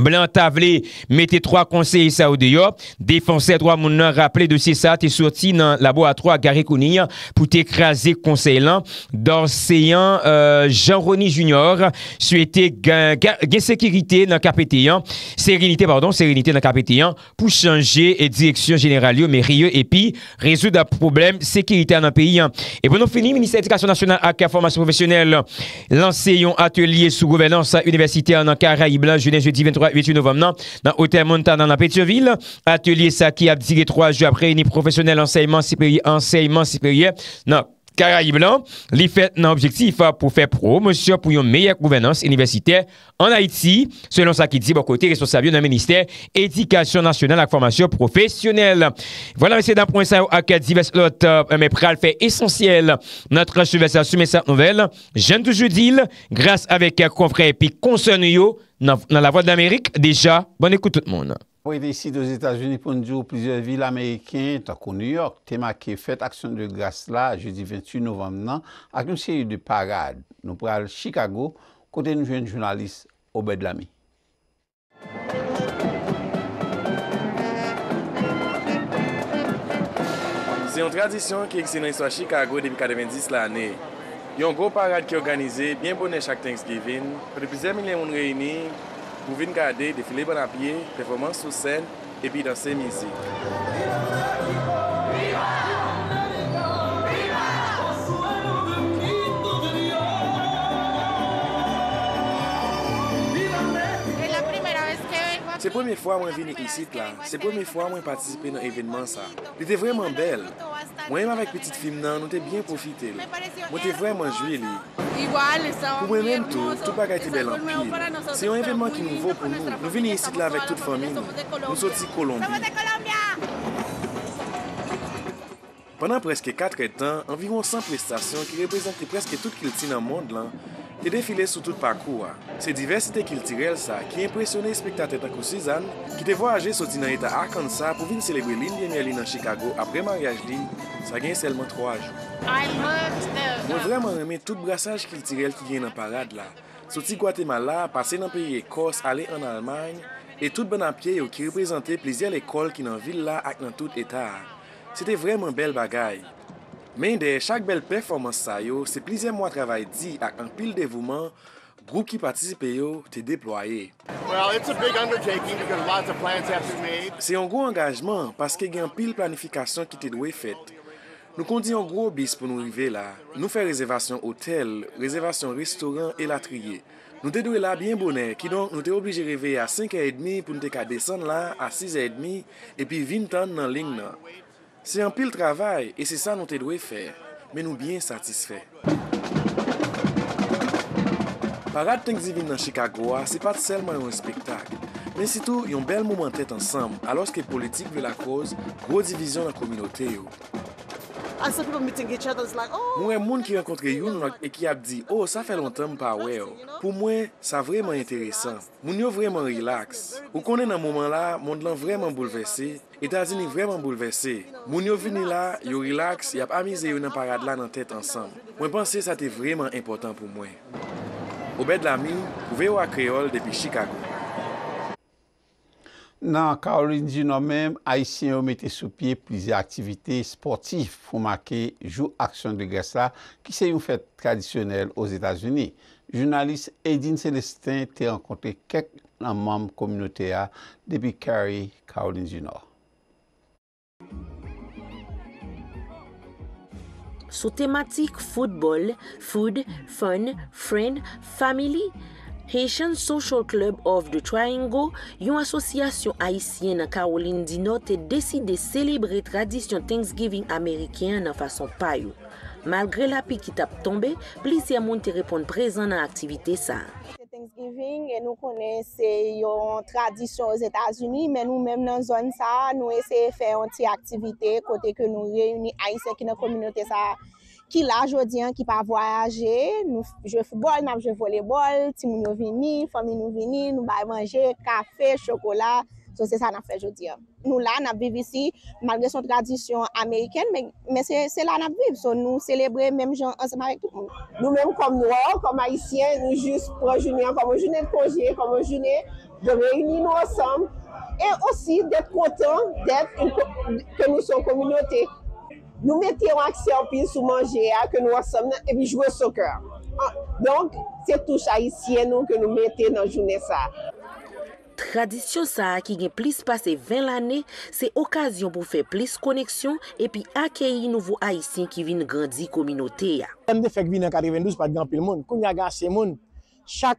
Blantavle mette 3 konsey sa ou deyo Defanse 3 mounan Rappele de se sa te sorti nan labo a 3 Gare koni pou te ekraze konsey lan Dans seyan euh, Jean-Rony Junior Sou ete gen sekirite Nan kapete yan Serenite nan kapete yan Pou chanje e direksyon general yo Merye epi rezou da problem sekirite anan peyi E bonon fini Ministre edikasyon nasyonal ak a formasyon profesyonel Lanseyon atelier sou govenan sa Universite anan Karayi Blan Jeunesse jeudi 23 8 novem nan, non? nan Otey Montan nan la Petyovil atelier sa ki ap dike 3 ju ap reyni profesyonel enseyman sepeye, enseyman sepeye, nan Kara yi blan, li fet nan objektif pou fe pro monsyon pou yon meyak kouvenans inivesite an Haiti selon sa ki di bo kote resonsavyo nan Ministèr Édikasyon Nasyonal ak Formasyon Profesyonel. Vwala mè sè dan pwensyon akad zivès lot euh, mè pral fè esonsyel. Nantra soumè sa nouvel, jen toujou dil, gras avèk konfrè epik konsen yo nan la vwot d'Amérique deja. Bon ekout tout moun. Po ete isi dos Etats-Unis pou nou djou plizye vil amerikyen, takou New York, tema ke fèt aksyon de Grasla, je di 28 novem nan, ak nou siye de parad. Nou pral Chicago, kote nou jwen jounalist Obed Lamy. Zè yon tradisyon ki ekse nan iswa Chicago debi 90 l'anè. Yon gro parad ki organizè, byen bonè chak Tanksgiving, pou de plizye milè moun reyni, pou vin gade defile banapye, performans sou sen, epi danse mizik. Se pweme fwa mwen vini isi tla, se pweme fwa mwen patisipe nan evenman sa, li te vreman bel. Mwen yema vek petite film nan, nou te bien profite li. Mwen te vreman jweli. Mwen menm tou, tout bagay te bel anpil. Se yon evenman ki nou voun pou nou, nou vini isi tla vek tout fomin, nou sot si Kolombi. Pendan preske 4 tan, anviron 100 prestasyon ki reprezenti preske tout ki l ti nan mond lan, Te defile sou tout pakou a. Se diversite kiltirel sa, ki impresyonè spekta tèt nan kousizan, ki te voyaje soti nan eta Arkansas pou vin selebri lindye mèli nan Chicago apre maryaj di, sa gen selman 3 jou. Mwen vreman remè tout brassaj kiltirel ki gen nan parade bon la. Soti Guatemala, pase nan peri Ecosse, ale an Almanye, e tout ban apye yo ki reprezentè plizye al ekol ki nan vil la ak nan tout eta a. Sete vreman bel bagay. Men de, chak bel performans sa yo, se plizem mwa travay di ak an pil devouman, grou ki patisipe yo te deploye. Se yon gro angajman, paske gen pil planifikasyon ki te dwe fet. Nou kondi yon gro bis pou nou yive la. Nou fe rezervasyon hotel, rezervasyon restoran e la triye. Nou te dwe la bien boner, ki donk nou te oblije revye a 5 a edmi pou nou te ka besan la, a 6 a edmi, epi 20 ton nan ling nan. Se yon pil travay, e se sa nou te dwey fè, men nou byen satisfe. Parade tenk zivin nan Chikagwa, se pat selman yon spektak. Men sitou, yon bel mouman tèt ansam, aloske politik ve la koz, gro divizyon nan kominote yo. Oh! Mwen moun ki renkontre yon nou, e ki ap di, oh, sa fè lontan mpa wè yo. Oh. Pou mwen, sa vreman enteresan. Moun yo vreman relax. Ou konen nan mouman la, moun lan vreman boulevese, Etazini vreman boulevese. Moun yo vini la, yo relax, yap amize yo nan paradlan an tèt ansan. Mwen panse sa te vreman impotant pou mwen. Obed Lamy, ouveyo ak kreol depi Chicago. Nan Karolin Djinou men, a isi yo mette sou pie plize aktivite sportif pou make jou aksyon de gresa ki se yon fèt tradisyonel os Etazini. Jounalist Edine Celestin te an kontre kek nan mam komynotè a depi Kari Karolin Djinou. Sou tematik football, food, fun, friend, family, Haitian Social Club of the Triangle, yon asosyasyon Haitien nan Caroline Dinot te deside celebre tradisyon Thanksgiving Amerikyen nan fason payou. Malgre la pi ki tap tombe, plisi a moun te repon prezen nan aktivite sa. E nou kone se yon tradisyon ou Zetazuni, men nou menm nan zon sa, nou ese fe yon ti aktivite kote ke nou reyouni aise ki nan kominote sa ki la jodyan ki pa voyaje, nou je futbol, nap je volebol, timou nou vini, fami nou vini, nou bay manje, kafe, chokola. So se sa nan fe jodi ya. Nou la nan viv isi, malre son tradisyon Ameriken, men se la nan viv. So nou celebre menm jen anseman vek tout moun. Nou menm kom nou, kom Haitien, nou jist projouni an, kom an jounen projé, kom an jounen, de reyouni nou asem, e osi dete kontan, dete ke nou son komunote. Nou mette yon aksyon pi sou manje ya, ke nou asem, e bi jwe soker. Donk, se touche Haitien nou, ke nou mette nan jounen sa. Tradisyon sa a ki gen plis pase 20 l ane, se okasyon pou fe plis koneksyon e pi akeyi nouvo aysin ki vin gandji kominote ya. M de fek vin an 92 pati gampil moun, kon ya gase moun, chak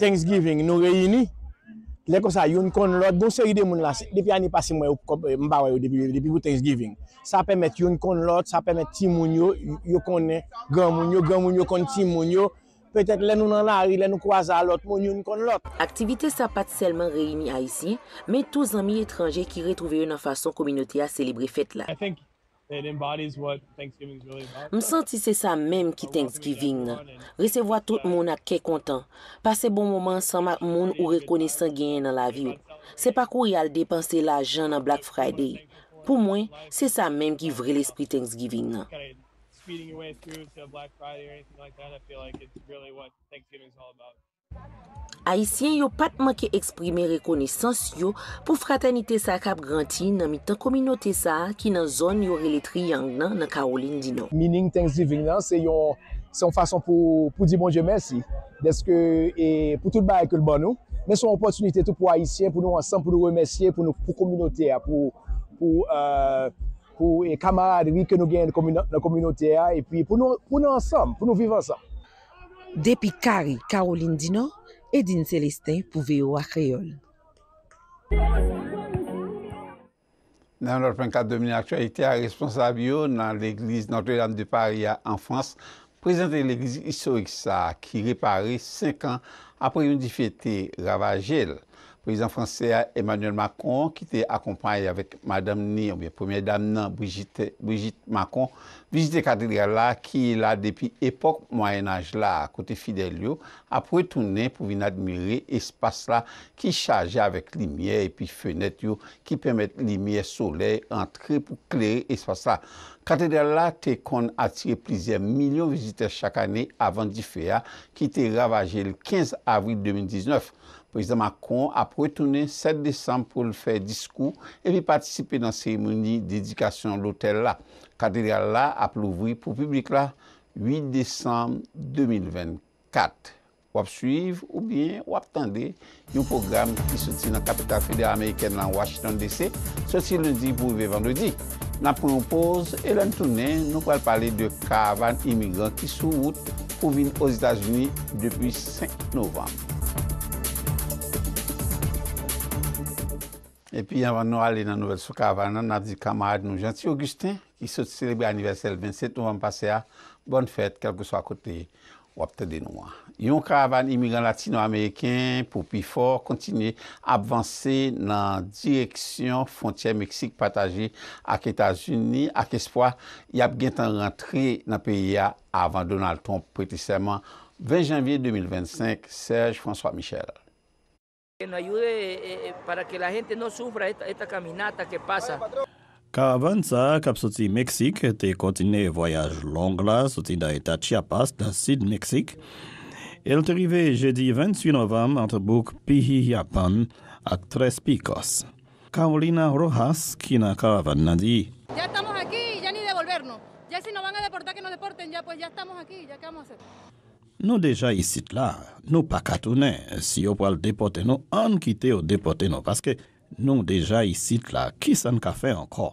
Thanksgiving nou reyini, le kon sa yon kon lot, don se ide moun la, depi an ni pase mwen mbaway ou depi bu Thanksgiving, sa pemet yon kon lot, sa pemet ti moun yo, yo kon gen moun yo, gen moun yo kon ti moun yo. Pe tèt lè nou nan lari, lè nou kwaza lot, moun yon kon lot. Aktivite sa pat selman reyini a isi, men tou zami etranje ki retrouve yon nan fason kominote a celebre fèt la. M senti se sa mèm ki Thanksgiving nan. Recevoa tout moun ak ke kontan. Pase bon mouman san mak moun ou rekone san genyen nan la vi ou. Se pa kou yal depanse la jan nan Black Friday. Pou mwen, se sa mèm ki vre l'esprit Thanksgiving nan. Aisyen yo patman ki eksprime rekonesans yo pou fraternite sa kap granti nan mitan kominote sa ki nan zon yo rele triyang nan na kaoling dinon. Mining, thanksgiving nan, se yon fason pou di bon je mersi. Deske, e, pou tout ba ek el bon nou, men son opotunite tou pou aisyen, pou nou ansan, pou nou remersi, pou nou kominote a, pou... Euh, pou e kamarade vi ke nou gen nan kominote a, e pi pou nou ansam, pou nou viv ansam. Depi Kari, Karoline Dinon, Edine Celestin pou Veo Akreol. Nè anot penkade domine aktualite a responsabio nan l'Eglise Notre-Dame de Paris en France prezente l'Eglise Iso-Iksa ki repare 5 an apre yon di fete Ravagel. Prezant franse, Emmanuel Macron, ki te akompanye avèk madame ni, ou bien premiè dame nan Brigitte Macron, vizite katedral la ki la depi epok mwenaj la kote fidel yo, apre toune pou vin admire espase la ki chaje avèk limye epi fenet yo, ki pèmèt limye soley antre pou kleri espase la. Katedral la te kon atire plizè milyon vizite chak ane avan di feya ki te ravaje l 15 avri 2019. Prezident Macron a pou etounen 7 décembre pou l'fè diskou epi patisipe nan sèimouni dedikasyon l'hotel la. Kaderia la ap louvoui pou publik la 8 décembre 2024. Wap suiv ou bien wap tende yon program ki soti nan kapital fèderal amèyken nan Washington DC soti lundi pou ve vendredi. Na pronpouz, elen tounen nou pou el pale de kavan imigran ki sou wout pou vin o Zitazuni depi 5 novembe. Epi yon van nou ale nan nouvel sou karavan nan nabdi kamarad nou janti Augustin ki sot selebri aniversel 27 novem pase a, bon fèt kelke so akote wap tede nouwa. Yon karavan imigran latino-ameyken pou pi for kontine avanse nan direksyon fontyen Meksik pataje ak Etasuni, ak espoa yap gen tan rentre nan peya avan Donald Trump pretisèman 20 janvye 2025, Serge François Michel. que nos ayude eh, eh, para que la gente no sufra esta, esta caminata que pasa. Ca avanza cap soții Mexic, te continue voyage long la, soții da eta Chiapas, da Sid Mexic. El te rive jeudi 28 novembre entre buc Pihihiapan ac Tres Picos. Carolina Rojas, quina caravan nadi. Ya estamos aquí, ya ni devolvernos. Ya si nos van a deportar, que nos deporten, ya pues ya estamos aquí, ya qué vamos a hacer. Nou deja isit la, nou pa katounen, si yo pou al depote nou, an kite ou depote nou, paske nou deja isit la, ki san ka fe anko?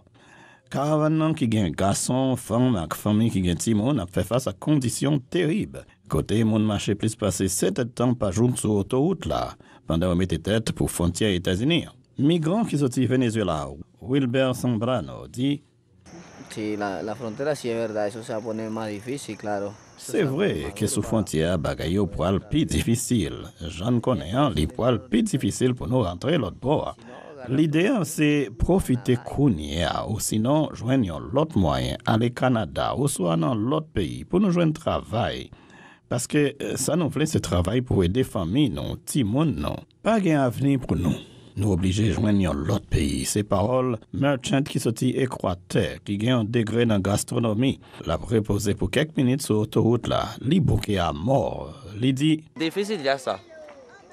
Karavan nan ki gen gason, fang mak fang mi ki gen ti moun ap fe fasa kondisyon terib. Kote moun mache plis pase sete tan pa joun sou otorout la, pandan ou mette tet pou fontye Etazenir. Migran ki soti Venezuela, Wilber Sanbrano, di... C'est la, la, frontera sí es va a poner más C'est vrai que sous frontière, bagaille poil plus difficile. J'en connais un, les poils plus difficiles pour nous rentrer l'autre bord. L'idée, c'est profiter Kounia ou sinon joignons l'autre moyen, aller Canada ou soit dans l'autre pays pour nous joindre travail. Parce que euh, ça nous fait ce travail pour aider famille, non, petit monde, non. Pas gain avenir pour nous. Nou oblije jwen yon lot peyi se parol, Merchant ki soti ekwate, ki gen yon degre nan gastronomi, la prepoze pou kek minute sou otorout la, li bouke a mor, li di... Dificil ya sa.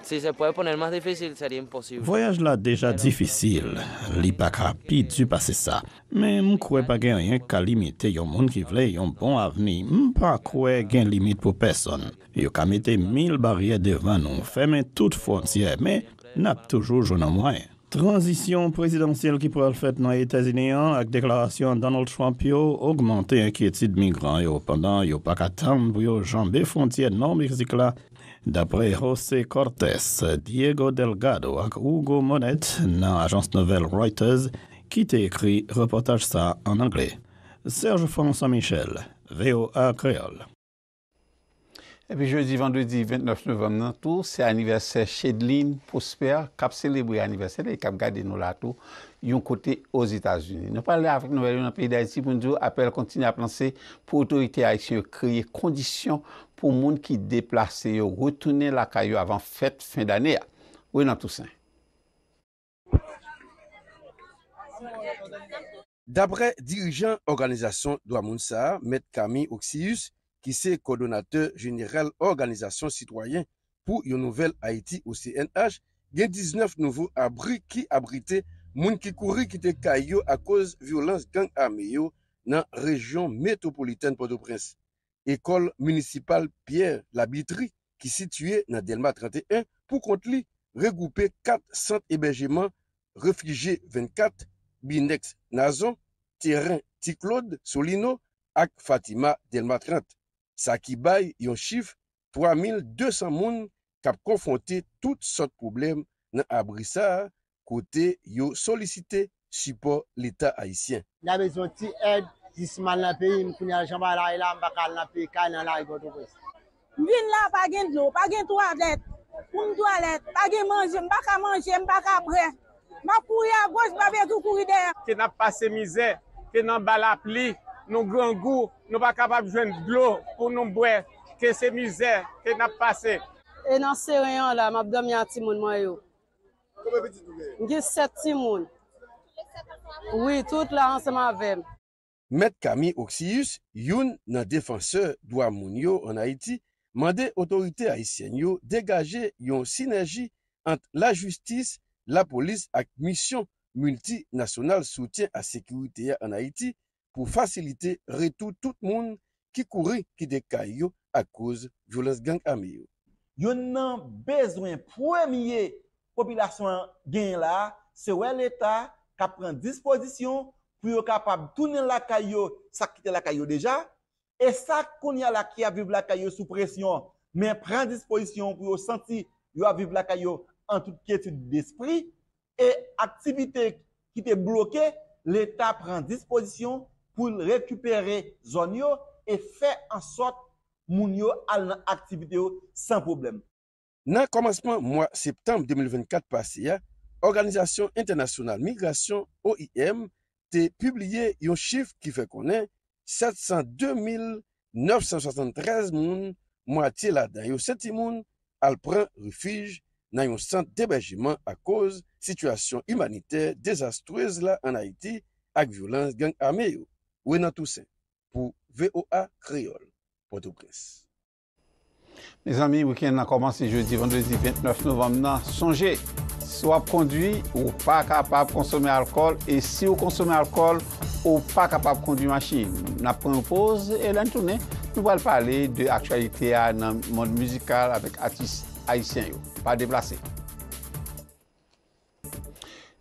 Si se pwede pwene yon mas difisil, seri imposible. Voyaj la deja difisil, li pak rapi du pase sa, men mwen kwe pa gen yon yon ka limite yon moun ki vle yon bon avni, mwen pa kwe gen limite pou peson. Yo ka mete mil barye devan nou fè men tout fonziye, men... nap toujou jounan mwen. Transisyon prezidansyel ki pral fèt nan Etazenian ak deklarasyon Donald Trump yo augmente ankyeti d'migran yo pandan yo pakatan bou yo janbe fontyen nan Mirzikla dapre José Cortés, Diego Delgado ak Hugo Monette nan Ajans Novel Reuters ki te ekri reportaj sa an Angle. Serge François Michel, VOA Creole Epi jeudi, vendredi, 29 novem nan tou, se aniverser chedlin, posper, kap selebri aniverser e kap gade nou la tou yon kote os Etats-Unis. Nopalè avèk nouvel yon anpey da iti pounjou, apèl kontine ap lansè pou otorite a yon kriye kondisyon pou moun ki deplase yon, wotounen lakay yo avan fèt fin d'anè ya. Ouye nan tou sè. Dabre dirijan organizasyon Douamounsa, Met Kami Oksiyous, ki se kodonateur jeneral organizasyon sitwayen pou yon nouvel Haiti OCNH, gen 19 nouvo abri ki abrite moun ki kouri ki te kayo a koz violans gang ameyo nan rejon metopoliten Podoprense. Ekole municipal Pierre Labitri, ki sitye nan Delma 31, pou kont li regoupe 400 ebejeman reflije 24, binex nazon, teren ticlode solino ak Fatima Delma 30. Sa ki bay yon chif, 3200 moun kap konfonte tout sot problem nan abri sa kote yo solicite support l'Etat Haitien. Nave zon ti ed, jisman la peyi, mkouni a jamba la ilan, bakal la peyi, kanyan la yi goto pres. Vin la pa gen zo, pa gen to alet, poum to alet, pa gen manje, mbaka manje, mbaka apre, makou ya gos, bave kou kou ide. Ke nan pase mize, ke nan bala pli. Nou gran gou nou pa kapap jwen glo pou nou mbwe ke se mizè, ke nap pase. E nan se reyon la, mabdom yon timoun mwayo. Kome beti toube? Gis set timoun. Oui, tout la anseman avem. Met Kami Oksiyus, yon nan defanseur doamoun yo an Haiti, mande otorite Haitien yo degaje yon sinerji ant la justis, la polis ak misyon multinasonal soutien a sekurite ya an Haiti, pou fasilite retou tout moun ki kouri ki de kayo akouz joulas genk ame yo. Yo nan bezwen pou emye popilasyon gen la sewe l'Etat ka pren disposisyon pou yo kapab toune la kayo sa kite la kayo deja e sa konya la ki aviv la kayo sou presyon men pren disposisyon pou yo santi yo aviv la kayo an tout kieti d'espri e aktivite ki te bloke l'Etat pren disposisyon pou l rekupere zon yo, e fe ansot moun yo al nan aktivite yo san problem. Nan komansman mwa septembe 2024 pasiya, Organizasyon Internasyonal Migrasyon OIM te publie yon chif ki fe konen 702.973 moun mwati la dan yon senti moun al pran refij nan yon sent debajiman a koz situasyon imanite dezastwez la an Haiti ak violans genk ameyo. We nan tousen, pou VOA Kreyol, podou kres. Ne zami, wikend nan koman se jeudi, vendredi 29 novem nan, sonje. So ap kondwi, ou pa kapap konsome alkol, e si ou konsome alkol, ou pa kapap kondwi mashi. Na pren ou pose, e lan toune, nou wale pale de aktualite nan moun mouzikal avek atis haisyen yo, pa deplase.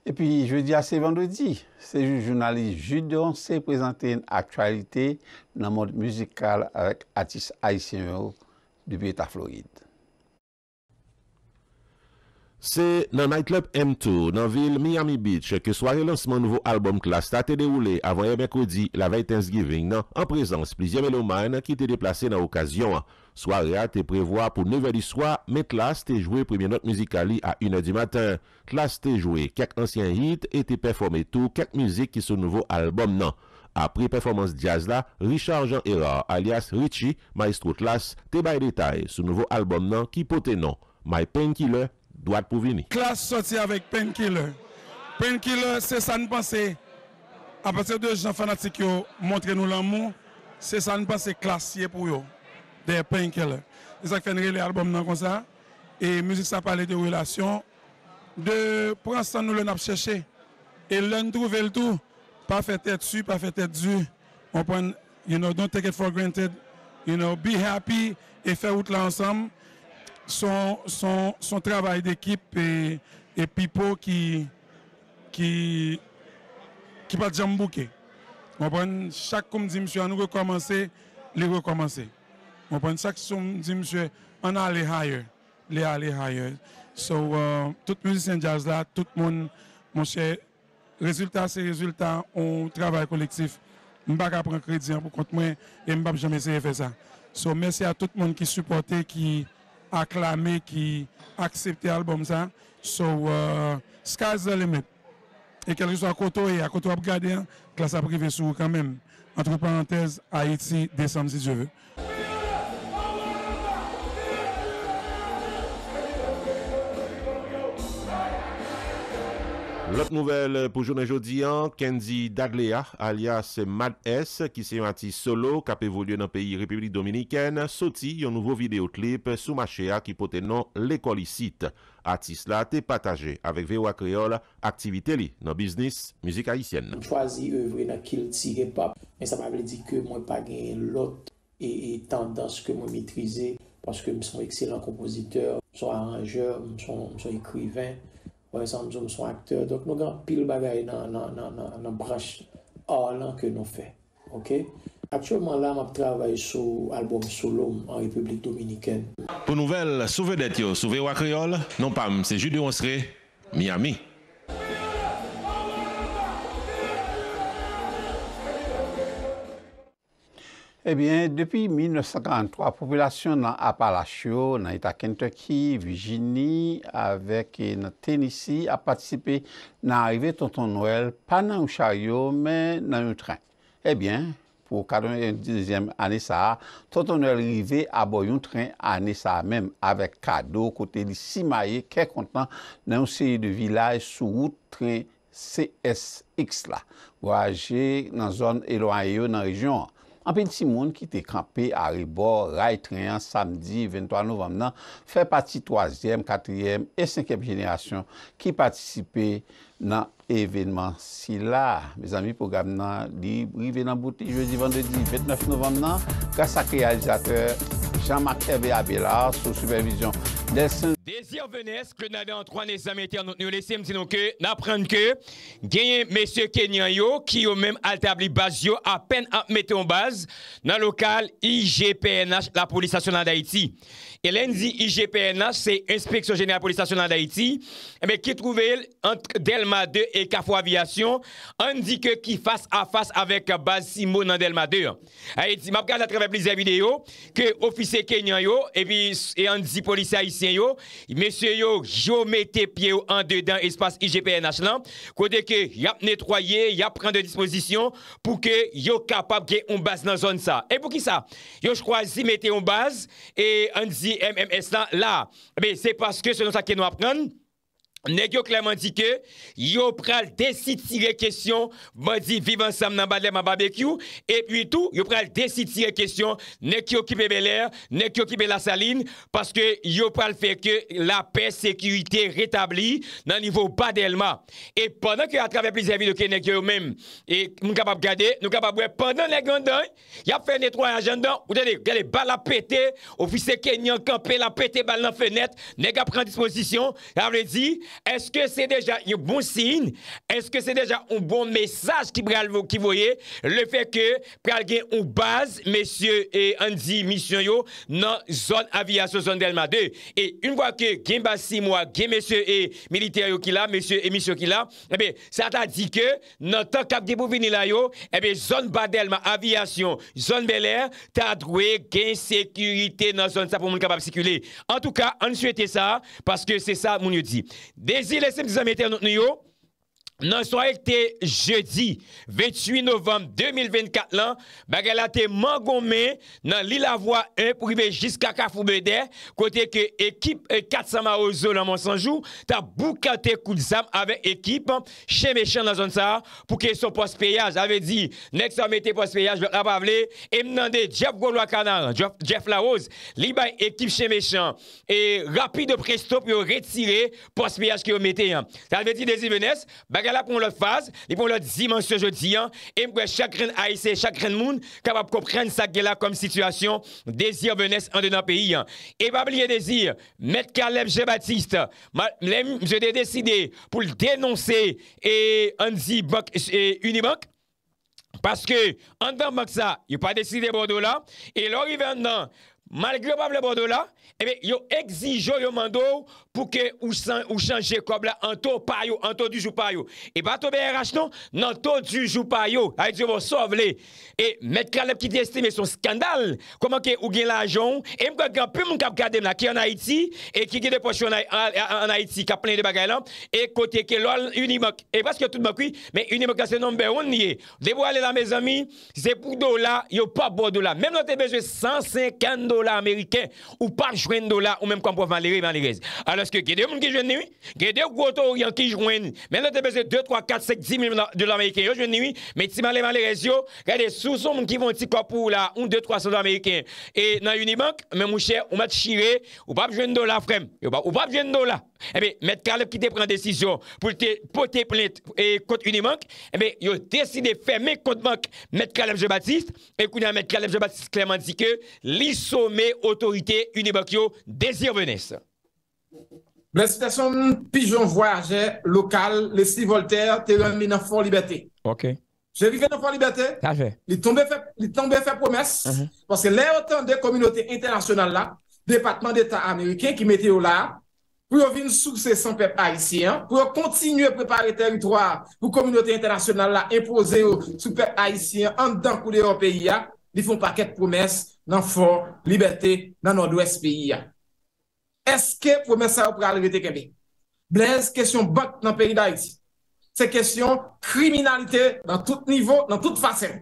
E pi, jeudi a se vendredi, Sejou jounalise judon se prezante en aktualite nan mod muzikal avèk atis A.I.C.M.O. dupi Eta Florid. Se nan Nightclub M2 nan vil Miami Beach ke sware lansman nouvo album klas tate de oule avon e, e Mekodi la vey Tensgiving nan an prezans plizye meloman ki te deplase nan okasyon. Soareya te prevoa pou 9 di swa, me klas te jwe premye not muzikali a 1 di matan. Klas te jwe kak ansyen hit et te performe tou kak muzik ki sou nouvo albom nan. Apri performans jazz la, Richard Jean Erard alias Richie, maestro klas, te baye detay sou nouvo albom nan ki pote nan. My Pain Killer, doat pou vini. Klas soti avek Pain Killer. Pain Killer se san panse apatir de jan fanatik yo montre nou la mou, se san panse klas siye pou yo. des painkillers. C'est ça qui fait l'album dans comme ça. Et musique, ça parlait de relations. De prendre ça, nous l'avons cherché. Et l'on trouve le tout. Pas fait tête dessus, pas fait tête dessus. On prend, you know, don't take it for granted. You know, be happy et faire route là ensemble. Son, son, son travail d'équipe et, et Pipo qui, qui, qui pas de jambouquet. Chaque, comme dit monsieur, nous recommencer, les recommencer. On prend ça que je dis, monsieur, on a aller higher. Les aller higher. So, uh, tout jazz là, tout le monde, mon cher, résultat, c'est résultat, on travaille collectif. Je ne vais pas prendre crédit pour contre moi et je ne jamais essayer de faire ça. So, merci à tout le monde qui supportait, qui acclamé, qui accepté l'album ça. So, uh, the limit. Et quel que soit à côté, à côté à regarder, classe privée, sur quand même. Entre parenthèses, Haïti, décembre si je veux. Lot nouvel pou joun an joudi an, Kenzi Daglea alias Mad S ki se yon atis solo ka pe voulye nan peyi Republik Dominiken, soti yon nouvo videotlip sou mache a ki pote non Lekolicite. Atis la te pataje avek vewa kreol aktivite li nan biznis mizik Haitien. Mwen chwazi evre nan kil ti repop, men sa mwen avle di ke mwen pa gen lot e tendans ke mwen mitrize paske mwen son ekselen kompoziteur, mwen son aranjeur, mwen son ekriven. ça nous son Donc nous acteur, donc nous avons nan, nan, dans nan branche or que nous Ok? Actuellement là, je travaille sur l'album Solom en République Dominicaine. Pour nouvelle, souvenez d'être, à Créole, non pas, c'est Judy Onsré, Miami. Ebyen, depi 1953, populasyon nan Appalachio, nan ita Kentucky, Virginia, avèk nan Tennessee a patisipe nan arive Tonton Noel pa nan ou charyo men nan yon tren. Ebyen, pou 90e ane sa, Tonton Noel rive aboy yon tren ane sa mèm avèk kado kote li Simaye kè kontan nan yon seri de vilay sou wout tren CSX la. Ou aje nan zon elwanyo nan rejyon ane. An pen ti moun ki te kampe a ribor ray treyan samdi 23 novem nan fè pati 3èm, 4èm e 5èm jenèasyon ki patisipe nan an. evènement. Si la, mè zami pou gam nan, li brivenan bouti jeudi, vendredi, 29 novem nan, kasa krealizate, Jean-Marc E.B. Abelard, sou supervizyon desin. Desi an vènes, kre nade an 3 nè zami etè an nou lesèm, sinon kè, nan prènn kè, genyen mè sè Kenyan yo, ki yo mèm altabli baz yo, apèn apmètè an baz nan lokal IGPNH, la polisasyon nan Daïti. Elèn di IGPNH, se Inspeksyon Générale Polisasyon nan Daïti, mè eh ki trouvel antre Delma II et ka fwa avyasyon, an di ke ki fase a fase avek basi moun nan del eh, madur. A yi ti mapgan atreve plize videyo, ke ofise kenyan yo e pi an di polise a yi sen yo, mesye yo, jo mette pie yo an dedan espase IGPN aslan, kode ke yap netroyer yap prende disposisyon pou ke yo kapab ge yon bas nan zon sa e pou ki sa, yo jkwa zi mette yon bas, e an di MMS lan la, be se paske se non sa ke nou apnen, Nèk yo klèman di ke Yo pral desi tire kèsyon Man di vive ansam nan badèm an babèkyou Et puis tout, yo pral desi tire kèsyon Nèk yo kibe belèr Nèk yo kibe la saline Paske yo pral feke la pèst Sèkuitè rétabli nan nivou badèlma Et pandan ke a travè plizèvi Nèk yo mèm E moun kapab gade, moun kapab wè Pandan nèk yon dèy, yap fè netwoy an jèndan Ou dèy, gade bal apète Ofise kenyon kampè, lapète bal nan fènet Nèk yo pran disposisyon Yav lè di Est-ce que c'est déjà un bon signe? Est-ce que c'est déjà un bon message qui vous y est? Le fait que pral gen ou base messieurs et anti-mission yo nan zone aviation zone delma 2 et une fois que gen bas 6 mois gen messieurs et militaires yo ki la messieurs et mission yo ki la eh ça a dit que nan ton cap de bovine la yo eh zone badelma aviation zone bel air ta droué gen sécurité nan zone sa pou moun kapab sikule en tout cas an sou ete sa parce que c'est sa moun yo di Désiré, simplement, nous, nan soye te jeudi 28 novem 2024 lan baga la te man gome nan li la voa e pou ibe jiska kakafu bedè kote ke ekip e euh, katsama ozo nan monsanjou ta bou kate kouzam ave ekip chemeshan nan zon sa pou ke son pospeyaj ave di nek sa mette pospeyaj vek la pavle e mnande jef golo akana jef la oz li bay ekip chemeshan e rapi de presto pou yo retire pospeyaj ki yo mette ta ve di dezi menes baga la pou lòt faz, li pou lòt zi manche jodi an, e mwè chakren aise, chakren moun, kapap kopren sa gè la kom situasyon, dèzir vènes an dè nan peyi an. E bab liye dèzir, met Kaleb G. Batiste, mwen jèdè deside pou lè denonsè e an zi unibank, paske an dèm mak sa, yon pa deside bando la, e lò yon ven nan, malgrè bab le bando la, yon egzi jò yon mando, pou ke ou chan jekob la an to pa yo, an to dujou pa yo. E ba to be rachnon, nan to dujou pa yo. Ay di yo vo sov le. E met kralep ki di estime son skandal koman ke ou gen la jon. E mkwa gen, pou moun kap kadem la, ki an Haiti e ki gen de pochou an Haiti ka plen de bagay lan, e kote ke lol unimok. E baske tout mokwi, men unimok ase nombe onye. Debo ale la me zami, ze pou do la, yo pa bo do la. Mem non te beze 150 dola Ameriken, ou par jwen dola ou mem kon pou van li re, van li re. Ale, Panske gede moun ki jwen nimi, gede wotor yon ki jwen, men lè te bezè 2, 3, 4, 5, 10 milion d'an Amerikè. Yo jwen nimi, men ti man lè man lè rezyon, gade sou son moun ki vwant si kwa pou la 1, 2, 3, 100 d'an Amerikè. E nan Unibanque, men mouchè, ou men chire, ou pa jwen do la frem, ou pa jwen do la. E men, met Kaleb ki te pren desisyon pou te pote plenit kont Unibanque, e men yo deside fè men kont banke met Kaleb Jebattiste. E kounen met Kaleb Jebattiste klemant di ke li sou men otorite Unibanque yo desir venes. blespe son pijon voyaje lokal lesi Voltaire, telon mi nan fond Liberté ok jèvi fè nan fond Liberté li tombe fè promès paske lè otan de kominote internasyonal la depatman d'Etat Amerikè ki mette yo la pou yo vin sou se son pep Aisyen pou yo kontinu pepare teritoar pou kominote internasyonal la impose yo sou pep Aisyen an dan koule yo peyi ya li fon pakèt promès nan fond Liberté nan an oues peyi ya Eske pou mè sa ou pou gale yote kebi? Blez, kèsyon bak nan peyi da iti. Se kèsyon kriminalite nan tout nivou, nan tout fasyon.